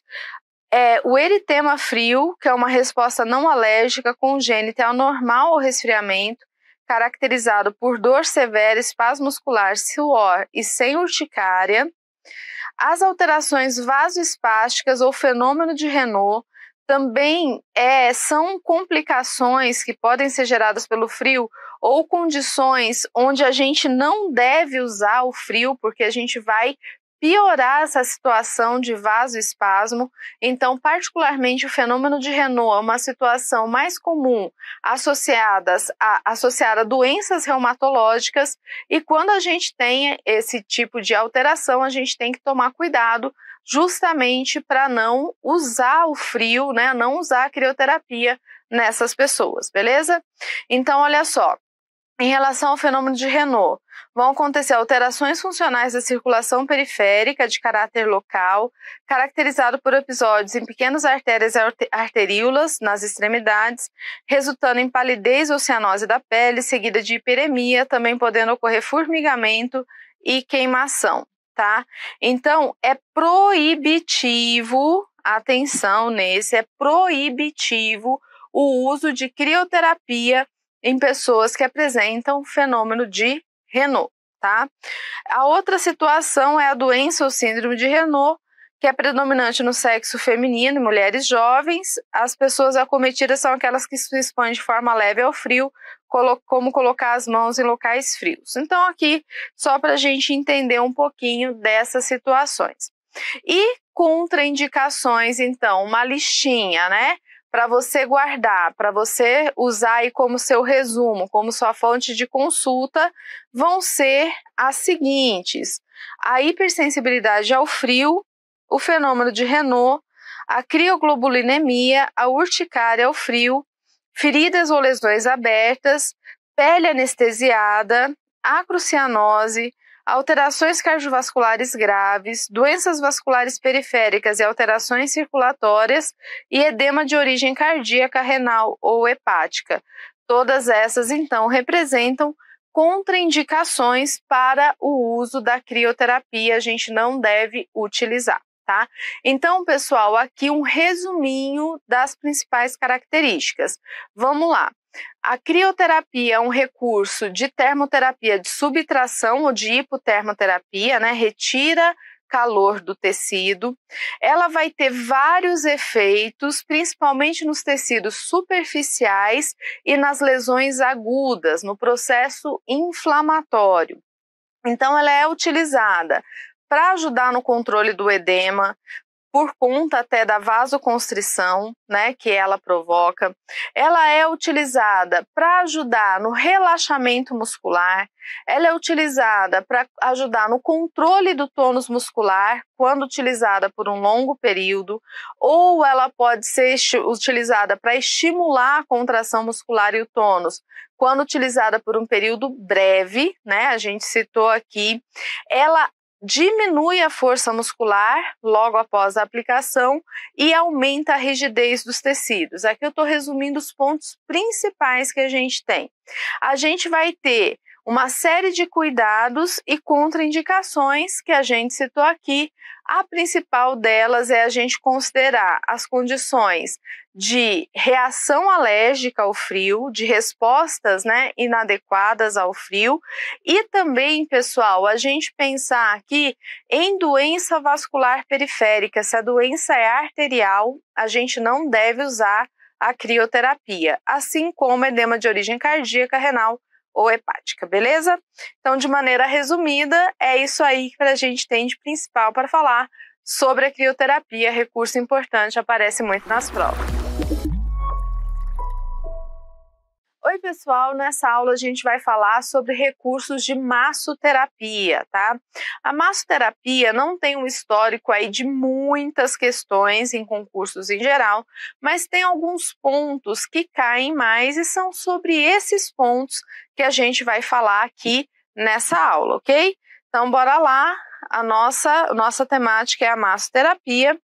É, o eritema frio, que é uma resposta não alérgica congênita anormal ao resfriamento, caracterizado por dor severa, espasmo muscular, suor e sem urticária, as alterações vasoespásticas ou fenômeno de Renault também é, são complicações que podem ser geradas pelo frio ou condições onde a gente não deve usar o frio, porque a gente vai piorar essa situação de vasoespasmo. Então, particularmente o fenômeno de Renault é uma situação mais comum associadas a, associada a doenças reumatológicas e quando a gente tem esse tipo de alteração, a gente tem que tomar cuidado justamente para não usar o frio, né, não usar a crioterapia nessas pessoas, beleza? Então, olha só, em relação ao fenômeno de Renault, vão acontecer alterações funcionais da circulação periférica de caráter local, caracterizado por episódios em pequenas artérias arteríolas nas extremidades, resultando em palidez ou cianose da pele, seguida de hiperemia, também podendo ocorrer formigamento e queimação, tá? Então, é proibitivo, atenção nesse, é proibitivo o uso de crioterapia em pessoas que apresentam fenômeno de Renault, tá? A outra situação é a doença ou síndrome de Renault, que é predominante no sexo feminino, mulheres jovens. As pessoas acometidas são aquelas que se expõem de forma leve ao frio, como colocar as mãos em locais frios. Então, aqui, só para a gente entender um pouquinho dessas situações. E contraindicações, então, uma listinha, né? para você guardar, para você usar aí como seu resumo, como sua fonte de consulta, vão ser as seguintes: a hipersensibilidade ao frio, o fenômeno de Renault, a crioglobulinemia, a urticária ao frio, feridas ou lesões abertas, pele anestesiada, acrocianose, alterações cardiovasculares graves, doenças vasculares periféricas e alterações circulatórias e edema de origem cardíaca, renal ou hepática. Todas essas, então, representam contraindicações para o uso da crioterapia, a gente não deve utilizar. Tá? Então, pessoal, aqui um resuminho das principais características. Vamos lá. A crioterapia é um recurso de termoterapia de subtração ou de hipotermoterapia, né? Retira calor do tecido. Ela vai ter vários efeitos, principalmente nos tecidos superficiais e nas lesões agudas, no processo inflamatório. Então, ela é utilizada para ajudar no controle do edema, por conta até da vasoconstrição, né, que ela provoca. Ela é utilizada para ajudar no relaxamento muscular, ela é utilizada para ajudar no controle do tônus muscular quando utilizada por um longo período, ou ela pode ser utilizada para estimular a contração muscular e o tônus quando utilizada por um período breve, né? A gente citou aqui. Ela diminui a força muscular logo após a aplicação e aumenta a rigidez dos tecidos. Aqui eu estou resumindo os pontos principais que a gente tem. A gente vai ter uma série de cuidados e contraindicações que a gente citou aqui. A principal delas é a gente considerar as condições de reação alérgica ao frio, de respostas né, inadequadas ao frio, e também, pessoal, a gente pensar aqui em doença vascular periférica. Se a doença é arterial, a gente não deve usar a crioterapia, assim como edema de origem cardíaca, renal ou hepática, beleza? Então, de maneira resumida, é isso aí que a gente tem de principal para falar sobre a crioterapia, recurso importante, aparece muito nas provas. Oi, pessoal! Nessa aula a gente vai falar sobre recursos de massoterapia, tá? A massoterapia não tem um histórico aí de muitas questões em concursos em geral, mas tem alguns pontos que caem mais e são sobre esses pontos que a gente vai falar aqui nessa aula, ok? Então, bora lá! a nossa, nossa temática é a massoterapia.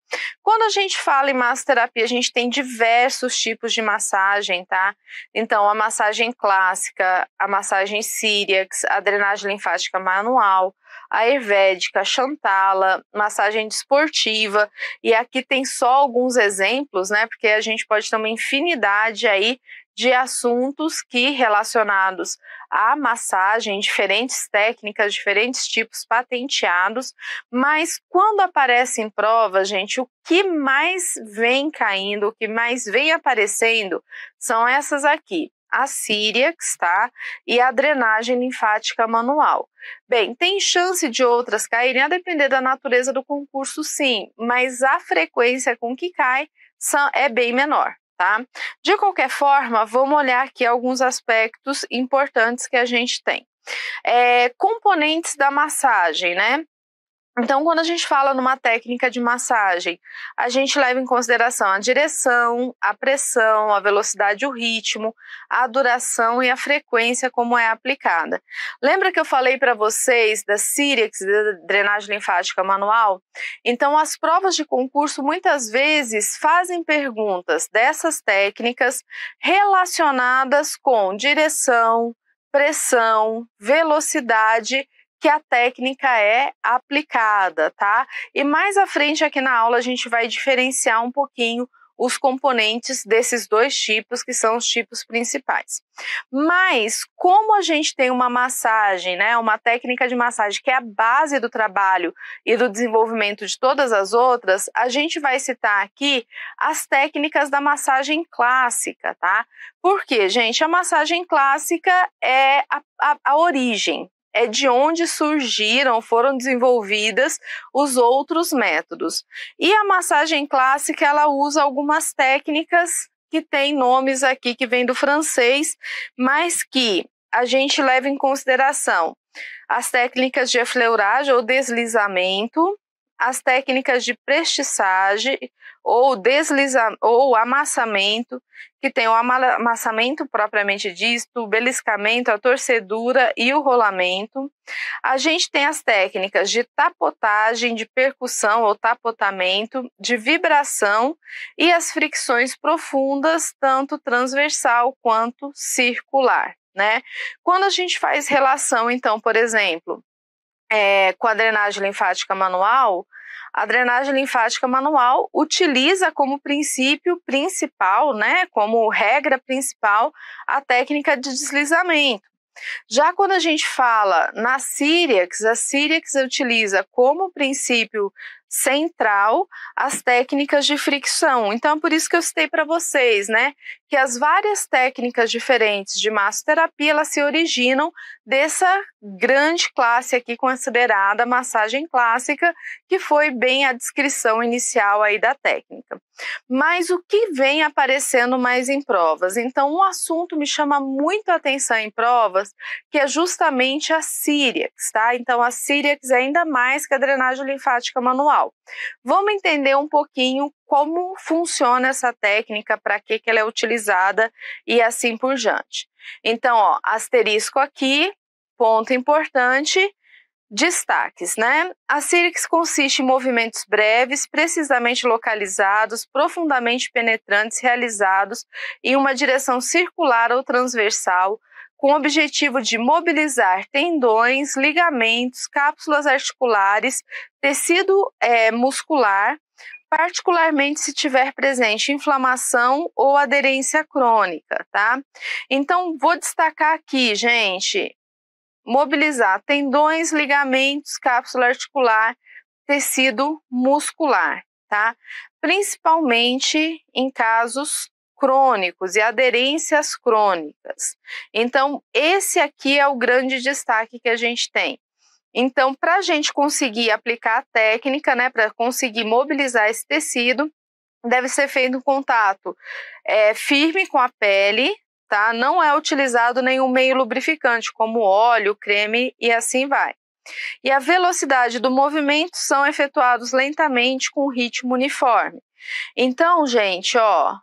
Quando a gente fala em massoterapia, a gente tem diversos tipos de massagem, tá? Então, a massagem clássica, a massagem síriax, a drenagem linfática manual, a hervédica, a chantala, massagem desportiva, e aqui tem só alguns exemplos, né? Porque a gente pode ter uma infinidade aí de assuntos que relacionados à massagem, diferentes técnicas, diferentes tipos patenteados, mas quando aparecem provas, gente, o que mais vem caindo, o que mais vem aparecendo são essas aqui. A síriax, está E a drenagem linfática manual. Bem, tem chance de outras caírem a depender da natureza do concurso, sim, mas a frequência com que cai é bem menor, tá? De qualquer forma, vamos olhar aqui alguns aspectos importantes que a gente tem. É, componentes da massagem, né? Então, quando a gente fala numa técnica de massagem, a gente leva em consideração a direção, a pressão, a velocidade, o ritmo, a duração e a frequência como é aplicada. Lembra que eu falei para vocês da Cirex, da drenagem linfática manual? Então, as provas de concurso muitas vezes fazem perguntas dessas técnicas relacionadas com direção, pressão, velocidade que a técnica é aplicada, tá? E mais à frente aqui na aula a gente vai diferenciar um pouquinho os componentes desses dois tipos, que são os tipos principais. Mas, como a gente tem uma massagem, né, uma técnica de massagem que é a base do trabalho e do desenvolvimento de todas as outras, a gente vai citar aqui as técnicas da massagem clássica, tá? Porque, gente, a massagem clássica é a, a, a origem, é de onde surgiram, foram desenvolvidas os outros métodos. E a massagem clássica, ela usa algumas técnicas que tem nomes aqui que vem do francês, mas que a gente leva em consideração as técnicas de efleuragem ou deslizamento, as técnicas de prestiçagem, ou desliza ou amassamento, que tem o amassamento propriamente dito, o beliscamento, a torcedura e o rolamento. A gente tem as técnicas de tapotagem, de percussão ou tapotamento, de vibração e as fricções profundas, tanto transversal quanto circular. Né? Quando a gente faz relação, então, por exemplo, é, com a drenagem linfática manual, a drenagem linfática manual utiliza como princípio principal, né, como regra principal, a técnica de deslizamento. Já quando a gente fala na Síriax, a Síriax utiliza como princípio central as técnicas de fricção. Então, é por isso que eu citei para vocês, né, que as várias técnicas diferentes de massoterapia elas se originam dessa grande classe aqui considerada massagem clássica, que foi bem a descrição inicial aí da técnica. Mas o que vem aparecendo mais em provas? Então, um assunto me chama muito a atenção em provas, que é justamente a síriax, tá? Então, a síriax é ainda mais que a drenagem linfática manual. Vamos entender um pouquinho como funciona essa técnica, para que, que ela é utilizada e assim por diante. Então, ó, asterisco aqui, ponto importante, Destaques, né? A CIRIX consiste em movimentos breves, precisamente localizados, profundamente penetrantes, realizados em uma direção circular ou transversal, com o objetivo de mobilizar tendões, ligamentos, cápsulas articulares, tecido é, muscular particularmente se tiver presente inflamação ou aderência crônica, tá? Então, vou destacar aqui, gente, mobilizar tendões, ligamentos, cápsula articular, tecido muscular, tá? Principalmente em casos crônicos e aderências crônicas. Então, esse aqui é o grande destaque que a gente tem. Então, para a gente conseguir aplicar a técnica, né, para conseguir mobilizar esse tecido, deve ser feito um contato é, firme com a pele, tá? Não é utilizado nenhum meio lubrificante, como óleo, creme e assim vai. E a velocidade do movimento são efetuados lentamente com ritmo uniforme. Então, gente, ó,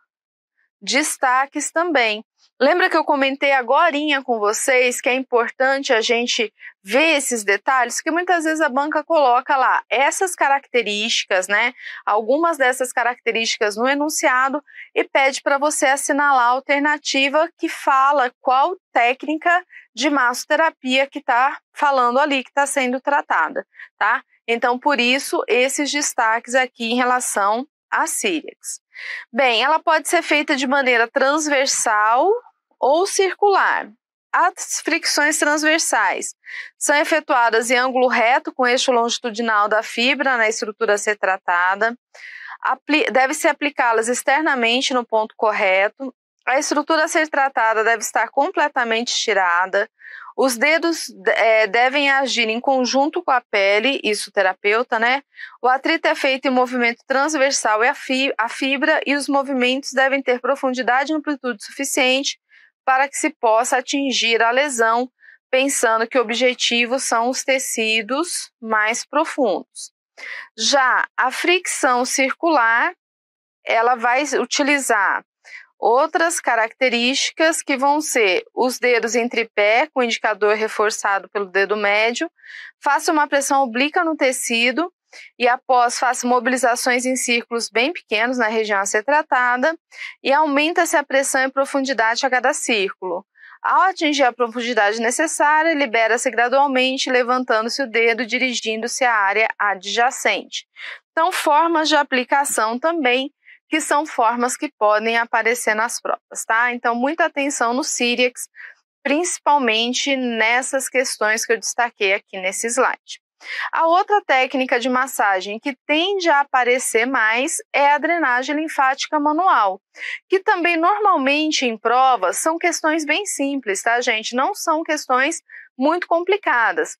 destaques também. Lembra que eu comentei agora com vocês que é importante a gente ver esses detalhes, que muitas vezes a banca coloca lá essas características, né? Algumas dessas características no enunciado e pede para você assinalar a alternativa que fala qual técnica de massoterapia que está falando ali, que está sendo tratada, tá? Então, por isso, esses destaques aqui em relação à Síriax. Bem, ela pode ser feita de maneira transversal ou circular. As fricções transversais são efetuadas em ângulo reto com eixo longitudinal da fibra na estrutura a ser tratada. Deve-se aplicá-las externamente no ponto correto a estrutura a ser tratada deve estar completamente tirada. Os dedos é, devem agir em conjunto com a pele, isso terapeuta, né? O atrito é feito em movimento transversal e a fibra e os movimentos devem ter profundidade e amplitude suficiente para que se possa atingir a lesão, pensando que o objetivo são os tecidos mais profundos. Já a fricção circular, ela vai utilizar Outras características que vão ser os dedos em tripé, com o indicador reforçado pelo dedo médio, faça uma pressão oblíqua no tecido e após faça mobilizações em círculos bem pequenos na região a ser tratada e aumenta-se a pressão e profundidade a cada círculo. Ao atingir a profundidade necessária, libera-se gradualmente, levantando-se o dedo, dirigindo-se à área adjacente. Então, formas de aplicação também que são formas que podem aparecer nas provas, tá? Então, muita atenção no Siriex, principalmente nessas questões que eu destaquei aqui nesse slide. A outra técnica de massagem que tende a aparecer mais é a drenagem linfática manual, que também normalmente em provas são questões bem simples, tá, gente? Não são questões muito complicadas,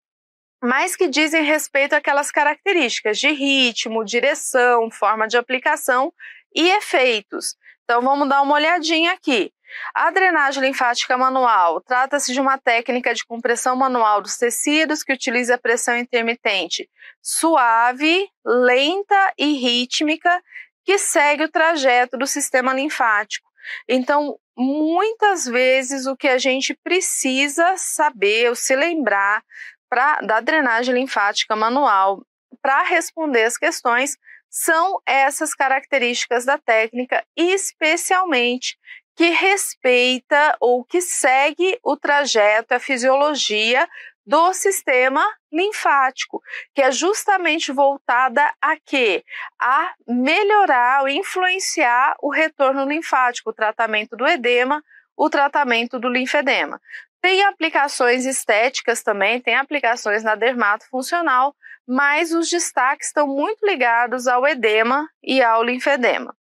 mas que dizem respeito àquelas características de ritmo, direção, forma de aplicação e efeitos. Então vamos dar uma olhadinha aqui. A drenagem linfática manual trata-se de uma técnica de compressão manual dos tecidos que utiliza pressão intermitente suave, lenta e rítmica que segue o trajeto do sistema linfático. Então, muitas vezes o que a gente precisa saber ou se lembrar pra, da drenagem linfática manual para responder as questões são essas características da técnica, especialmente que respeita ou que segue o trajeto, a fisiologia do sistema linfático, que é justamente voltada a quê? A melhorar, influenciar o retorno linfático, o tratamento do edema, o tratamento do linfedema. Tem aplicações estéticas também, tem aplicações na dermatofuncional, mas os destaques estão muito ligados ao edema e ao linfedema.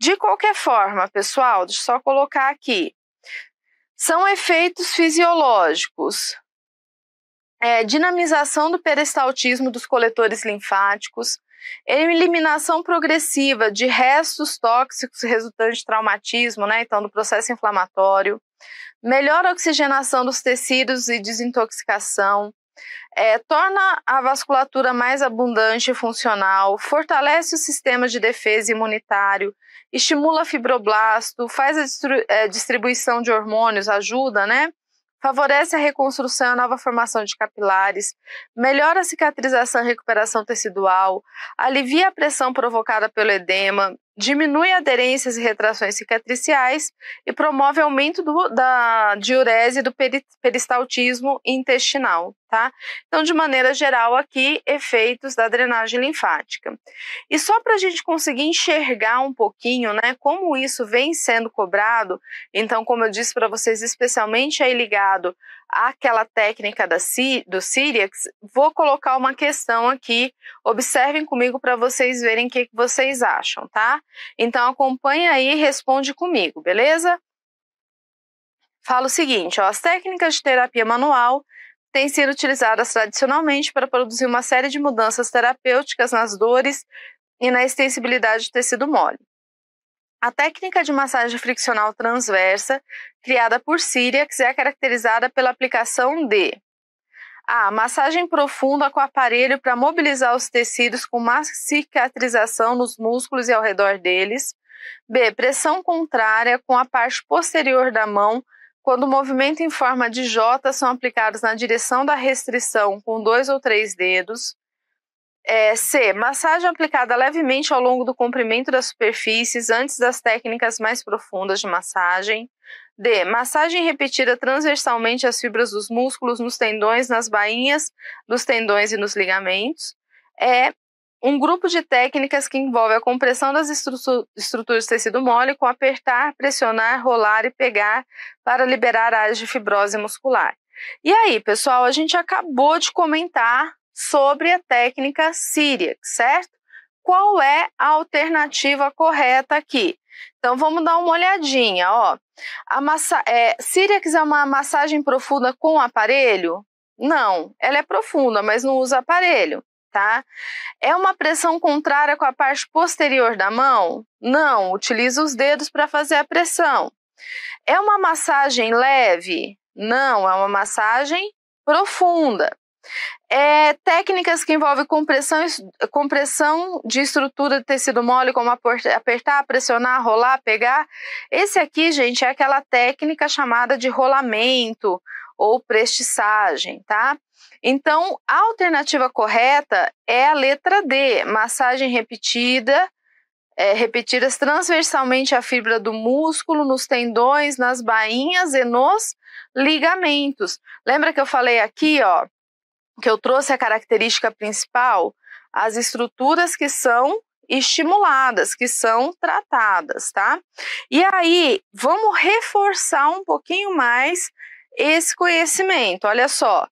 De qualquer forma, pessoal, deixa eu só colocar aqui. São efeitos fisiológicos. É, dinamização do peristaltismo dos coletores linfáticos, eliminação progressiva de restos tóxicos resultantes de traumatismo, né, então do processo inflamatório, melhor oxigenação dos tecidos e desintoxicação, é, torna a vasculatura mais abundante e funcional, fortalece o sistema de defesa imunitário, estimula fibroblasto, faz a é, distribuição de hormônios, ajuda, né? Favorece a reconstrução e a nova formação de capilares, melhora a cicatrização e recuperação tecidual, alivia a pressão provocada pelo edema, diminui aderências e retrações cicatriciais e promove aumento do, da diurese e do peristaltismo intestinal tá? Então, de maneira geral, aqui, efeitos da drenagem linfática. E só para a gente conseguir enxergar um pouquinho, né, como isso vem sendo cobrado, então, como eu disse para vocês, especialmente aí ligado àquela técnica da, do Siriax, vou colocar uma questão aqui, observem comigo para vocês verem o que vocês acham, tá? Então, acompanha aí e responde comigo, beleza? fala o seguinte: ó, as técnicas de terapia manual têm sido utilizadas tradicionalmente para produzir uma série de mudanças terapêuticas nas dores e na extensibilidade do tecido mole. A técnica de massagem friccional transversa, criada por Syriax, é caracterizada pela aplicação de a massagem profunda com aparelho para mobilizar os tecidos com mais cicatrização nos músculos e ao redor deles. B. Pressão contrária com a parte posterior da mão quando o movimento em forma de J são aplicados na direção da restrição com dois ou três dedos. É, C. Massagem aplicada levemente ao longo do comprimento das superfícies antes das técnicas mais profundas de massagem. D. Massagem repetida transversalmente às fibras dos músculos, nos tendões, nas bainhas dos tendões e nos ligamentos. E um grupo de técnicas que envolve a compressão das estruturas de tecido mole com apertar, pressionar, rolar e pegar para liberar áreas de fibrose muscular. E aí, pessoal, a gente acabou de comentar sobre a técnica Syriac, certo? Qual é a alternativa correta aqui? Então vamos dar uma olhadinha, ó. A massa é, Syriac é uma massagem profunda com aparelho? Não, ela é profunda, mas não usa aparelho tá? É uma pressão contrária com a parte posterior da mão? Não, utiliza os dedos para fazer a pressão. É uma massagem leve? Não, é uma massagem profunda. É, técnicas que envolvem compressão, compressão de estrutura de tecido mole, como apertar, pressionar, rolar, pegar. Esse aqui, gente, é aquela técnica chamada de rolamento ou prestiçagem, tá? Então, a alternativa correta é a letra D, massagem repetida, é, repetidas transversalmente à fibra do músculo, nos tendões, nas bainhas e nos ligamentos. Lembra que eu falei aqui, ó, que eu trouxe a característica principal, as estruturas que são estimuladas, que são tratadas, tá? E aí, vamos reforçar um pouquinho mais esse conhecimento. Olha só,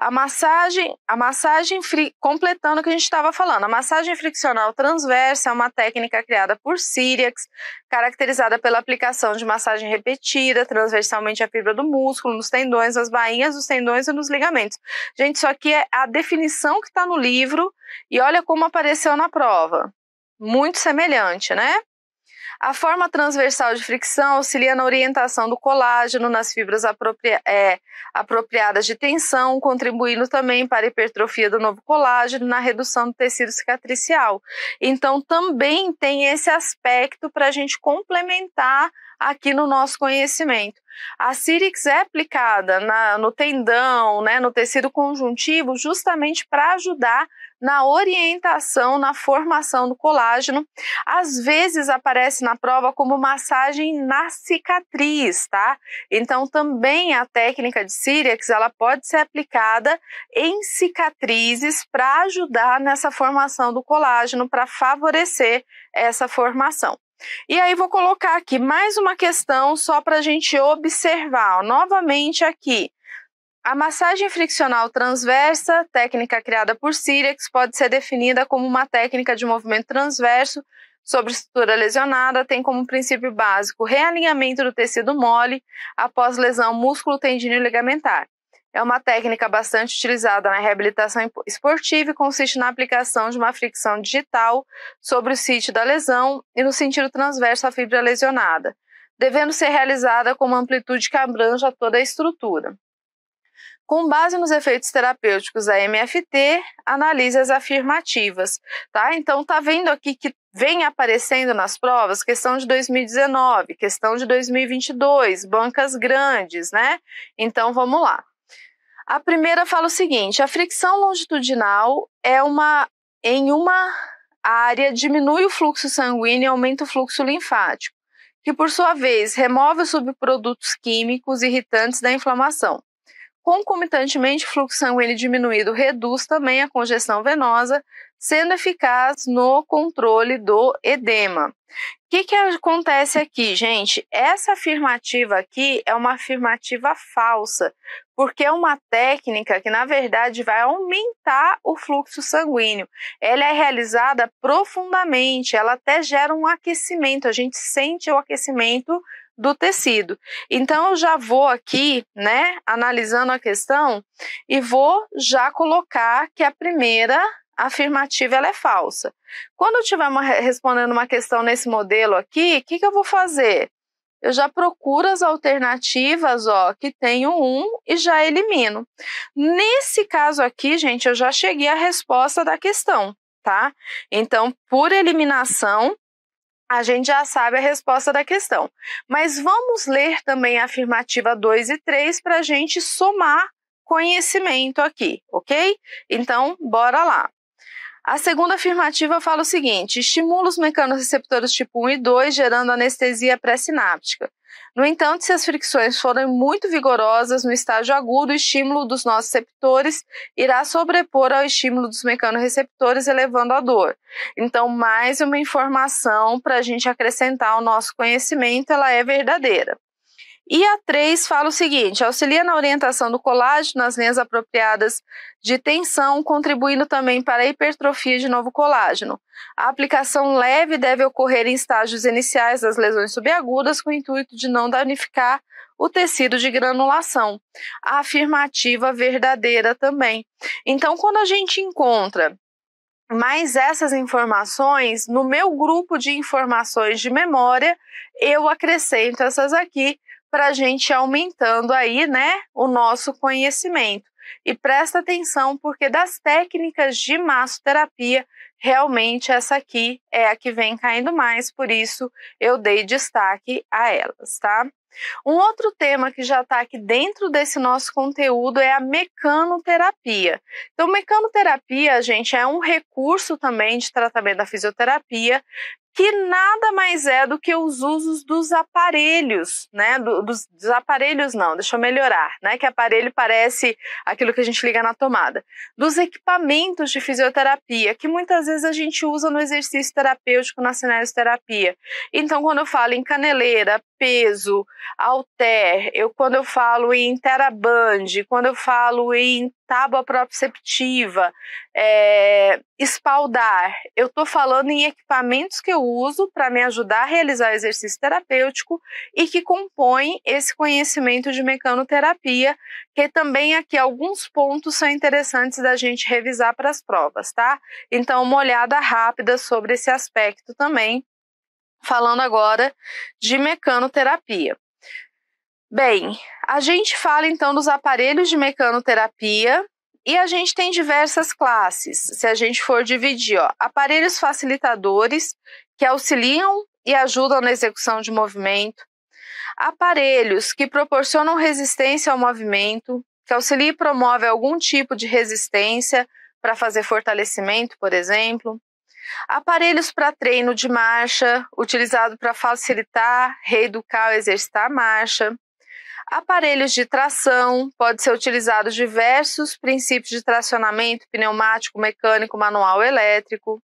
a massagem, a massagem completando o que a gente estava falando, a massagem friccional transversa é uma técnica criada por Syriax, caracterizada pela aplicação de massagem repetida transversalmente à fibra do músculo, nos tendões, nas bainhas dos tendões e nos ligamentos. Gente, isso aqui é a definição que está no livro e olha como apareceu na prova. Muito semelhante, né? A forma transversal de fricção auxilia na orientação do colágeno nas fibras apropria é, apropriadas de tensão, contribuindo também para a hipertrofia do novo colágeno na redução do tecido cicatricial. Então, também tem esse aspecto para a gente complementar aqui no nosso conhecimento. A Cirix é aplicada na, no tendão, né, no tecido conjuntivo, justamente para ajudar na orientação, na formação do colágeno. Às vezes aparece na prova como massagem na cicatriz, tá? Então também a técnica de Síriax, ela pode ser aplicada em cicatrizes para ajudar nessa formação do colágeno, para favorecer essa formação. E aí vou colocar aqui mais uma questão só para a gente observar novamente aqui a massagem friccional transversa, técnica criada por Sirex, pode ser definida como uma técnica de movimento transverso sobre estrutura lesionada, tem como princípio básico realinhamento do tecido mole após lesão músculo tendíneo ligamentar. É uma técnica bastante utilizada na reabilitação esportiva e consiste na aplicação de uma fricção digital sobre o sítio da lesão e no sentido transverso à fibra lesionada, devendo ser realizada com uma amplitude que abranja toda a estrutura. Com base nos efeitos terapêuticos da MFT, analise as afirmativas, tá? Então tá vendo aqui que vem aparecendo nas provas questão de 2019, questão de 2022, bancas grandes, né? Então vamos lá. A primeira fala o seguinte: a fricção longitudinal é uma em uma área diminui o fluxo sanguíneo e aumenta o fluxo linfático, que por sua vez remove os subprodutos químicos irritantes da inflamação. Concomitantemente, o fluxo sanguíneo diminuído reduz também a congestão venosa, sendo eficaz no controle do edema. O que, que acontece aqui, gente? Essa afirmativa aqui é uma afirmativa falsa, porque é uma técnica que, na verdade, vai aumentar o fluxo sanguíneo. Ela é realizada profundamente, ela até gera um aquecimento, a gente sente o aquecimento do tecido. Então, eu já vou aqui, né, analisando a questão e vou já colocar que a primeira afirmativa ela é falsa. Quando eu estiver respondendo uma questão nesse modelo aqui, o que, que eu vou fazer? Eu já procuro as alternativas, ó, que tenho um e já elimino. Nesse caso aqui, gente, eu já cheguei à resposta da questão, tá? Então, por eliminação, a gente já sabe a resposta da questão. Mas vamos ler também a afirmativa 2 e 3 para a gente somar conhecimento aqui, ok? Então, bora lá. A segunda afirmativa fala o seguinte: estimula os mecanorreceptores tipo 1 e 2, gerando anestesia pré-sináptica. No entanto, se as fricções forem muito vigorosas no estágio agudo, o estímulo dos nossos receptores irá sobrepor ao estímulo dos mecanorreceptores, elevando a dor. Então, mais uma informação para a gente acrescentar ao nosso conhecimento, ela é verdadeira. E a 3 fala o seguinte: auxilia na orientação do colágeno nas linhas apropriadas de tensão, contribuindo também para a hipertrofia de novo colágeno. A aplicação leve deve ocorrer em estágios iniciais das lesões subagudas, com o intuito de não danificar o tecido de granulação. A afirmativa verdadeira também. Então, quando a gente encontra mas essas informações, no meu grupo de informações de memória, eu acrescento essas aqui para a gente aumentando aí, né, o nosso conhecimento. E presta atenção, porque das técnicas de massoterapia, realmente essa aqui é a que vem caindo mais, por isso eu dei destaque a elas, tá? Um outro tema que já está aqui dentro desse nosso conteúdo é a mecanoterapia. Então, mecanoterapia, gente, é um recurso também de tratamento da fisioterapia que nada mais é do que os usos dos aparelhos, né? Do, dos, dos, aparelhos não, deixa eu melhorar, né? Que aparelho parece aquilo que a gente liga na tomada. Dos equipamentos de fisioterapia, que muitas vezes a gente usa no exercício terapêutico, na cinesioterapia. Então, quando eu falo em caneleira, peso, alter, eu quando eu falo em teraband, quando eu falo em tábua proprioceptiva, é, espaldar, eu estou falando em equipamentos que eu uso para me ajudar a realizar o exercício terapêutico e que compõem esse conhecimento de mecanoterapia, que também aqui alguns pontos são interessantes da gente revisar para as provas, tá? Então, uma olhada rápida sobre esse aspecto também falando agora de mecanoterapia. Bem, a gente fala então dos aparelhos de mecanoterapia e a gente tem diversas classes. Se a gente for dividir, ó, aparelhos facilitadores que auxiliam e ajudam na execução de movimento, aparelhos que proporcionam resistência ao movimento, que auxilia e promove algum tipo de resistência para fazer fortalecimento, por exemplo, Aparelhos para treino de marcha, utilizado para facilitar, reeducar ou exercitar a marcha. Aparelhos de tração, pode ser utilizado diversos princípios de tracionamento, pneumático, mecânico, manual, elétrico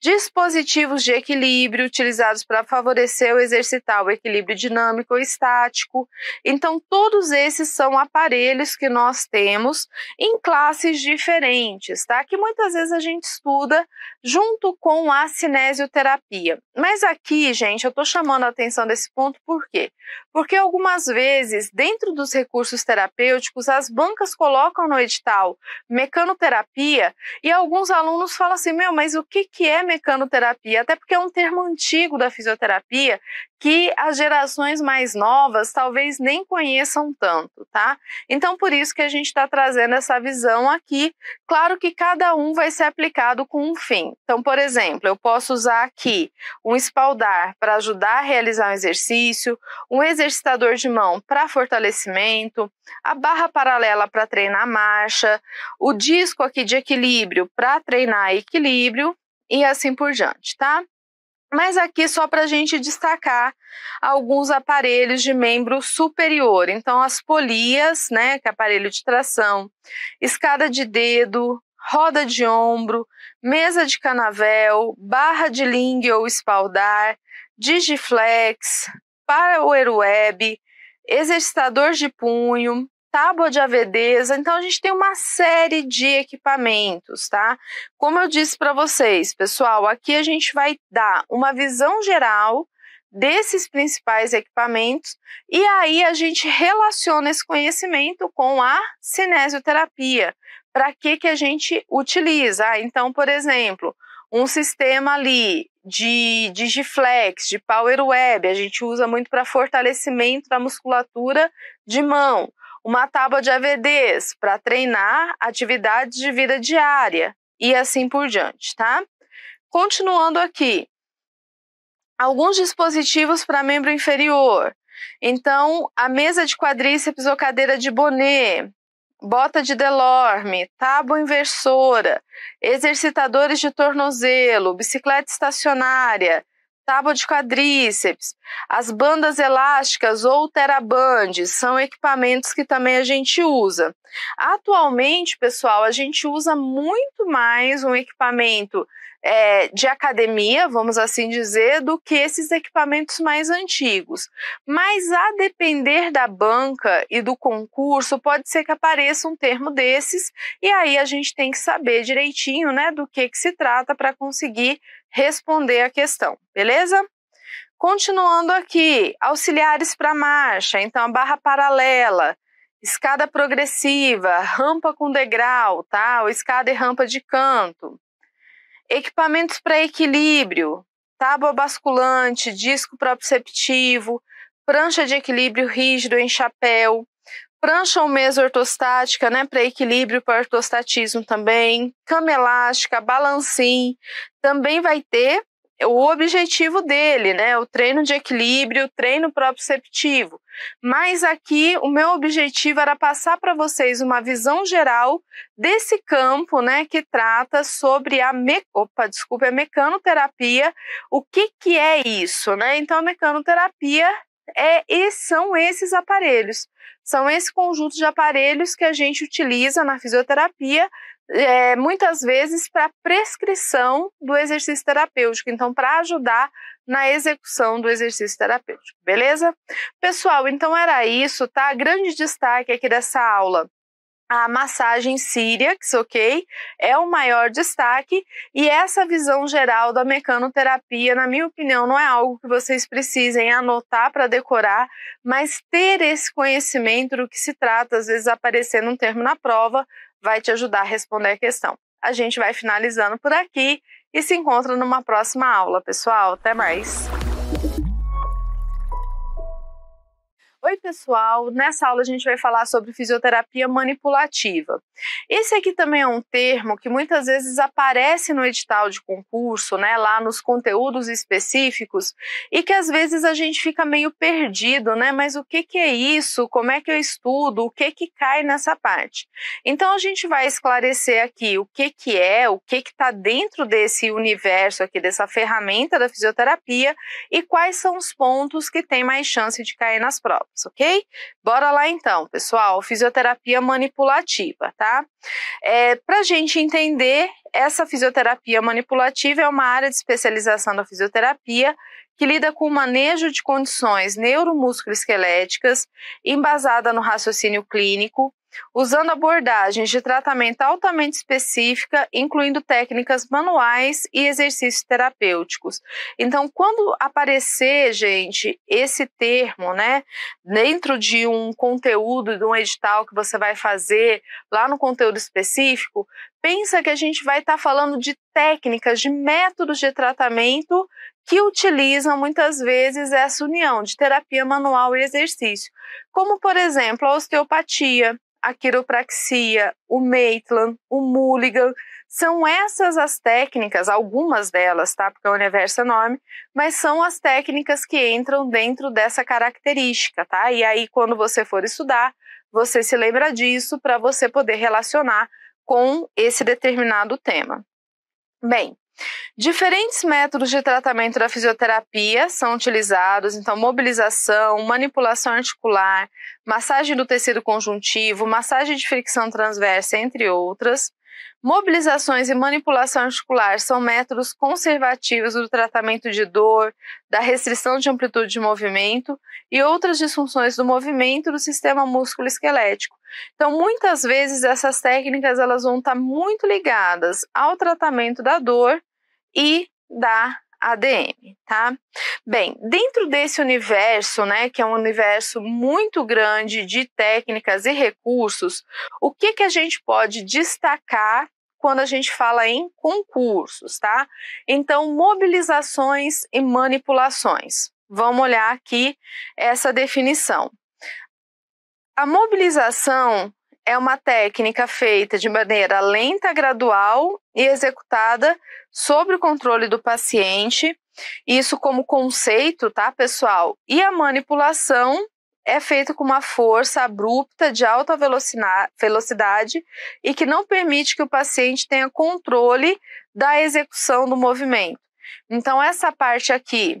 dispositivos de equilíbrio utilizados para favorecer ou exercitar o equilíbrio dinâmico ou estático. Então, todos esses são aparelhos que nós temos em classes diferentes, tá? Que muitas vezes a gente estuda junto com a cinesioterapia. Mas aqui, gente, eu estou chamando a atenção desse ponto por quê? Porque algumas vezes, dentro dos recursos terapêuticos, as bancas colocam no edital mecanoterapia e alguns alunos falam assim: meu, mas o que, que é mecanoterapia, até porque é um termo antigo da fisioterapia que as gerações mais novas talvez nem conheçam tanto, tá? Então, por isso que a gente está trazendo essa visão aqui. Claro que cada um vai ser aplicado com um fim. Então, por exemplo, eu posso usar aqui um espaldar para ajudar a realizar um exercício, um exercitador de mão para fortalecimento, a barra paralela para treinar marcha, o disco aqui de equilíbrio para treinar equilíbrio e assim por diante, tá? Mas aqui só para a gente destacar alguns aparelhos de membro superior. Então, as polias, né, que é aparelho de tração, escada de dedo, roda de ombro, mesa de canavel, barra de lingue ou espaldar, digiflex, para o web; exercitador de punho, tábua de avedeza. Então, a gente tem uma série de equipamentos, tá? Como eu disse para vocês, pessoal, aqui a gente vai dar uma visão geral desses principais equipamentos e aí a gente relaciona esse conhecimento com a cinesioterapia. Para que, que a gente utiliza? Ah, então, por exemplo, um sistema ali de Digiflex, de Power Web, a gente usa muito para fortalecimento da musculatura de mão uma tábua de AVDs para treinar atividades de vida diária e assim por diante, tá? Continuando aqui, alguns dispositivos para membro inferior. Então, a mesa de quadríceps ou cadeira de boné, bota de Delorme, tábua inversora, exercitadores de tornozelo, bicicleta estacionária, tábua de quadríceps, as bandas elásticas ou terabandes são equipamentos que também a gente usa. Atualmente, pessoal, a gente usa muito mais um equipamento é, de academia, vamos assim dizer, do que esses equipamentos mais antigos. Mas a depender da banca e do concurso, pode ser que apareça um termo desses, e aí a gente tem que saber direitinho né, do que, que se trata para conseguir responder a questão, beleza? Continuando aqui, auxiliares para marcha, então a barra paralela, escada progressiva, rampa com degrau, tá? Ou escada e rampa de canto. Equipamentos para equilíbrio, tábua basculante, disco proprioceptivo, prancha de equilíbrio rígido em chapéu, Prancha ou mesa ortostática, né, para equilíbrio, para ortostatismo também. Cama elástica, balancim, também vai ter o objetivo dele, né? O treino de equilíbrio, o treino proprioceptivo. Mas aqui o meu objetivo era passar para vocês uma visão geral desse campo, né, que trata sobre a me... opa, desculpa, a é mecanoterapia. O que que é isso, né? Então a mecanoterapia é e são esses aparelhos são esse conjunto de aparelhos que a gente utiliza na fisioterapia, é, muitas vezes para prescrição do exercício terapêutico, então para ajudar na execução do exercício terapêutico, beleza? Pessoal, então era isso, tá? Grande destaque aqui dessa aula a massagem síriax, ok? É o maior destaque e essa visão geral da mecanoterapia, na minha opinião, não é algo que vocês precisem anotar para decorar, mas ter esse conhecimento do que se trata, às vezes aparecendo um termo na prova, vai te ajudar a responder a questão. A gente vai finalizando por aqui e se encontra numa próxima aula, pessoal. Até mais! Oi, pessoal! Nessa aula a gente vai falar sobre fisioterapia manipulativa. Esse aqui também é um termo que muitas vezes aparece no edital de concurso, né, lá nos conteúdos específicos, e que às vezes a gente fica meio perdido, né? Mas o que, que é isso? Como é que eu estudo? O que, que cai nessa parte? Então a gente vai esclarecer aqui o que, que é, o que está dentro desse universo aqui, dessa ferramenta da fisioterapia e quais são os pontos que tem mais chance de cair nas provas ok? Bora lá então, pessoal, fisioterapia manipulativa, tá? É, Para a gente entender, essa fisioterapia manipulativa é uma área de especialização da fisioterapia que lida com o manejo de condições neuromusculoesqueléticas, embasada no raciocínio clínico, usando abordagens de tratamento altamente específica, incluindo técnicas manuais e exercícios terapêuticos. Então, quando aparecer, gente, esse termo, né, dentro de um conteúdo, de um edital que você vai fazer lá no conteúdo específico, pensa que a gente vai estar tá falando de técnicas, de métodos de tratamento que utilizam muitas vezes essa união de terapia manual e exercício, como por exemplo a osteopatia, a quiropraxia, o Maitland, o Mulligan. São essas as técnicas, algumas delas, tá? Porque o universo é enorme, mas são as técnicas que entram dentro dessa característica, tá? E aí, quando você for estudar, você se lembra disso para você poder relacionar com esse determinado tema. Bem, Diferentes métodos de tratamento da fisioterapia são utilizados, então mobilização, manipulação articular, massagem do tecido conjuntivo, massagem de fricção transversa, entre outras. Mobilizações e manipulação articular são métodos conservativos do tratamento de dor, da restrição de amplitude de movimento e outras disfunções do movimento do sistema músculo-esquelético. Então, muitas vezes essas técnicas elas vão estar muito ligadas ao tratamento da dor e da ADM, tá? Bem, dentro desse universo, né, que é um universo muito grande de técnicas e recursos, o que que a gente pode destacar quando a gente fala em concursos, tá? Então, mobilizações e manipulações. Vamos olhar aqui essa definição. A mobilização é uma técnica feita de maneira lenta, gradual e executada sob o controle do paciente. Isso como conceito, tá, pessoal? E a manipulação é feita com uma força abrupta de alta velocidade e que não permite que o paciente tenha controle da execução do movimento. Então, essa parte aqui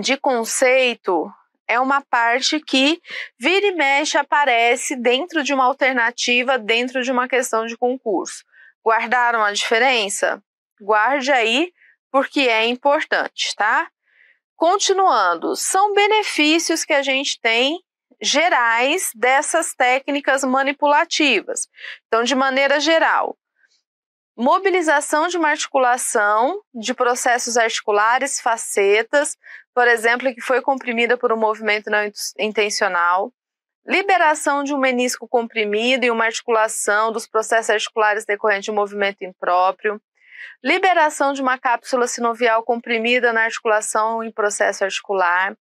de conceito, é uma parte que vira e mexe aparece dentro de uma alternativa, dentro de uma questão de concurso. Guardaram a diferença? Guarde aí, porque é importante, tá? Continuando, são benefícios que a gente tem gerais dessas técnicas manipulativas. Então, de maneira geral, mobilização de uma articulação, de processos articulares, facetas, por exemplo, que foi comprimida por um movimento não intencional, liberação de um menisco comprimido e uma articulação dos processos articulares decorrente de um movimento impróprio, liberação de uma cápsula sinovial comprimida na articulação em processo articular,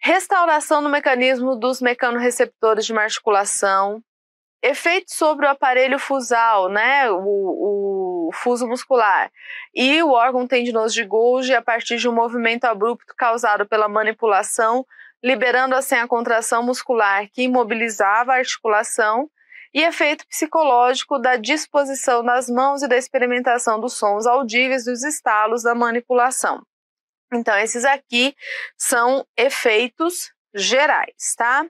restauração do mecanismo dos mecanorreceptores de uma articulação, efeito sobre o aparelho fusal, né, o, o fuso muscular, e o órgão tendinoso de Golgi a partir de um movimento abrupto causado pela manipulação, liberando assim a contração muscular que imobilizava a articulação, e efeito psicológico da disposição das mãos e da experimentação dos sons audíveis dos estalos da manipulação. Então, esses aqui são efeitos gerais, tá?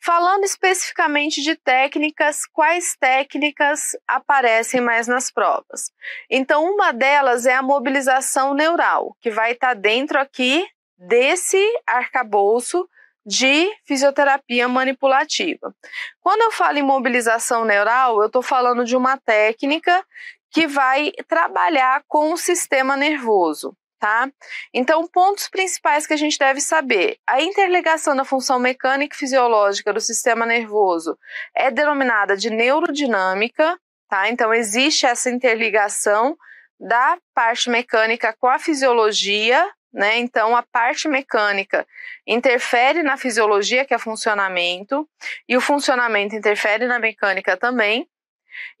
Falando especificamente de técnicas, quais técnicas aparecem mais nas provas? Então, uma delas é a mobilização neural, que vai estar tá dentro aqui desse arcabouço de fisioterapia manipulativa. Quando eu falo em mobilização neural, eu estou falando de uma técnica que vai trabalhar com o sistema nervoso. Tá? Então, pontos principais que a gente deve saber. A interligação da função mecânica e fisiológica do sistema nervoso é denominada de neurodinâmica, tá? Então, existe essa interligação da parte mecânica com a fisiologia, né? Então, a parte mecânica interfere na fisiologia, que é funcionamento, e o funcionamento interfere na mecânica também.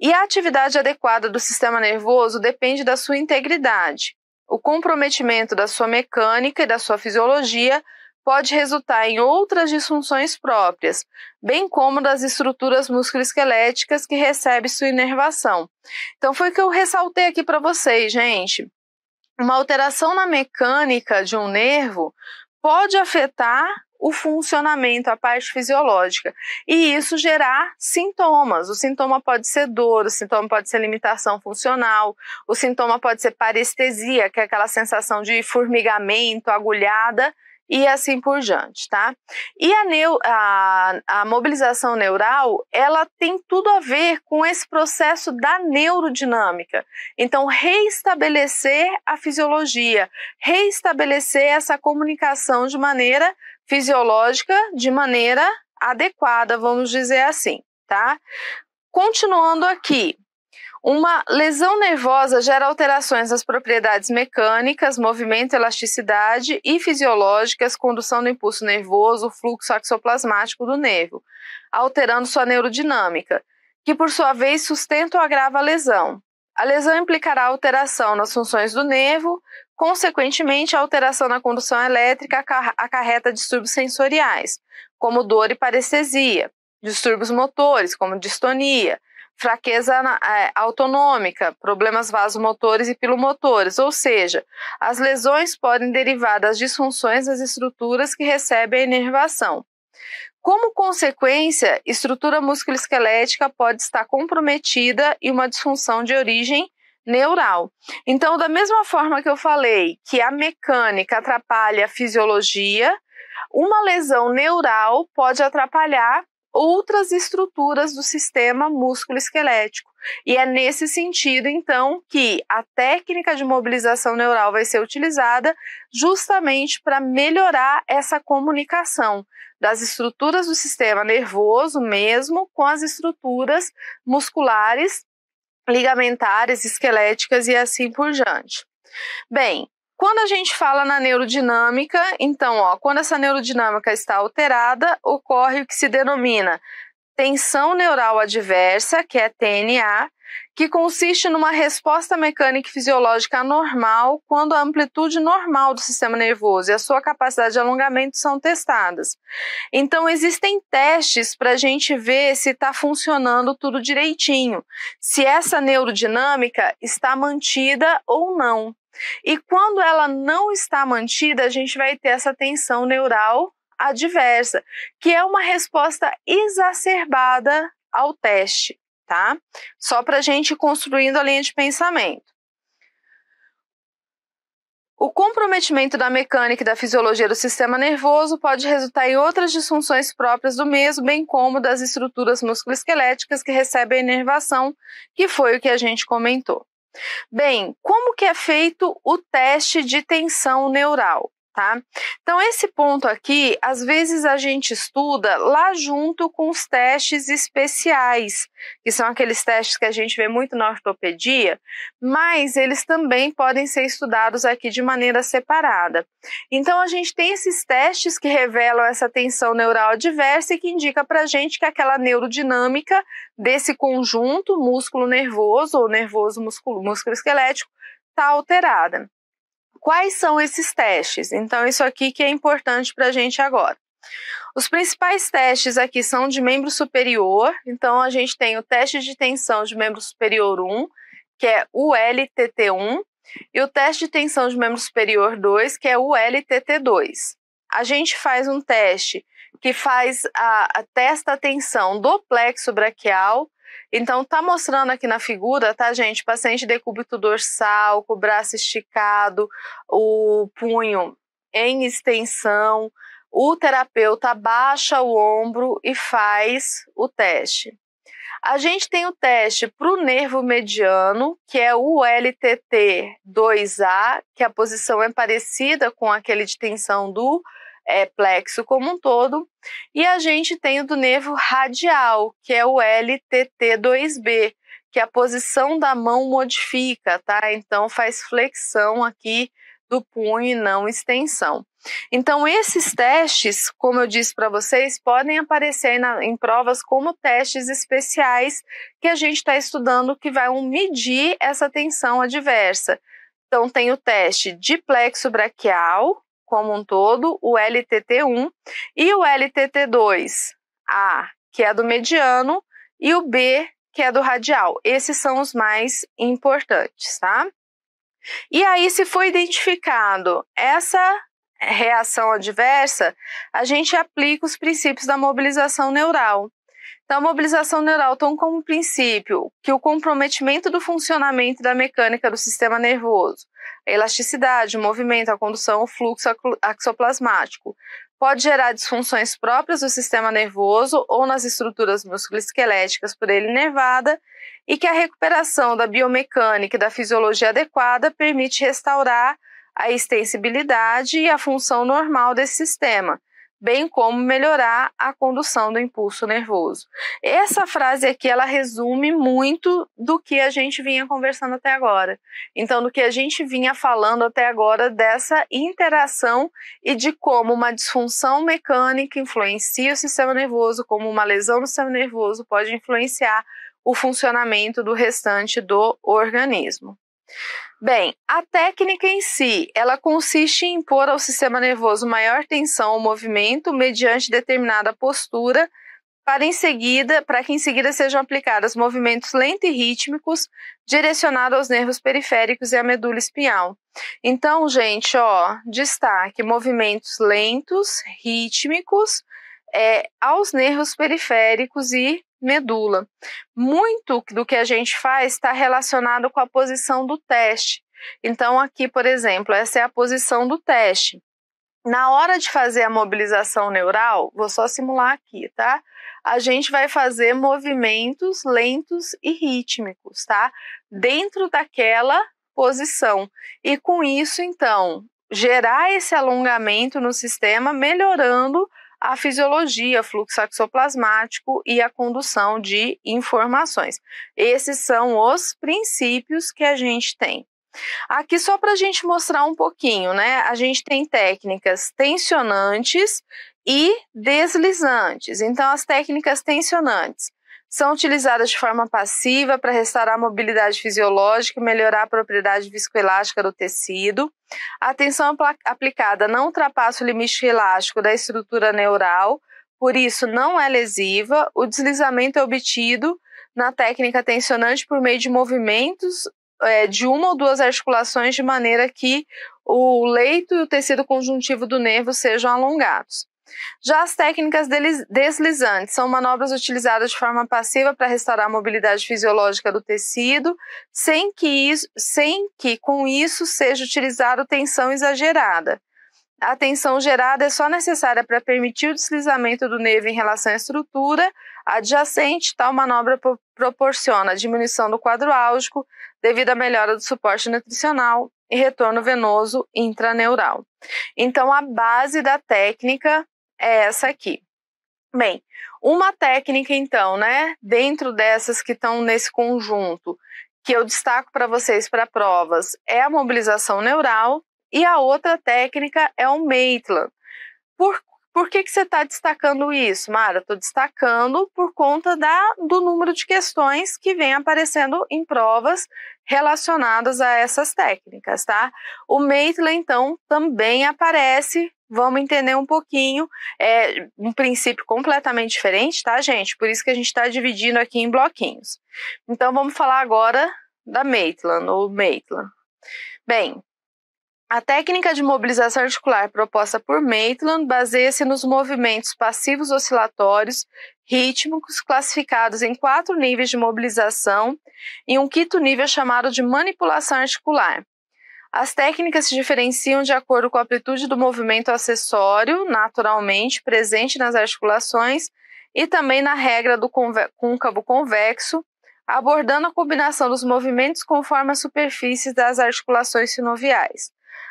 E a atividade adequada do sistema nervoso depende da sua integridade. O comprometimento da sua mecânica e da sua fisiologia pode resultar em outras disfunções próprias, bem como das estruturas musculoesqueléticas que recebe sua inervação. Então foi o que eu ressaltei aqui para vocês, gente. Uma alteração na mecânica de um nervo pode afetar o funcionamento, a parte fisiológica. E isso gerar sintomas. O sintoma pode ser dor, o sintoma pode ser limitação funcional, o sintoma pode ser parestesia, que é aquela sensação de formigamento, agulhada e assim por diante, tá? E a, neu, a, a, mobilização neural, ela tem tudo a ver com esse processo da neurodinâmica. Então, reestabelecer a fisiologia, reestabelecer essa comunicação de maneira fisiológica de maneira adequada, vamos dizer assim, tá? Continuando aqui, uma lesão nervosa gera alterações nas propriedades mecânicas, movimento, elasticidade e fisiológicas, condução do impulso nervoso, fluxo axoplasmático do nervo, alterando sua neurodinâmica, que por sua vez sustenta ou agrava a lesão. A lesão implicará alteração nas funções do nervo, consequentemente, a alteração na condução elétrica acarreta distúrbios sensoriais, como dor e parestesia, distúrbios motores, como distonia, fraqueza é, autonômica, problemas vasomotores e pilomotores, ou seja, as lesões podem derivar das disfunções das estruturas que recebem a inervação. Como consequência, estrutura musculoesquelética pode estar comprometida e uma disfunção de origem neural. Então, da mesma forma que eu falei que a mecânica atrapalha a fisiologia, uma lesão neural pode atrapalhar outras estruturas do sistema músculo-esquelético. E é nesse sentido, então, que a técnica de mobilização neural vai ser utilizada justamente para melhorar essa comunicação, das estruturas do sistema nervoso mesmo com as estruturas musculares, ligamentares, esqueléticas e assim por diante. Bem, quando a gente fala na neurodinâmica, então, ó, quando essa neurodinâmica está alterada, ocorre o que se denomina tensão neural adversa, que é TNA, que consiste numa resposta mecânica e fisiológica anormal quando a amplitude normal do sistema nervoso e a sua capacidade de alongamento são testadas. Então, existem testes para a gente ver se está funcionando tudo direitinho, se essa neurodinâmica está mantida ou não. E quando ela não está mantida, a gente vai ter essa tensão neural adversa, que é uma resposta exacerbada ao teste tá? Só para a gente ir construindo a linha de pensamento. O comprometimento da mecânica e da fisiologia do sistema nervoso pode resultar em outras disfunções próprias do mesmo, bem como das estruturas musculoesqueléticas que recebem a inervação, que foi o que a gente comentou. Bem, como que é feito o teste de tensão neural? tá? Então, esse ponto aqui, às vezes a gente estuda lá junto com os testes especiais, que são aqueles testes que a gente vê muito na ortopedia, mas eles também podem ser estudados aqui de maneira separada. Então, a gente tem esses testes que revelam essa tensão neural adversa e que indica para a gente que aquela neurodinâmica desse conjunto músculo nervoso ou nervoso músculo, músculo esquelético está alterada. Quais são esses testes? Então, isso aqui que é importante para a gente agora. Os principais testes aqui são de membro superior, então a gente tem o teste de tensão de membro superior 1, que é o LTT1, e o teste de tensão de membro superior 2, que é o LTT2. A gente faz um teste que faz a, a testa a tensão do plexo braquial, então, tá mostrando aqui na figura, tá, gente? Paciente decúbito dorsal, com o braço esticado, o punho em extensão. O terapeuta baixa o ombro e faz o teste. A gente tem o teste para o nervo mediano, que é o LTT2A, que a posição é parecida com aquele de tensão do é, plexo como um todo. E a gente tem o do nervo radial, que é o LTT2B, que é a posição da mão modifica, tá? Então faz flexão aqui do punho e não extensão. Então, esses testes, como eu disse para vocês, podem aparecer na, em provas como testes especiais que a gente está estudando que vai um, medir essa tensão adversa. Então, tem o teste de plexo braquial, como um todo, o LTT1 e o LTT2, A, que é do mediano, e o B, que é do radial. Esses são os mais importantes, tá? E aí, se for identificado essa reação adversa, a gente aplica os princípios da mobilização neural da então, mobilização neural tão como princípio que o comprometimento do funcionamento da mecânica do sistema nervoso, a elasticidade, o movimento, a condução, o fluxo axoplasmático, pode gerar disfunções próprias do sistema nervoso ou nas estruturas musculoesqueléticas por ele nervada, e que a recuperação da biomecânica e da fisiologia adequada permite restaurar a extensibilidade e a função normal desse sistema, bem como melhorar a condução do impulso nervoso. Essa frase aqui ela resume muito do que a gente vinha conversando até agora. Então, do que a gente vinha falando até agora dessa interação e de como uma disfunção mecânica influencia o sistema nervoso, como uma lesão no sistema nervoso pode influenciar o funcionamento do restante do organismo. Bem, a técnica em si, ela consiste em impor ao sistema nervoso maior tensão ao movimento mediante determinada postura, para em seguida, para que em seguida sejam aplicados movimentos lentos e rítmicos direcionados aos nervos periféricos e à medula espinhal. Então, gente, ó, destaque movimentos lentos, rítmicos, é, aos nervos periféricos e medula. Muito do que a gente faz está relacionado com a posição do teste. Então, aqui, por exemplo, essa é a posição do teste. Na hora de fazer a mobilização neural, vou só simular aqui, tá? A gente vai fazer movimentos lentos e rítmicos, tá? Dentro daquela posição. E com isso, então, gerar esse alongamento no sistema, melhorando a fisiologia, fluxo axoplasmático e a condução de informações. Esses são os princípios que a gente tem. Aqui só para a gente mostrar um pouquinho, né? A gente tem técnicas tensionantes e deslizantes. Então, as técnicas tensionantes são utilizadas de forma passiva para restaurar a mobilidade fisiológica e melhorar a propriedade viscoelástica do tecido. A tensão aplicada não ultrapassa o limite elástico da estrutura neural, por isso não é lesiva. O deslizamento é obtido na técnica tensionante por meio de movimentos é, de uma ou duas articulações, de maneira que o leito e o tecido conjuntivo do nervo sejam alongados. Já as técnicas deslizantes são manobras utilizadas de forma passiva para restaurar a mobilidade fisiológica do tecido, sem que, isso, sem que com isso seja utilizada tensão exagerada. A tensão gerada é só necessária para permitir o deslizamento do nervo em relação à estrutura adjacente. Tal manobra proporciona a diminuição do quadro álgico devido à melhora do suporte nutricional e retorno venoso intraneural. Então, a base da técnica é essa aqui. Bem, uma técnica então, né, dentro dessas que estão nesse conjunto, que eu destaco para vocês para provas, é a mobilização neural e a outra técnica é o Maitland. Por, por que, que você está destacando isso, Mara? Estou destacando por conta da, do número de questões que vem aparecendo em provas relacionadas a essas técnicas, tá? O Maitland, então, também aparece vamos entender um pouquinho é, um princípio completamente diferente, tá, gente? Por isso que a gente está dividindo aqui em bloquinhos. Então, vamos falar agora da Maitland, ou Maitland. Bem, a técnica de mobilização articular proposta por Maitland baseia-se nos movimentos passivos oscilatórios rítmicos classificados em quatro níveis de mobilização e um quinto nível chamado de manipulação articular. As técnicas se diferenciam de acordo com a amplitude do movimento acessório, naturalmente presente nas articulações, e também na regra do côncavo convexo, abordando a combinação dos movimentos conforme as superfícies das articulações sinoviais.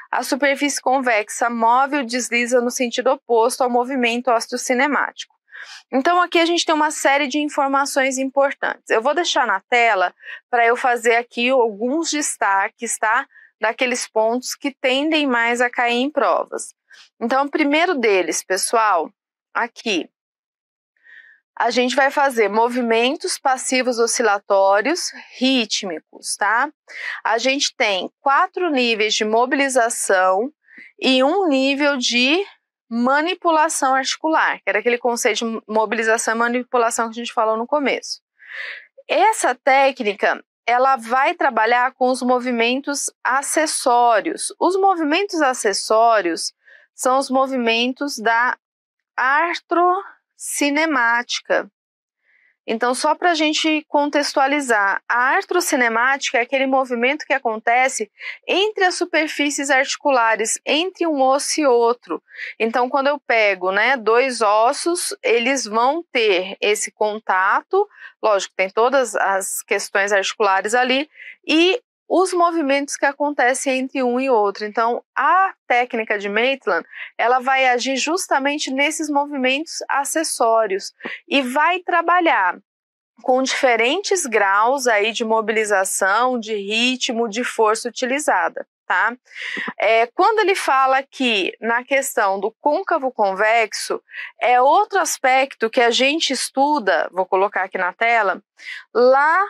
A superfície convexa móvel desliza no sentido oposto ao movimento ósseo-cinemático. Então, aqui a gente tem uma série de informações importantes. Eu vou deixar na tela para eu fazer aqui alguns destaques, tá? daqueles pontos que tendem mais a cair em provas. Então, o primeiro deles, pessoal, aqui, a gente vai fazer movimentos passivos oscilatórios rítmicos, tá? A gente tem quatro níveis de mobilização e um nível de manipulação articular, que era aquele conceito de mobilização e manipulação que a gente falou no começo. Essa técnica, ela vai trabalhar com os movimentos acessórios. Os movimentos acessórios são os movimentos da artrocinemática. Então, só para a gente contextualizar, a artrocinemática é aquele movimento que acontece entre as superfícies articulares, entre um osso e outro. Então, quando eu pego né, dois ossos, eles vão ter esse contato, lógico, tem todas as questões articulares ali, e os movimentos que acontecem entre um e outro. Então, a técnica de Maitland, ela vai agir justamente nesses movimentos acessórios e vai trabalhar com diferentes graus aí de mobilização, de ritmo, de força utilizada. Tá? É, quando ele fala que na questão do côncavo convexo, é outro aspecto que a gente estuda, vou colocar aqui na tela, lá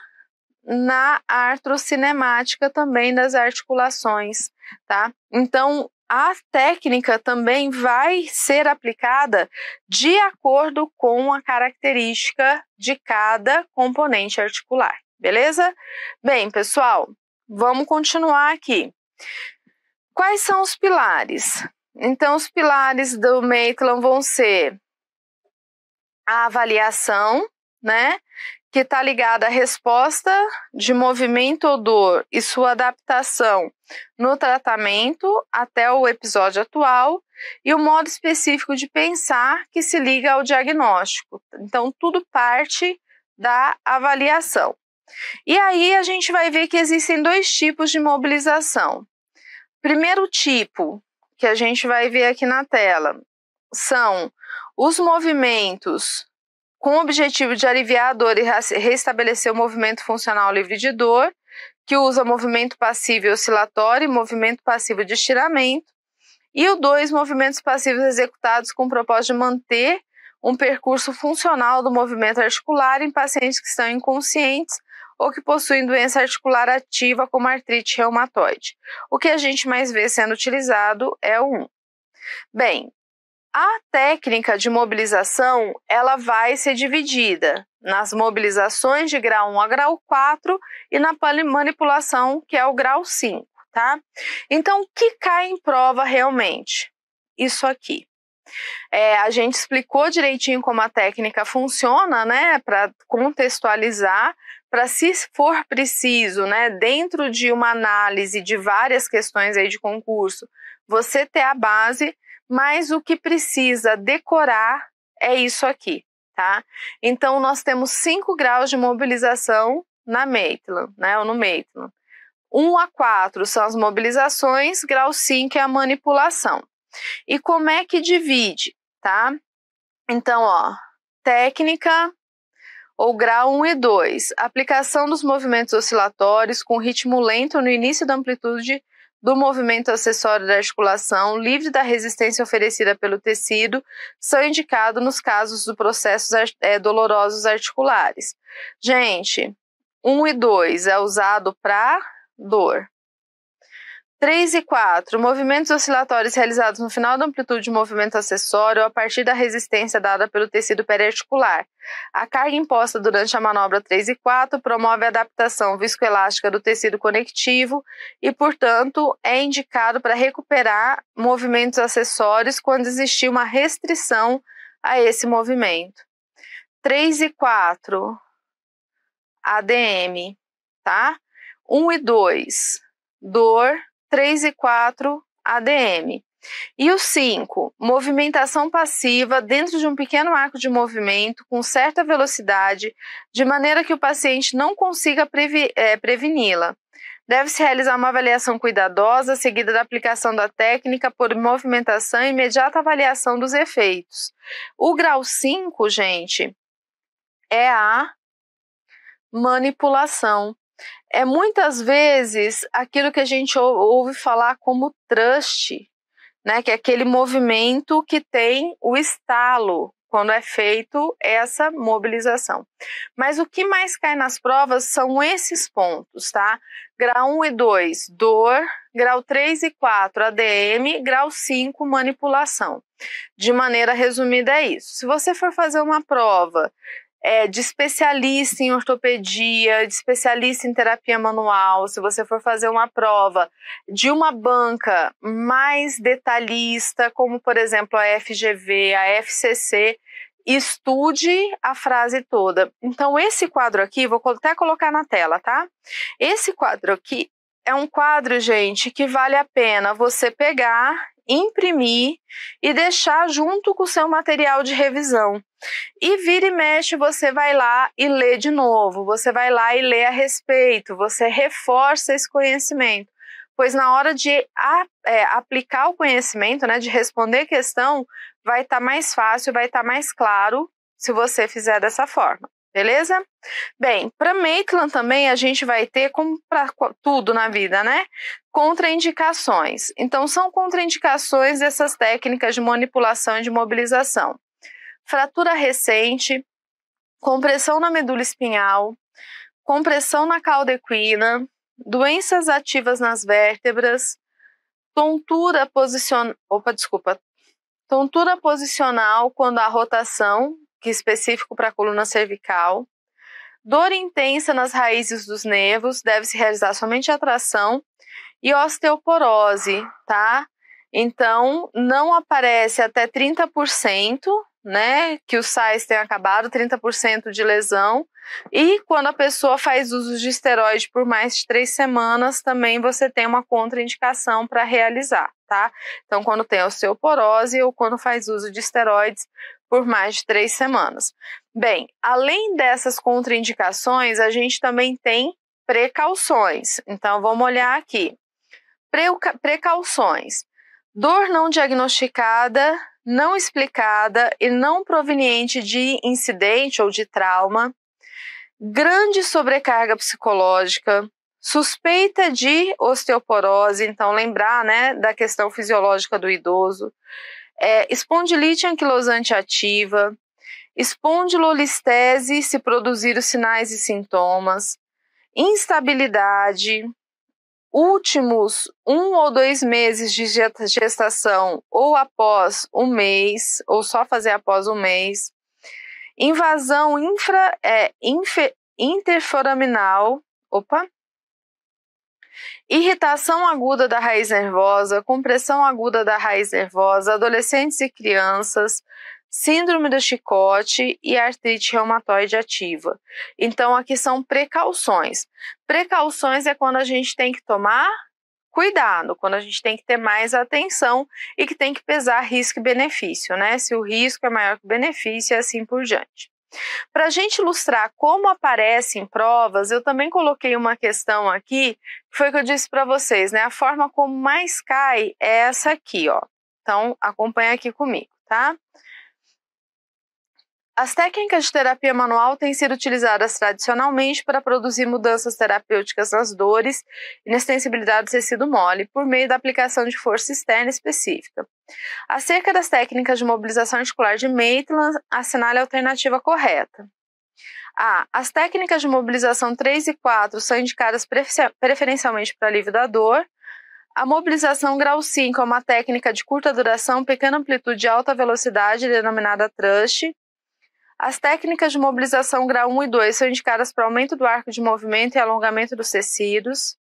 na artrocinemática também das articulações, tá? Então, a técnica também vai ser aplicada de acordo com a característica de cada componente articular, beleza? Bem, pessoal, vamos continuar aqui. Quais são os pilares? Então, os pilares do Maitland vão ser a avaliação, né? que está ligada à resposta de movimento ou dor e sua adaptação no tratamento até o episódio atual e o modo específico de pensar que se liga ao diagnóstico. Então, tudo parte da avaliação. E aí a gente vai ver que existem dois tipos de mobilização. Primeiro tipo, que a gente vai ver aqui na tela, são os movimentos com o objetivo de aliviar a dor e restabelecer o movimento funcional livre de dor, que usa movimento passivo e oscilatório e movimento passivo de estiramento, e o 2, movimentos passivos executados com o propósito de manter um percurso funcional do movimento articular em pacientes que estão inconscientes ou que possuem doença articular ativa como artrite reumatoide. O que a gente mais vê sendo utilizado é o 1. Bem, a técnica de mobilização ela vai ser dividida nas mobilizações de grau 1 a grau 4 e na manipulação, que é o grau 5, tá? Então, o que cai em prova realmente? Isso aqui. É, a gente explicou direitinho como a técnica funciona, né, para contextualizar, para se for preciso, né, dentro de uma análise de várias questões aí de concurso, você ter a base mas o que precisa decorar é isso aqui, tá? Então nós temos cinco graus de mobilização na Maitland, né, ou no Maitland. 1 a 4 são as mobilizações, grau 5 é a manipulação. E como é que divide, tá? Então, ó, técnica ou grau 1 e 2, aplicação dos movimentos oscilatórios com ritmo lento no início da amplitude do movimento acessório da articulação, livre da resistência oferecida pelo tecido, são indicados nos casos dos processos é, dolorosos articulares. Gente, 1 um e 2 é usado para dor. 3 e 4. Movimentos oscilatórios realizados no final da amplitude de movimento acessório a partir da resistência dada pelo tecido periarticular. A carga imposta durante a manobra 3 e 4 promove a adaptação viscoelástica do tecido conectivo e, portanto, é indicado para recuperar movimentos acessórios quando existir uma restrição a esse movimento. 3 e 4. ADM, tá? 1 e 2. Dor 3 e 4 ADM. E o 5, movimentação passiva dentro de um pequeno arco de movimento com certa velocidade, de maneira que o paciente não consiga previ, é, preveni-la. Deve-se realizar uma avaliação cuidadosa, seguida da aplicação da técnica por movimentação e imediata avaliação dos efeitos. O grau 5, gente, é a manipulação é muitas vezes aquilo que a gente ou ouve falar como trust, né, que é aquele movimento que tem o estalo quando é feito essa mobilização. Mas o que mais cai nas provas são esses pontos, tá? Grau 1 e 2, dor, grau 3 e 4, ADM, grau 5, manipulação. De maneira resumida é isso. Se você for fazer uma prova é, de especialista em ortopedia, de especialista em terapia manual, se você for fazer uma prova de uma banca mais detalhista, como por exemplo a FGV, a FCC, estude a frase toda. Então, esse quadro aqui, vou até colocar na tela, tá? Esse quadro aqui é um quadro, gente, que vale a pena você pegar imprimir e deixar junto com o seu material de revisão. E vira e mexe, você vai lá e lê de novo, você vai lá e lê a respeito, você reforça esse conhecimento. Pois na hora de a, é, aplicar o conhecimento, né, de responder questão, vai estar tá mais fácil, vai estar tá mais claro se você fizer dessa forma. Beleza? Bem, para Maitland também a gente vai ter, como para tudo na vida, né? Contraindicações. Então, são contraindicações dessas técnicas de manipulação e de mobilização. Fratura recente, compressão na medula espinhal, compressão na cauda equina, doenças ativas nas vértebras, tontura posicional. Opa, desculpa. Tontura posicional quando há rotação que é específico para a coluna cervical. Dor intensa nas raízes dos nervos, deve se realizar somente a tração. E osteoporose, tá? Então, não aparece até 30%, né? Que os sais tenham acabado, 30% de lesão. E quando a pessoa faz uso de esteroide por mais de três semanas, também você tem uma contraindicação para realizar, tá? Então, quando tem osteoporose ou quando faz uso de esteroides por mais de três semanas. Bem, além dessas contraindicações, a gente também tem precauções. Então, vamos olhar aqui. Precauções: dor não diagnosticada, não explicada e não proveniente de incidente ou de trauma, grande sobrecarga psicológica, suspeita de osteoporose, então lembrar, né, da questão fisiológica do idoso, é, espondilite anquilosante ativa, espondilolistese se produzir os sinais e sintomas, instabilidade, últimos um ou dois meses de gestação ou após um mês, ou só fazer após um mês, invasão infra, é, interforaminal, opa, irritação aguda da raiz nervosa, compressão aguda da raiz nervosa, adolescentes e crianças, síndrome do chicote e artrite reumatoide ativa. Então, aqui são precauções. Precauções é quando a gente tem que tomar cuidado, quando a gente tem que ter mais atenção e que tem que pesar risco e benefício, né? Se o risco é maior que o benefício e assim por diante. Para a gente ilustrar como aparecem provas, eu também coloquei uma questão aqui, que foi o que eu disse para vocês, né? A forma como mais cai é essa aqui, ó. Então, acompanha aqui comigo, tá? As técnicas de terapia manual têm sido utilizadas tradicionalmente para produzir mudanças terapêuticas nas dores e na extensibilidade do tecido mole, por meio da aplicação de força externa específica. Acerca das técnicas de mobilização articular de Maitland, assinale a alternativa correta. A. As técnicas de mobilização 3 e 4 são indicadas preferencialmente para alívio da dor. A mobilização grau 5 é uma técnica de curta duração, pequena amplitude e alta velocidade, denominada thrust. As técnicas de mobilização grau 1 e 2 são indicadas para aumento do arco de movimento e alongamento dos tecidos.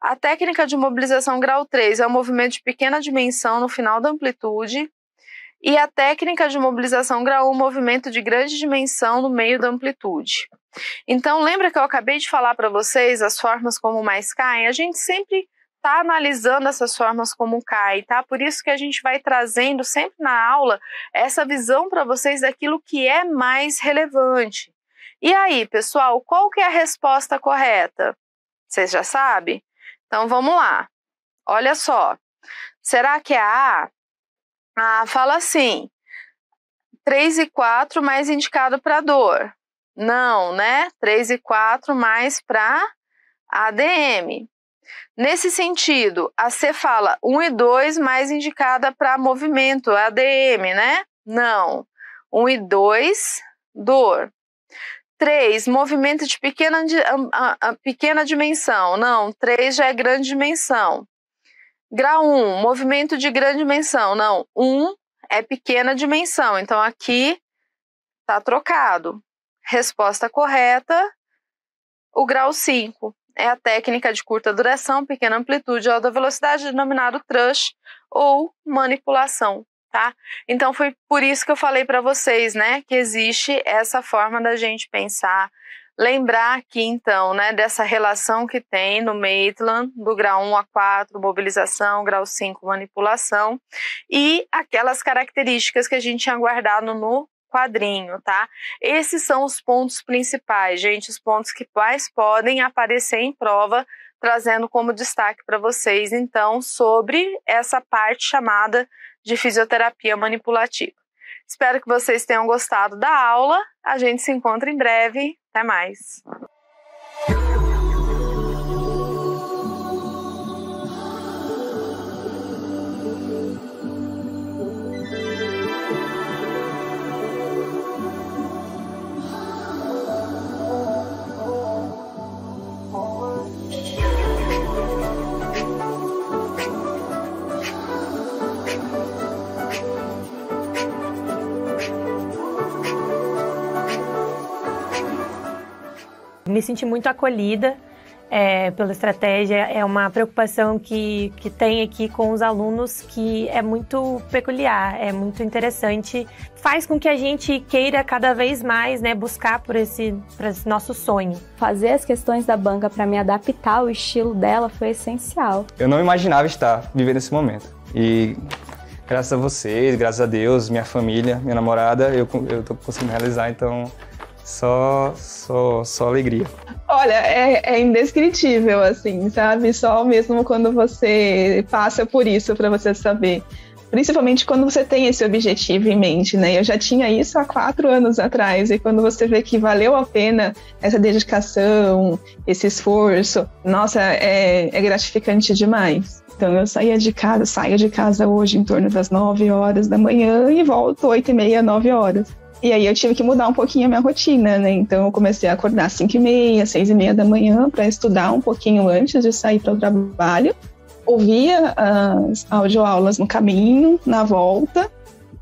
A técnica de mobilização grau 3 é o um movimento de pequena dimensão no final da amplitude. E a técnica de mobilização grau 1, movimento de grande dimensão no meio da amplitude. Então, lembra que eu acabei de falar para vocês as formas como mais caem? A gente sempre está analisando essas formas como cai, tá? Por isso que a gente vai trazendo sempre na aula essa visão para vocês daquilo que é mais relevante. E aí, pessoal, qual que é a resposta correta? Vocês já sabem? Então vamos lá. Olha só. Será que é a A? A fala assim: 3 e 4 mais indicado para dor. Não, né? 3 e 4 mais para ADM. Nesse sentido, a C fala 1 e 2 mais indicada para movimento, ADM, né? Não. 1 e 2, dor. 3, movimento de pequena, pequena dimensão. Não, 3 já é grande dimensão. Grau 1, movimento de grande dimensão. Não, 1 é pequena dimensão. Então, aqui está trocado. Resposta correta, o grau 5 é a técnica de curta duração, pequena amplitude e alta velocidade, denominado trush ou manipulação, tá? Então foi por isso que eu falei para vocês, né, que existe essa forma da gente pensar, lembrar aqui então, né, dessa relação que tem no Maitland, do grau 1 a 4, mobilização, grau 5, manipulação, e aquelas características que a gente tinha guardado no quadrinho, tá? Esses são os pontos principais, gente, os pontos que mais podem aparecer em prova, trazendo como destaque para vocês, então, sobre essa parte chamada de fisioterapia manipulativa. Espero que vocês tenham gostado da aula. A gente se encontra em breve. Até mais. me senti muito acolhida é, pela estratégia. É uma preocupação que, que tem aqui com os alunos que é muito peculiar, é muito interessante. Faz com que a gente queira cada vez mais né, buscar por esse, por esse nosso sonho. Fazer as questões da banca para me adaptar ao estilo dela foi essencial. Eu não imaginava estar vivendo esse momento. E graças a vocês, graças a Deus, minha família, minha namorada, eu, estou conseguindo realizar, então só, só, só alegria. Olha, é, é, indescritível, assim, sabe? Só mesmo quando você passa por isso para você saber. Principalmente quando você tem esse objetivo em mente, né? Eu já tinha isso há quatro anos atrás, e quando você vê que valeu a pena essa dedicação, esse esforço, nossa, é, é gratificante demais. Então eu saía de casa, saio de casa hoje em torno das nove horas da manhã e volto oito e meia, nove horas. E aí eu tive que mudar um pouquinho a minha rotina, né? Então eu comecei a acordar às 5 e meia, 6 e meia da manhã para estudar um pouquinho antes de sair para o trabalho. Ouvia as audioaulas no caminho, na volta.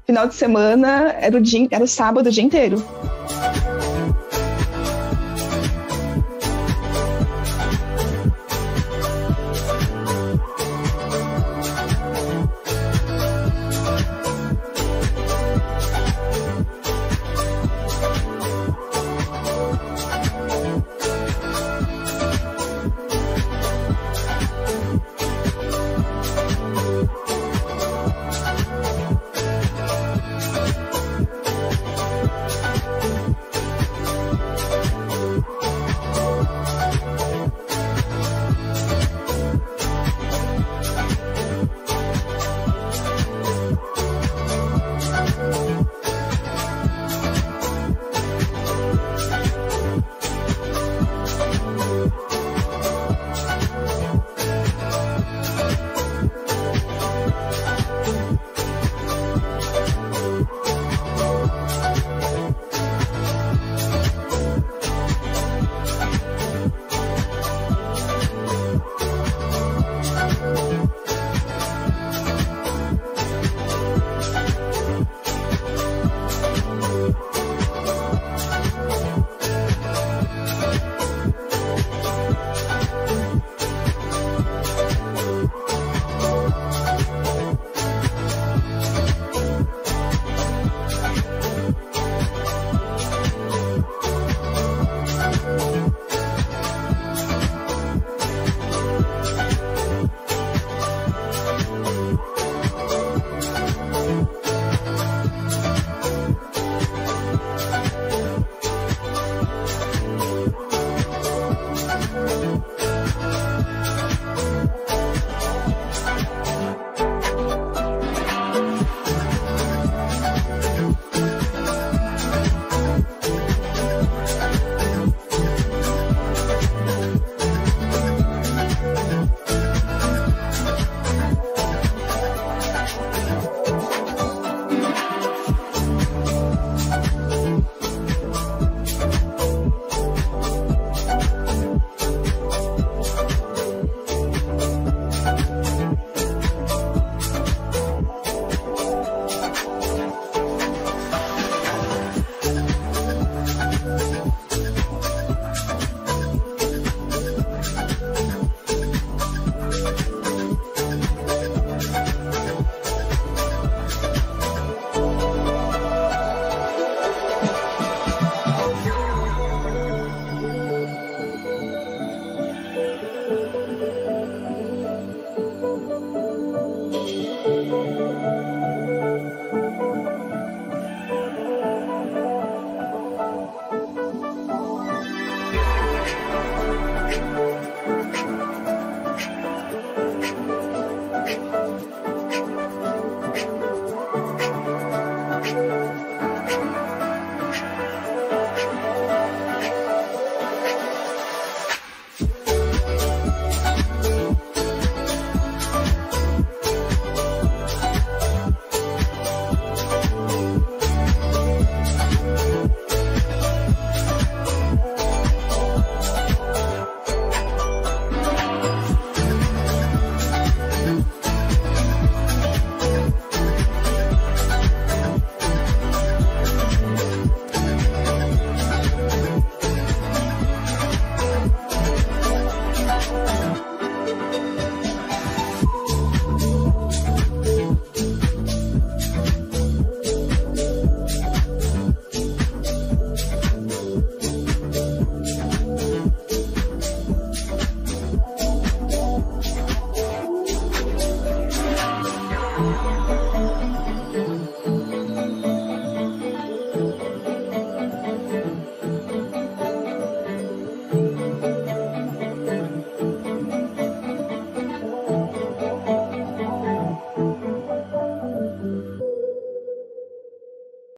Final de semana era o, dia, era o sábado o dia inteiro.